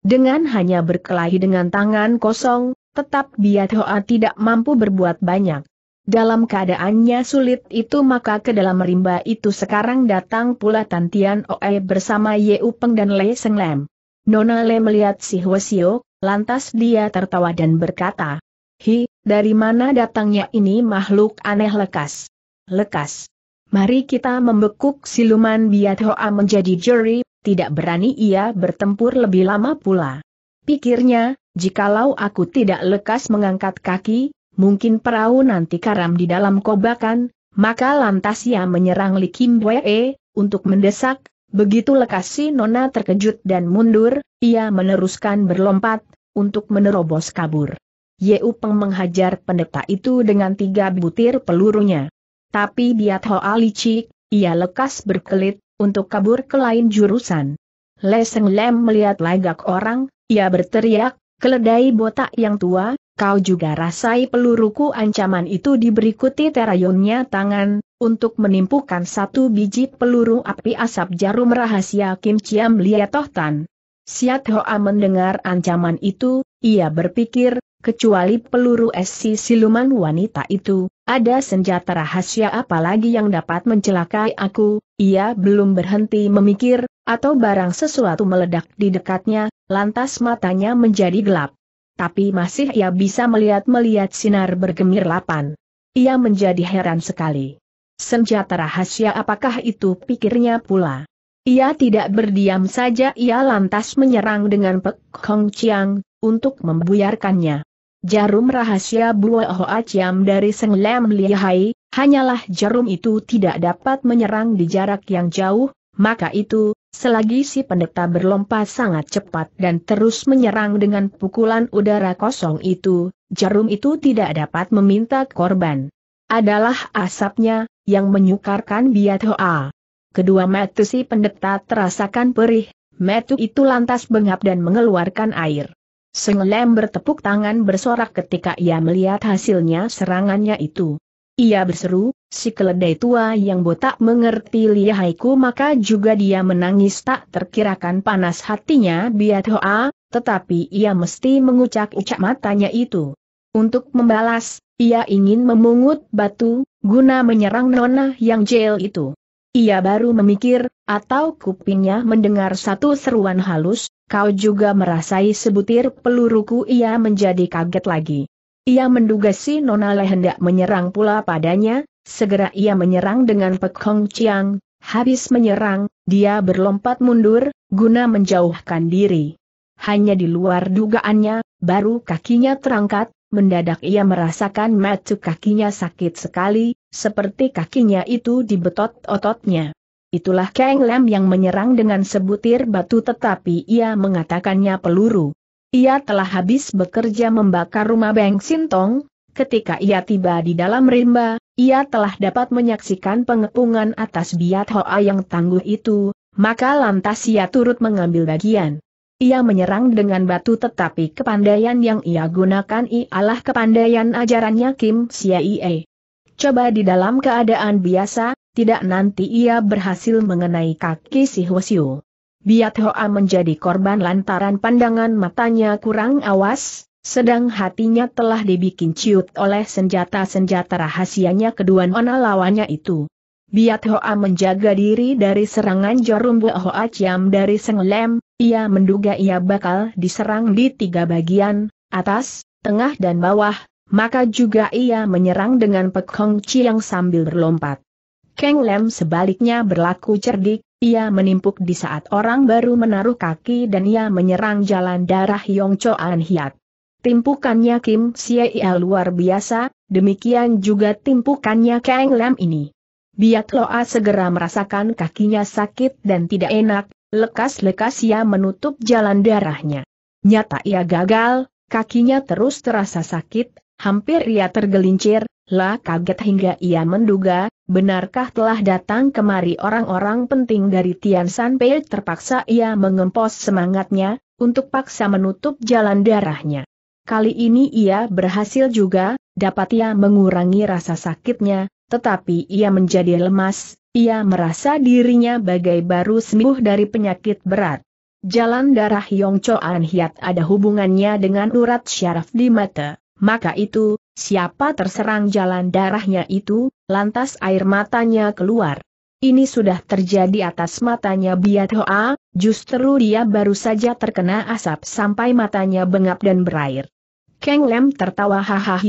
Dengan hanya berkelahi dengan tangan kosong, tetap Biat Hoa tidak mampu berbuat banyak. Dalam keadaannya sulit itu maka ke dalam rimba itu sekarang datang pula Tantian Oe bersama Ye Upeng dan Le Seng Lem. Nona Le melihat si Hwasio, lantas dia tertawa dan berkata, Hi, dari mana datangnya ini makhluk aneh lekas? Lekas. Mari kita membekuk siluman Biat Hoa menjadi juri, tidak berani ia bertempur lebih lama pula. Pikirnya, jikalau aku tidak lekas mengangkat kaki, mungkin perahu nanti karam di dalam kobakan, maka lantas ia menyerang Li Kim Wee, e, untuk mendesak, begitu lekas si Nona terkejut dan mundur, ia meneruskan berlompat, untuk menerobos kabur. Ye Upeng menghajar pendeta itu dengan tiga butir pelurunya. Tapi Biat Hoa Licik, ia lekas berkelit, untuk kabur ke lain jurusan. Leseng Lem melihat lagak orang, ia berteriak, keledai botak yang tua, kau juga rasai peluruku ancaman itu diberikuti terayunnya tangan, untuk menimpukan satu biji peluru api asap jarum rahasia Kim Chiam Lia Tohtan. Siat Hoa mendengar ancaman itu, ia berpikir, kecuali peluru es siluman wanita itu, ada senjata rahasia apa lagi yang dapat mencelakai aku, ia belum berhenti memikir, atau barang sesuatu meledak di dekatnya, lantas matanya menjadi gelap. Tapi masih ia bisa melihat-melihat sinar lapan. Ia menjadi heran sekali. Senjata rahasia apakah itu pikirnya pula. Ia tidak berdiam saja ia lantas menyerang dengan Pek Hong Chiang, untuk membuyarkannya. Jarum rahasia buah Hoa Aciam dari Seng Lam Lihai, hanyalah jarum itu tidak dapat menyerang di jarak yang jauh, maka itu, selagi si pendeta berlompat sangat cepat dan terus menyerang dengan pukulan udara kosong itu, jarum itu tidak dapat meminta korban. Adalah asapnya, yang menyukarkan biat Hoa. Kedua metu si pendeta terasakan perih, metu itu lantas bengap dan mengeluarkan air. Senglem bertepuk tangan bersorak ketika ia melihat hasilnya serangannya itu. Ia berseru, si keledai tua yang botak mengerti lihaiku maka juga dia menangis tak terkirakan panas hatinya biat hoa, tetapi ia mesti mengucak-ucak matanya itu. Untuk membalas, ia ingin memungut batu, guna menyerang nona yang jail itu. Ia baru memikir, atau kupingnya mendengar satu seruan halus, kau juga merasai sebutir peluruku ia menjadi kaget lagi. Ia menduga si Nonale hendak menyerang pula padanya, segera ia menyerang dengan pekong ciang, habis menyerang, dia berlompat mundur, guna menjauhkan diri. Hanya di luar dugaannya, baru kakinya terangkat, mendadak ia merasakan matuk kakinya sakit sekali, seperti kakinya itu dibetot ototnya. Itulah Kang Lam yang menyerang dengan sebutir batu tetapi ia mengatakannya peluru. Ia telah habis bekerja membakar rumah Beng Sintong, ketika ia tiba di dalam rimba, ia telah dapat menyaksikan pengepungan atas biat Hoa yang tangguh itu, maka lantas ia turut mengambil bagian. Ia menyerang dengan batu tetapi kepandaian yang ia gunakan ialah kepandaian ajarannya Kim Siaie. Coba di dalam keadaan biasa, tidak nanti ia berhasil mengenai kaki si Hwasyu. Biat Hoa menjadi korban lantaran pandangan matanya kurang awas, sedang hatinya telah dibikin ciut oleh senjata-senjata rahasianya kedua nona lawannya itu. Biat Hoa menjaga diri dari serangan Bu Hoa Ciam dari Senglem, ia menduga ia bakal diserang di tiga bagian, atas, tengah dan bawah, maka juga ia menyerang dengan Pekong Chiang sambil berlompat. Kang Lem sebaliknya berlaku cerdik, ia menimpuk di saat orang baru menaruh kaki dan ia menyerang jalan darah Yong Choan Hiat. Timpukannya Kim Ia luar biasa, demikian juga timpukannya Kang Lem ini. Biat Loa segera merasakan kakinya sakit dan tidak enak, lekas-lekas ia menutup jalan darahnya. Nyata ia gagal, kakinya terus terasa sakit, hampir ia tergelincir, lah kaget hingga ia menduga, benarkah telah datang kemari orang-orang penting dari Tian San Pei terpaksa ia mengempos semangatnya, untuk paksa menutup jalan darahnya. Kali ini ia berhasil juga, dapat ia mengurangi rasa sakitnya, tetapi ia menjadi lemas, ia merasa dirinya bagai baru sembuh dari penyakit berat. Jalan darah Yong Choan Hiat ada hubungannya dengan urat syaraf di mata maka itu, siapa terserang jalan darahnya itu, lantas air matanya keluar. Ini sudah terjadi atas matanya Biat Hoa, justru dia baru saja terkena asap sampai matanya bengap dan berair. Keng Lem tertawa hahaha.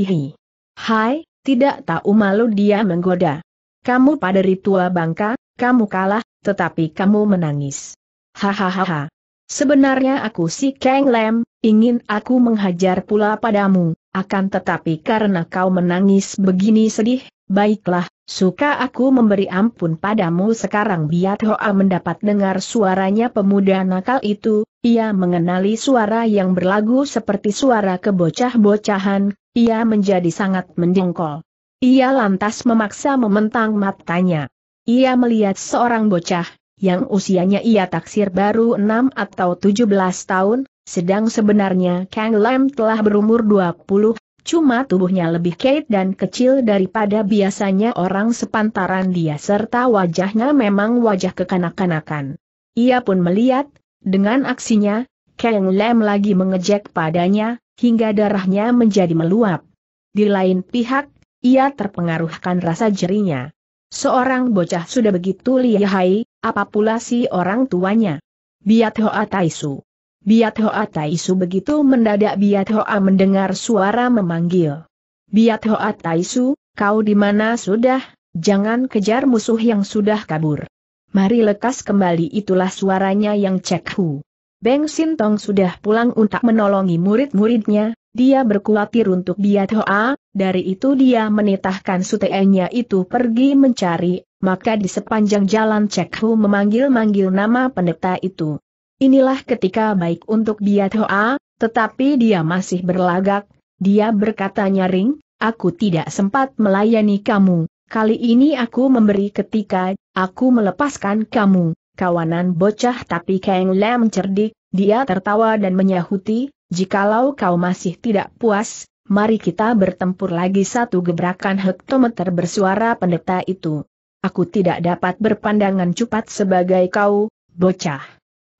Hai, tidak tahu malu dia menggoda. Kamu pada ritual bangka, kamu kalah, tetapi kamu menangis. Hahaha. Sebenarnya aku si Kang Lem, ingin aku menghajar pula padamu, akan tetapi karena kau menangis begini sedih, baiklah, suka aku memberi ampun padamu sekarang Biat Hoa mendapat dengar suaranya pemuda nakal itu, ia mengenali suara yang berlagu seperti suara kebocah-bocahan, ia menjadi sangat mendengkol. Ia lantas memaksa mementang matanya. Ia melihat seorang bocah, yang usianya ia taksir baru 6 atau 17 tahun, sedang sebenarnya Kang Lam telah berumur 20, cuma tubuhnya lebih kait dan kecil daripada biasanya orang sepantaran dia serta wajahnya memang wajah kekanak-kanakan. Ia pun melihat, dengan aksinya, Kang Lam lagi mengejek padanya, hingga darahnya menjadi meluap. Di lain pihak, ia terpengaruhkan rasa jerinya. Seorang bocah sudah begitu lihai, apa pula si orang tuanya? Biat Hoa Taisu. Biat Hoa Taisu begitu mendadak Biat Hoa mendengar suara memanggil. Biat Hoa Taisu, kau di mana sudah, jangan kejar musuh yang sudah kabur. Mari lekas kembali itulah suaranya yang cek hu. Beng Sintong sudah pulang untuk menolongi murid-muridnya, dia berkuatir untuk Biat Hoa, dari itu dia menitahkan sutenya itu pergi mencari, maka di sepanjang jalan Cek Hu memanggil-manggil nama pendeta itu. Inilah ketika baik untuk dia Hoa, tetapi dia masih berlagak, dia berkata nyaring, aku tidak sempat melayani kamu, kali ini aku memberi ketika, aku melepaskan kamu, kawanan bocah tapi Kang Lam cerdik, dia tertawa dan menyahuti, jikalau kau masih tidak puas, mari kita bertempur lagi satu gebrakan hektometer bersuara pendeta itu. Aku tidak dapat berpandangan cepat sebagai kau, bocah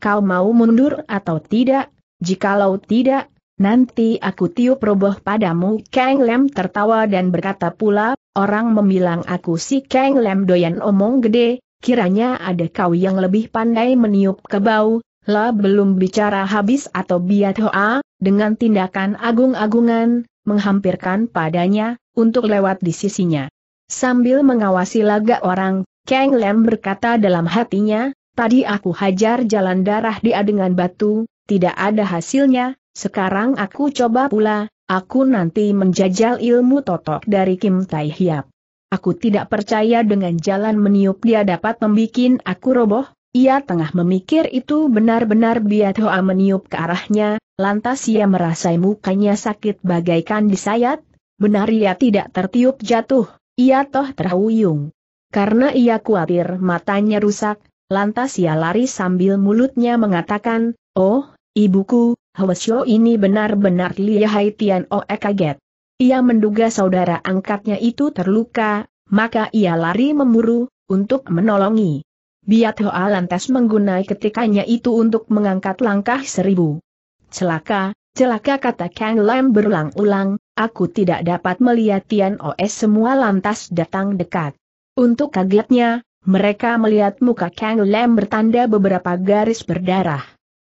kau mau mundur atau tidak? Jikalau tidak, nanti aku tiup roboh padamu. Kang Lem tertawa dan berkata pula, orang membilang aku si Kang Lem doyan omong gede, kiranya ada kau yang lebih pandai meniup ke bau. Lah belum bicara habis atau biat hoa, dengan tindakan agung-agungan, menghampirkan padanya, untuk lewat di sisinya. Sambil mengawasi laga orang, Kang Lem berkata dalam hatinya, Tadi aku hajar jalan darah dia dengan batu, tidak ada hasilnya, sekarang aku coba pula, aku nanti menjajal ilmu totok dari Kim Tai Hiap. Aku tidak percaya dengan jalan meniup dia dapat membuat aku roboh, ia tengah memikir itu benar-benar hoa meniup ke arahnya, lantas ia merasai mukanya sakit bagaikan disayat, benar ia tidak tertiup jatuh, ia toh terhuyung. Karena ia khawatir matanya rusak, Lantas ia lari sambil mulutnya mengatakan, Oh, ibuku, Hwasyo ini benar-benar lihai Tian Oe kaget. Ia menduga saudara angkatnya itu terluka, maka ia lari memburu, untuk menolongi. Biat Hoa lantas menggunai ketikannya itu untuk mengangkat langkah seribu. Celaka, celaka kata Kang Lam berulang-ulang, aku tidak dapat melihat Tian Oe semua lantas datang dekat. Untuk kagetnya, mereka melihat muka Kang Lem bertanda beberapa garis berdarah.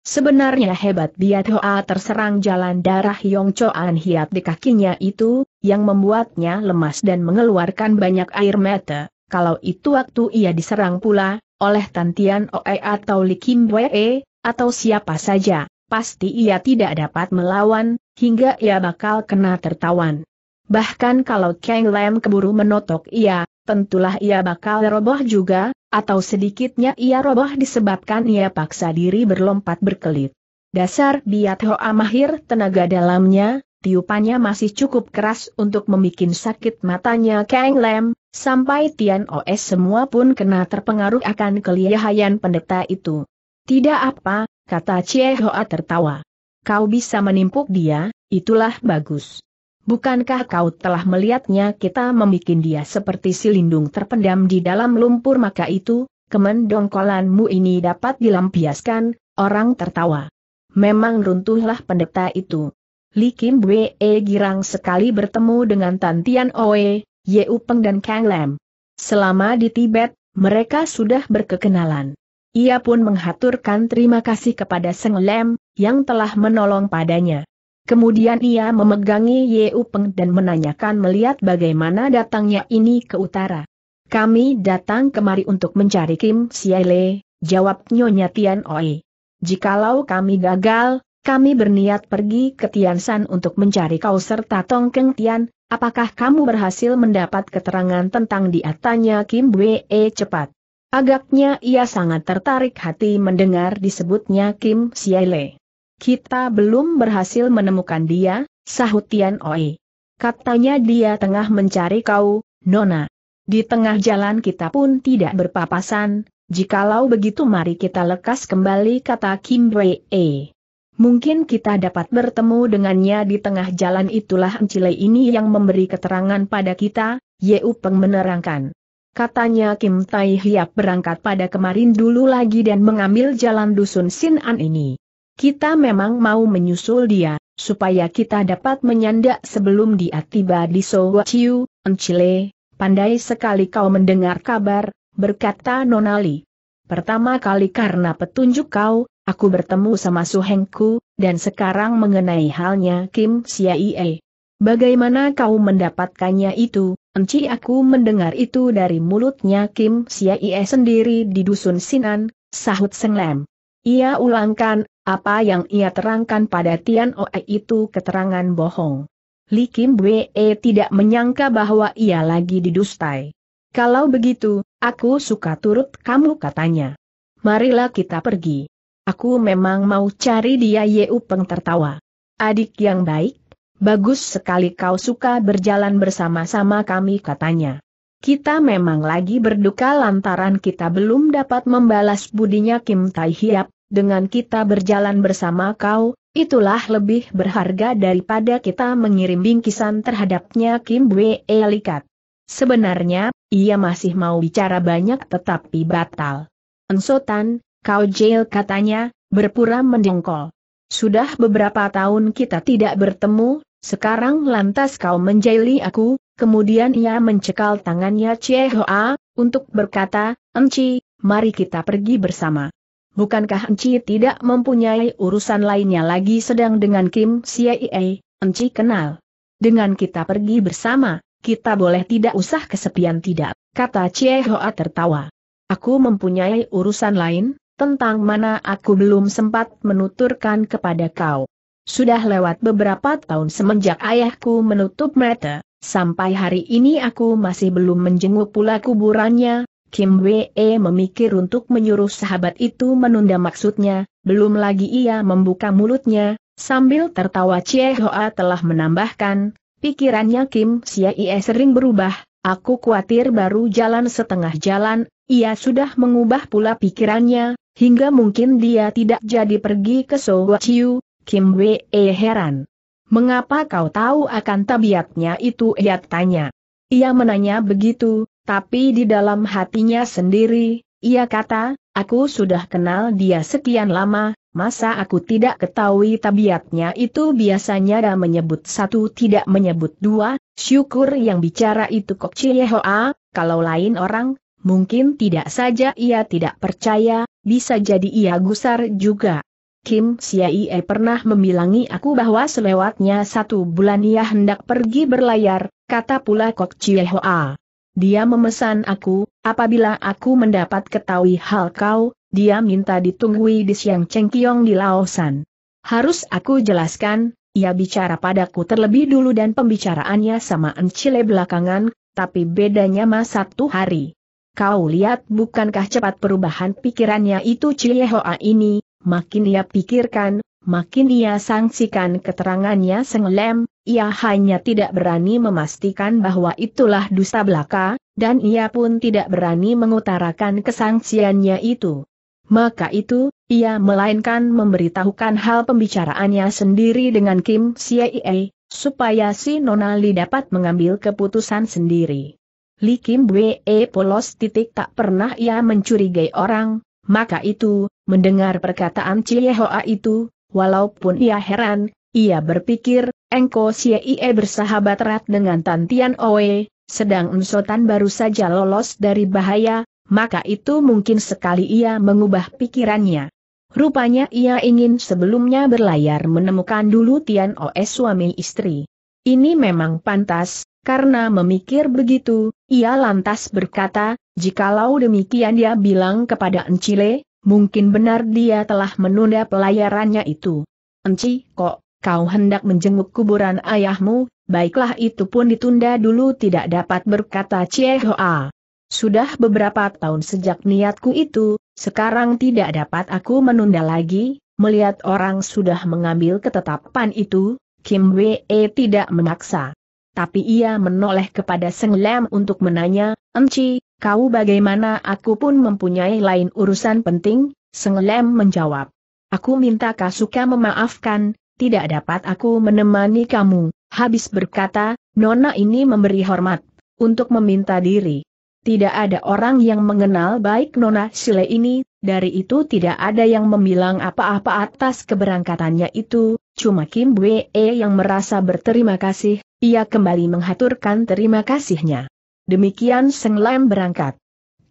Sebenarnya hebat Biat Hoa terserang jalan darah Yong Choan Hiat di kakinya itu, yang membuatnya lemas dan mengeluarkan banyak air mata, kalau itu waktu ia diserang pula, oleh Tantian Oe atau Li Kim Wee, atau siapa saja, pasti ia tidak dapat melawan, hingga ia bakal kena tertawan. Bahkan kalau Kang Lam keburu menotok ia, tentulah ia bakal roboh juga, atau sedikitnya ia roboh disebabkan ia paksa diri berlompat berkelit. Dasar biat Hoa mahir tenaga dalamnya, tiupannya masih cukup keras untuk membuat sakit matanya Kang Lem, sampai Tian Os semua pun kena terpengaruh akan kelihayan pendeta itu. Tidak apa, kata Cie Hoa tertawa. Kau bisa menimpuk dia, itulah bagus. Bukankah kau telah melihatnya kita membuat dia seperti silindung terpendam di dalam lumpur maka itu, kemendongkolanmu ini dapat dilampiaskan, orang tertawa. Memang runtuhlah pendeta itu. Li Kim Wei girang sekali bertemu dengan Tan Oe, Ye Upeng dan Kang Lam. Selama di Tibet, mereka sudah berkekenalan. Ia pun menghaturkan terima kasih kepada Seng Lam yang telah menolong padanya. Kemudian ia memegangi Yeu Peng dan menanyakan melihat bagaimana datangnya ini ke utara. Kami datang kemari untuk mencari Kim Siale, jawab Nyonya Tian Oi. Jikalau kami gagal, kami berniat pergi ke Tian Tiansan untuk mencari kau serta Tong Keng Tian, apakah kamu berhasil mendapat keterangan tentang diatanya Kim Wee e cepat? Agaknya ia sangat tertarik hati mendengar disebutnya Kim Siale. Kita belum berhasil menemukan dia, sahut Tian Oi. Katanya dia tengah mencari kau, Nona. Di tengah jalan kita pun tidak berpapasan, jikalau begitu mari kita lekas kembali kata Kim Wei E. Mungkin kita dapat bertemu dengannya di tengah jalan itulah Encile ini yang memberi keterangan pada kita, Yeup Upeng menerangkan. Katanya Kim Tai Hiap berangkat pada kemarin dulu lagi dan mengambil jalan dusun Sin An ini. Kita memang mau menyusul dia, supaya kita dapat menyandak sebelum dia tiba di Sowachiu, Encile, pandai sekali kau mendengar kabar, berkata Nonali. Pertama kali karena petunjuk kau, aku bertemu sama Suhengku, dan sekarang mengenai halnya Kim Siaie. Bagaimana kau mendapatkannya itu? Enci aku mendengar itu dari mulutnya Kim Siaie sendiri di dusun Sinan, sahut Senglem. Ia ulangkan, apa yang ia terangkan pada Tian Oe itu keterangan bohong. Li Kim Wee tidak menyangka bahwa ia lagi didustai. Kalau begitu, aku suka turut kamu katanya. Marilah kita pergi. Aku memang mau cari dia Yeu Peng tertawa. Adik yang baik, bagus sekali kau suka berjalan bersama-sama kami katanya. Kita memang lagi berduka lantaran kita belum dapat membalas budinya Kim Tai Hiap, dengan kita berjalan bersama kau, itulah lebih berharga daripada kita mengirim bingkisan terhadapnya Kim Wee Elikat. Sebenarnya, ia masih mau bicara banyak tetapi batal. Ensotan, kau jail katanya, berpura mendengkol. Sudah beberapa tahun kita tidak bertemu, sekarang lantas kau menjaili aku, kemudian ia mencekal tangannya Chie Hoa, untuk berkata, Enci, mari kita pergi bersama bukankah Enci tidak mempunyai urusan lainnya lagi sedang dengan Kim Siei, Enci kenal. Dengan kita pergi bersama, kita boleh tidak usah kesepian tidak, kata Cie Hoa tertawa. Aku mempunyai urusan lain, tentang mana aku belum sempat menuturkan kepada kau. Sudah lewat beberapa tahun semenjak ayahku menutup mata, sampai hari ini aku masih belum menjenguk pula kuburannya, Kim Wee memikir untuk menyuruh sahabat itu menunda maksudnya, belum lagi ia membuka mulutnya, sambil tertawa Chie Hoa telah menambahkan, pikirannya Kim Siaie sering berubah, aku khawatir baru jalan setengah jalan, ia sudah mengubah pula pikirannya, hingga mungkin dia tidak jadi pergi ke Soho Chiu, Kim Wee heran. Mengapa kau tahu akan tabiatnya itu ia tanya. Ia menanya begitu, tapi di dalam hatinya sendiri, ia kata, aku sudah kenal dia sekian lama, masa aku tidak ketahui tabiatnya itu biasanya dah menyebut satu tidak menyebut dua, syukur yang bicara itu Kok cilehoa. kalau lain orang, mungkin tidak saja ia tidak percaya, bisa jadi ia gusar juga. Kim Siaie pernah memilangi aku bahwa selewatnya satu bulan ia hendak pergi berlayar, kata pula Kok cilehoa. Dia memesan aku, apabila aku mendapat ketahui hal kau, dia minta ditunggui di Siang cengkiong di Laosan. Harus aku jelaskan, ia bicara padaku terlebih dulu dan pembicaraannya sama Encile belakangan, tapi bedanya mas satu hari. Kau lihat bukankah cepat perubahan pikirannya itu Hoa ini, makin ia pikirkan, makin ia sangsikan keterangannya sengelem, ia hanya tidak berani memastikan bahwa itulah dusta belaka, dan ia pun tidak berani mengutarakan kesangsiannya itu. Maka itu, ia melainkan memberitahukan hal pembicaraannya sendiri dengan Kim Siei, supaya si nonali dapat mengambil keputusan sendiri. Li Kim Wee polos titik tak pernah ia mencurigai orang, maka itu, mendengar perkataan Cie Hoa itu, walaupun ia heran, ia berpikir, Engko Xie bersahabat erat dengan Tan Tian Oe, sedang Nsotan baru saja lolos dari bahaya, maka itu mungkin sekali ia mengubah pikirannya. Rupanya ia ingin sebelumnya berlayar menemukan dulu Tian Oe suami istri. Ini memang pantas, karena memikir begitu, ia lantas berkata, jikalau demikian dia bilang kepada Encile, mungkin benar dia telah menunda pelayarannya itu. Enci, kok kau hendak menjenguk kuburan ayahmu, baiklah itu pun ditunda dulu tidak dapat berkata Cie Hoa. Sudah beberapa tahun sejak niatku itu, sekarang tidak dapat aku menunda lagi, melihat orang sudah mengambil ketetapan itu, Kim Wee tidak memaksa. Tapi ia menoleh kepada Seng Lam untuk menanya, Enci, kau bagaimana aku pun mempunyai lain urusan penting, Seng Lam menjawab. Aku minta Kasuka memaafkan, tidak dapat aku menemani kamu. Habis berkata, Nona ini memberi hormat, untuk meminta diri. Tidak ada orang yang mengenal baik Nona Sile ini, dari itu tidak ada yang membilang apa-apa atas keberangkatannya itu, cuma Kim Bwe yang merasa berterima kasih, ia kembali menghaturkan terima kasihnya. Demikian Seng Lem berangkat.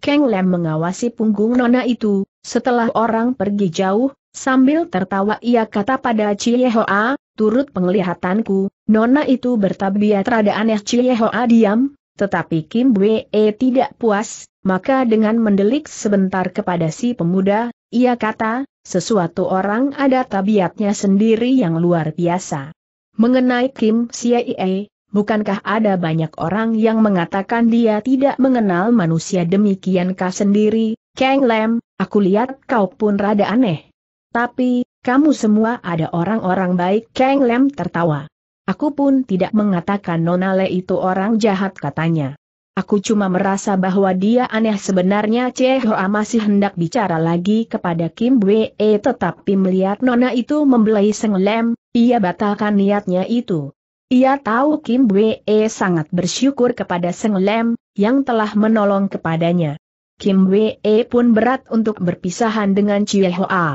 Kang Lam mengawasi punggung Nona itu, setelah orang pergi jauh, Sambil tertawa ia kata pada Hoa, turut penglihatanku, nona itu bertabiat rada aneh Hoa diam, tetapi Kim Wee e tidak puas, maka dengan mendelik sebentar kepada si pemuda, ia kata, sesuatu orang ada tabiatnya sendiri yang luar biasa. Mengenai Kim Siee, bukankah ada banyak orang yang mengatakan dia tidak mengenal manusia demikiankah sendiri, Kang Lem, aku lihat kau pun rada aneh. Tapi, kamu semua ada orang-orang baik Kang Lem tertawa. Aku pun tidak mengatakan Nona Le itu orang jahat katanya. Aku cuma merasa bahwa dia aneh sebenarnya Chehoa Hoa masih hendak bicara lagi kepada Kim Wee tetapi melihat Nona itu membelai Seng Lem, ia batalkan niatnya itu. Ia tahu Kim Wee sangat bersyukur kepada Seng Lem, yang telah menolong kepadanya. Kim Wee pun berat untuk berpisahan dengan Chehoa. Hoa.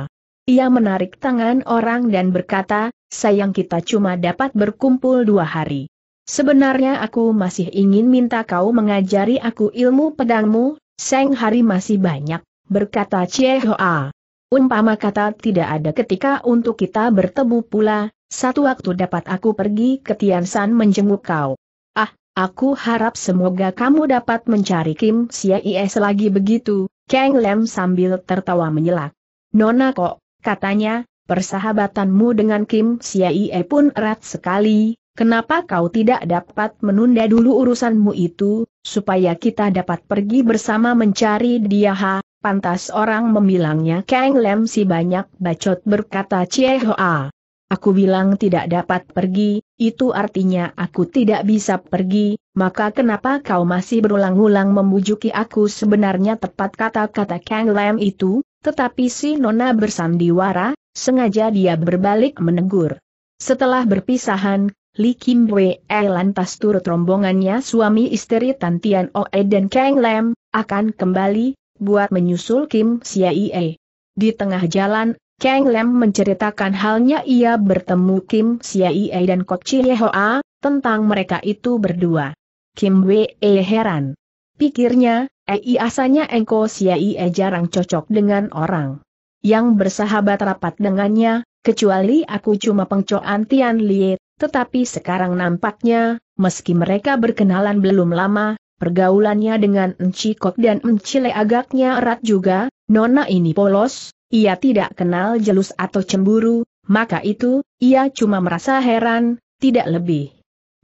Ia menarik tangan orang dan berkata, sayang kita cuma dapat berkumpul dua hari. Sebenarnya aku masih ingin minta kau mengajari aku ilmu pedangmu, Seng hari masih banyak, berkata Chie Hoa. Umpama kata tidak ada ketika untuk kita bertemu pula, satu waktu dapat aku pergi ke Tiansan menjenguk kau. Ah, aku harap semoga kamu dapat mencari Kim Sia Is lagi begitu, Kang Lem sambil tertawa menyelak. Nona kok, katanya, persahabatanmu dengan Kim Siaie pun erat sekali, kenapa kau tidak dapat menunda dulu urusanmu itu, supaya kita dapat pergi bersama mencari dia ha, pantas orang memilangnya Kang Lem si banyak bacot berkata Cie Hoa. Aku bilang tidak dapat pergi, itu artinya aku tidak bisa pergi, maka kenapa kau masih berulang-ulang memujuki aku sebenarnya tepat kata-kata Kang Lam itu? Tetapi si Nona bersandiwara, sengaja dia berbalik menegur. Setelah berpisahan, Li Kim Wei lantas turut rombongannya suami istri Tan Oe dan Kang Lam, akan kembali, buat menyusul Kim Siaie. Di tengah jalan, Kang Lam menceritakan halnya ia bertemu Kim Siaie dan Kok Chie Hoa, tentang mereka itu berdua. Kim Wei heran. Pikirnya, Ei eh, iya, asalnya Engko Siai iya, jarang cocok dengan orang yang bersahabat rapat dengannya, kecuali aku cuma pengcoan Tian Lie, tetapi sekarang nampaknya, meski mereka berkenalan belum lama, pergaulannya dengan Enci Kok dan Enci Le agaknya erat juga, nona ini polos, ia tidak kenal jelus atau cemburu, maka itu, ia cuma merasa heran, tidak lebih.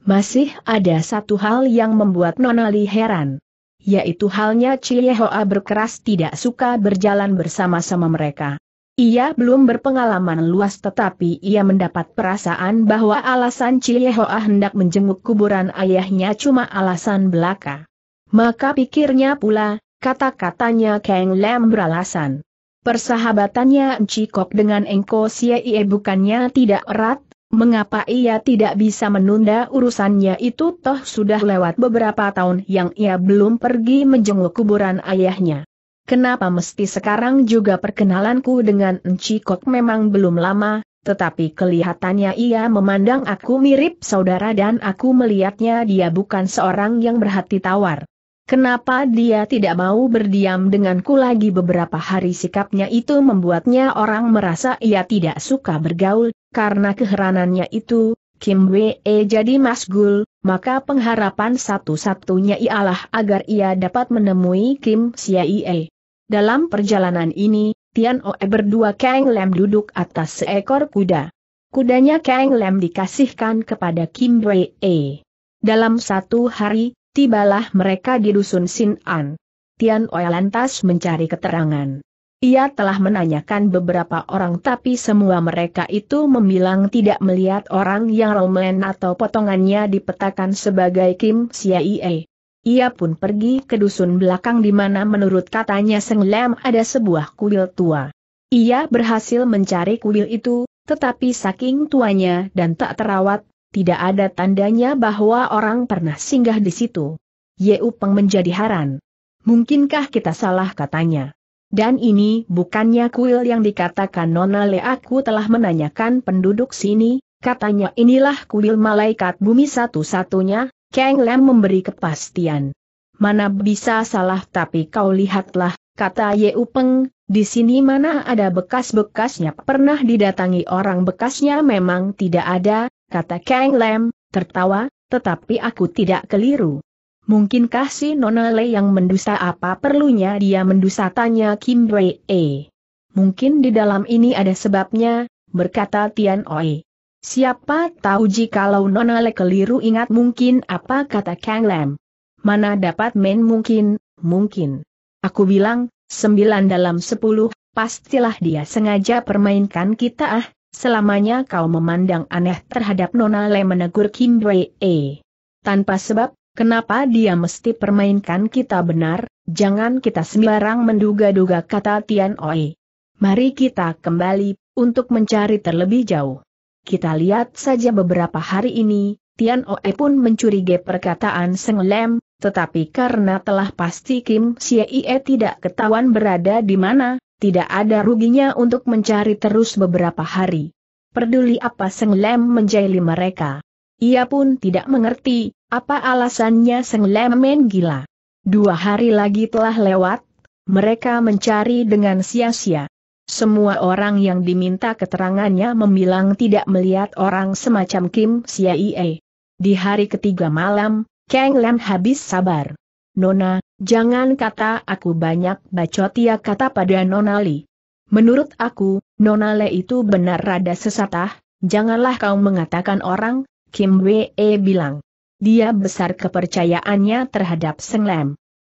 Masih ada satu hal yang membuat Nona Li heran yaitu halnya Chiehoa berkeras tidak suka berjalan bersama-sama mereka. Ia belum berpengalaman luas tetapi ia mendapat perasaan bahwa alasan Chiehoa hendak menjenguk kuburan ayahnya cuma alasan belaka. Maka pikirnya pula, kata-katanya Kang Lam beralasan. Persahabatannya Encikok dengan Engko Siei bukannya tidak erat, Mengapa ia tidak bisa menunda urusannya itu toh sudah lewat beberapa tahun yang ia belum pergi menjenguk kuburan ayahnya. Kenapa mesti sekarang juga perkenalanku dengan Enci Kok memang belum lama, tetapi kelihatannya ia memandang aku mirip saudara dan aku melihatnya dia bukan seorang yang berhati tawar. Kenapa dia tidak mau berdiam denganku lagi beberapa hari sikapnya itu membuatnya orang merasa ia tidak suka bergaul, karena keheranannya itu, Kim Wee jadi masgul, maka pengharapan satu-satunya ialah agar ia dapat menemui Kim Siae. Dalam perjalanan ini, Tian Oe berdua Kang Lem duduk atas seekor kuda. Kudanya Kang Lem dikasihkan kepada Kim Wee. Dalam satu hari, Tibalah mereka di dusun Sin An. Tian Oe lantas mencari keterangan. Ia telah menanyakan beberapa orang tapi semua mereka itu membilang tidak melihat orang yang Roman atau potongannya dipetakan sebagai Kim Siaie. Ia pun pergi ke dusun belakang di mana menurut katanya Seng Lam ada sebuah kuil tua. Ia berhasil mencari kuil itu, tetapi saking tuanya dan tak terawat, tidak ada tandanya bahwa orang pernah singgah di situ. Yeupeng menjadi heran. Mungkinkah kita salah katanya? Dan ini bukannya kuil yang dikatakan Nona Le aku telah menanyakan penduduk sini, katanya inilah kuil malaikat bumi satu-satunya, Kang Lam memberi kepastian. Mana bisa salah tapi kau lihatlah, kata Yeupeng, di sini mana ada bekas-bekasnya pernah didatangi orang bekasnya memang tidak ada, kata Kang Lem, tertawa, tetapi aku tidak keliru. Mungkinkah si Nona Le yang mendusta apa perlunya dia mendusta tanya Kim Wei E. Mungkin di dalam ini ada sebabnya, berkata Tian Oi. Siapa tahu jikalau Nona Le keliru ingat mungkin apa kata Kang Lem? Mana dapat main mungkin, mungkin. Aku bilang, sembilan dalam sepuluh, pastilah dia sengaja permainkan kita ah, Selamanya kau memandang aneh terhadap Nona Le menegur Kim Wei E. Tanpa sebab, kenapa dia mesti permainkan kita benar, jangan kita sembarang menduga-duga kata Tian Oi. Mari kita kembali, untuk mencari terlebih jauh. Kita lihat saja beberapa hari ini, Tian Oe pun mencurigai perkataan Seng Lem, tetapi karena telah pasti Kim Sie tidak ketahuan berada di mana, tidak ada ruginya untuk mencari terus beberapa hari. Peduli apa Seng Lem menjahili mereka. Ia pun tidak mengerti, apa alasannya Seng Lem main gila. Dua hari lagi telah lewat, mereka mencari dengan sia-sia. Semua orang yang diminta keterangannya membilang tidak melihat orang semacam Kim Siaie. Di hari ketiga malam, Kang Lam habis sabar. Nona, Jangan kata aku banyak bacot ya kata pada Nonali. Menurut aku, Nonale itu benar rada sesatah, janganlah kau mengatakan orang, Kim Wee e bilang. Dia besar kepercayaannya terhadap Seng Lem.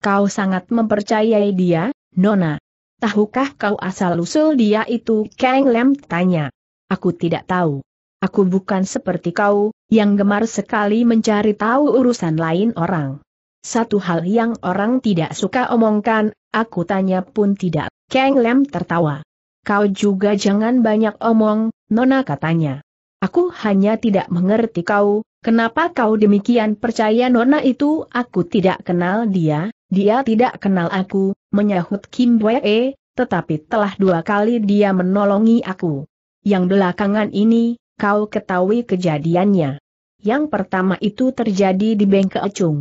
Kau sangat mempercayai dia, Nona. Tahukah kau asal-usul dia itu? Kang Lem tanya. Aku tidak tahu. Aku bukan seperti kau, yang gemar sekali mencari tahu urusan lain orang satu hal yang orang tidak suka omongkan, aku tanya pun tidak. Kang Lem tertawa. Kau juga jangan banyak omong, Nona katanya. Aku hanya tidak mengerti kau, kenapa kau demikian percaya Nona itu aku tidak kenal dia, dia tidak kenal aku, menyahut Kim Wee, tetapi telah dua kali dia menolongi aku. Yang belakangan ini, kau ketahui kejadiannya. Yang pertama itu terjadi di bengkel Bengkeecung.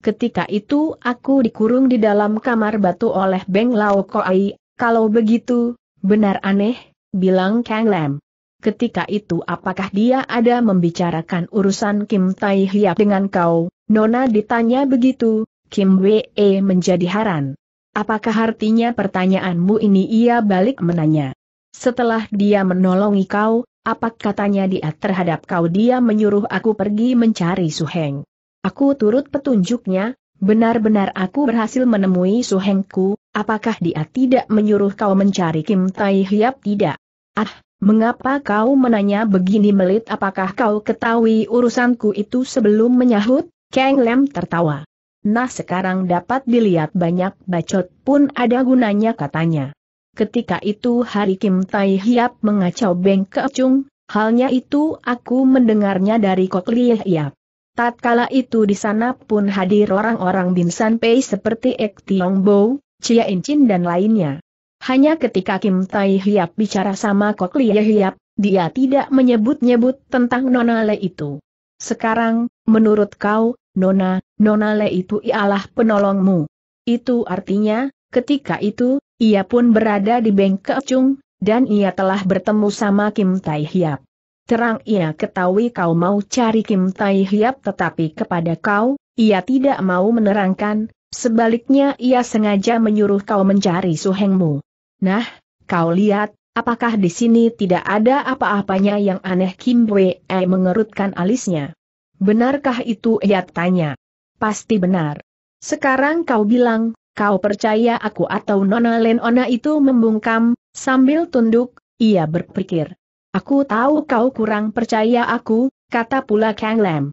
Ketika itu aku dikurung di dalam kamar batu oleh Beng Lao Koai, kalau begitu, benar aneh, bilang Kang Lam. Ketika itu apakah dia ada membicarakan urusan Kim Tai Hiap dengan kau? Nona ditanya begitu, Kim Wee menjadi haran. Apakah artinya pertanyaanmu ini ia balik menanya. Setelah dia menolongi kau, apa katanya dia terhadap kau dia menyuruh aku pergi mencari Suheng. Aku turut petunjuknya, benar-benar aku berhasil menemui suhengku, apakah dia tidak menyuruh kau mencari Kim Tai Hiap tidak? Ah, mengapa kau menanya begini melit apakah kau ketahui urusanku itu sebelum menyahut? Kang Lem tertawa. Nah sekarang dapat dilihat banyak bacot pun ada gunanya katanya. Ketika itu hari Kim Tai Hiap mengacau Beng Keacung, halnya itu aku mendengarnya dari Kok Lie Hiap. Tatkala itu di sana pun hadir orang-orang Binsan Pei seperti Ek Tiong Bo, Chia Chin dan lainnya. Hanya ketika Kim Tai Hiap bicara sama Kok Lia Hiap, dia tidak menyebut-nyebut tentang Nona Le itu. Sekarang, menurut kau, Nona, Nona Le itu ialah penolongmu. Itu artinya, ketika itu, ia pun berada di kecung, dan ia telah bertemu sama Kim Tai Hiap. Terang ia ketahui kau mau cari Kim Tai Hiap tetapi kepada kau, ia tidak mau menerangkan, sebaliknya ia sengaja menyuruh kau mencari suhengmu. Nah, kau lihat, apakah di sini tidak ada apa-apanya yang aneh Kim Wei mengerutkan alisnya. Benarkah itu ia tanya? Pasti benar. Sekarang kau bilang, kau percaya aku atau Nona Lenona itu membungkam, sambil tunduk, ia berpikir. Aku tahu kau kurang percaya aku, kata pula Kang Lam.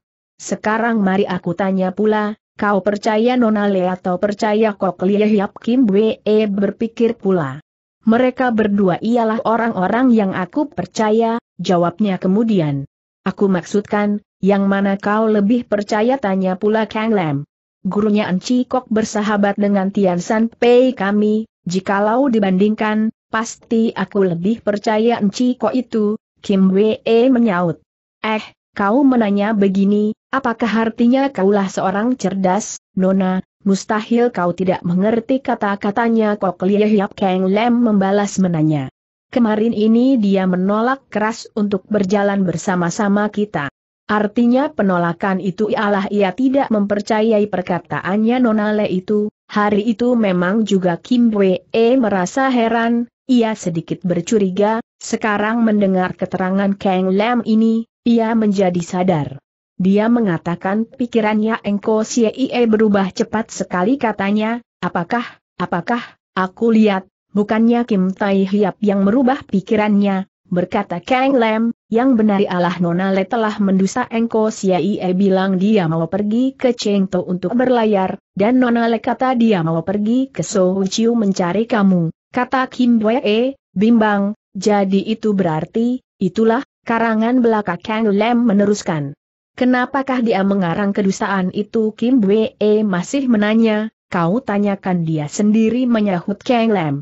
Sekarang mari aku tanya pula, kau percaya Nona Le atau percaya Kok Lia Hiap Kim Wee berpikir pula. Mereka berdua ialah orang-orang yang aku percaya, jawabnya kemudian. Aku maksudkan, yang mana kau lebih percaya tanya pula Kang Lam. Gurunya Enci Kok bersahabat dengan Tian San Pei kami, jikalau dibandingkan, pasti aku lebih percaya Enci Ko itu, Kim Wee menyaut. Eh, kau menanya begini, apakah artinya kaulah seorang cerdas, Nona, mustahil kau tidak mengerti kata-katanya Kok Lie Hiap Kang Lem membalas menanya. Kemarin ini dia menolak keras untuk berjalan bersama-sama kita. Artinya penolakan itu ialah ia tidak mempercayai perkataannya Nona Le itu, hari itu memang juga Kim Wee merasa heran, ia sedikit bercuriga, sekarang mendengar keterangan Kang Lam ini, ia menjadi sadar. Dia mengatakan pikirannya Engko Xie berubah cepat sekali katanya, apakah, apakah, aku lihat, bukannya Kim Tai Hiap yang merubah pikirannya, berkata Kang Lam, yang benar Allah Nona Le telah mendusa Engko Xie bilang dia mau pergi ke Cheng To untuk berlayar, dan Nona Le kata dia mau pergi ke Sohu Chiu mencari kamu kata Kim Dwee, bimbang, jadi itu berarti, itulah, karangan belaka Kang Lem meneruskan. Kenapakah dia mengarang kedustaan itu Kim Wee masih menanya, kau tanyakan dia sendiri menyahut Kang Lem.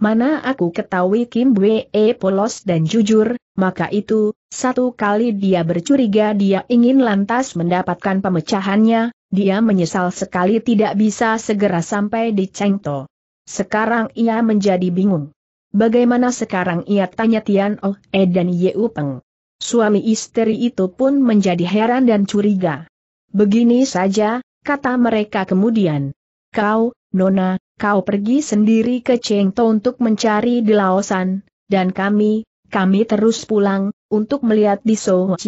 Mana aku ketahui Kim Wee polos dan jujur, maka itu, satu kali dia bercuriga dia ingin lantas mendapatkan pemecahannya, dia menyesal sekali tidak bisa segera sampai di Chengto. Sekarang ia menjadi bingung. Bagaimana sekarang ia tanya Tian Oh E dan Ye Upeng? Suami istri itu pun menjadi heran dan curiga. Begini saja, kata mereka kemudian. Kau, Nona, kau pergi sendiri ke To untuk mencari di Laosan, dan kami, kami terus pulang, untuk melihat di Soho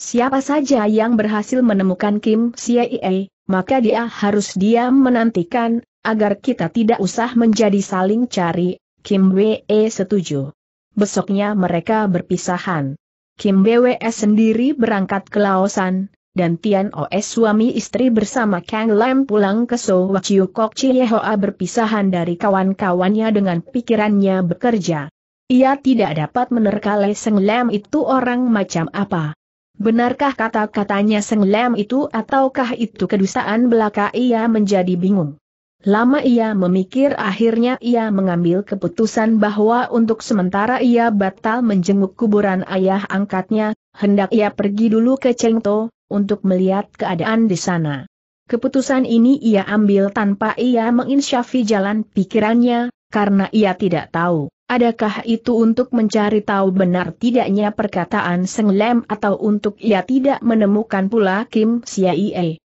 Siapa saja yang berhasil menemukan Kim Siaie, maka dia harus diam menantikan, agar kita tidak usah menjadi saling cari, Kim Wee setuju. Besoknya mereka berpisahan. Kim Wee sendiri berangkat ke Laosan, dan Tian S suami istri bersama Kang Lam pulang ke Sowa Chiu Kok Hoa berpisahan dari kawan-kawannya dengan pikirannya bekerja. Ia tidak dapat menerka Le Seng Lam itu orang macam apa. Benarkah kata-katanya Seng Lam itu ataukah itu kedustaan belaka ia menjadi bingung. Lama ia memikir akhirnya ia mengambil keputusan bahwa untuk sementara ia batal menjenguk kuburan ayah angkatnya, hendak ia pergi dulu ke Cengto untuk melihat keadaan di sana. Keputusan ini ia ambil tanpa ia menginsyafi jalan pikirannya, karena ia tidak tahu, adakah itu untuk mencari tahu benar tidaknya perkataan senglem atau untuk ia tidak menemukan pula Kim Siai.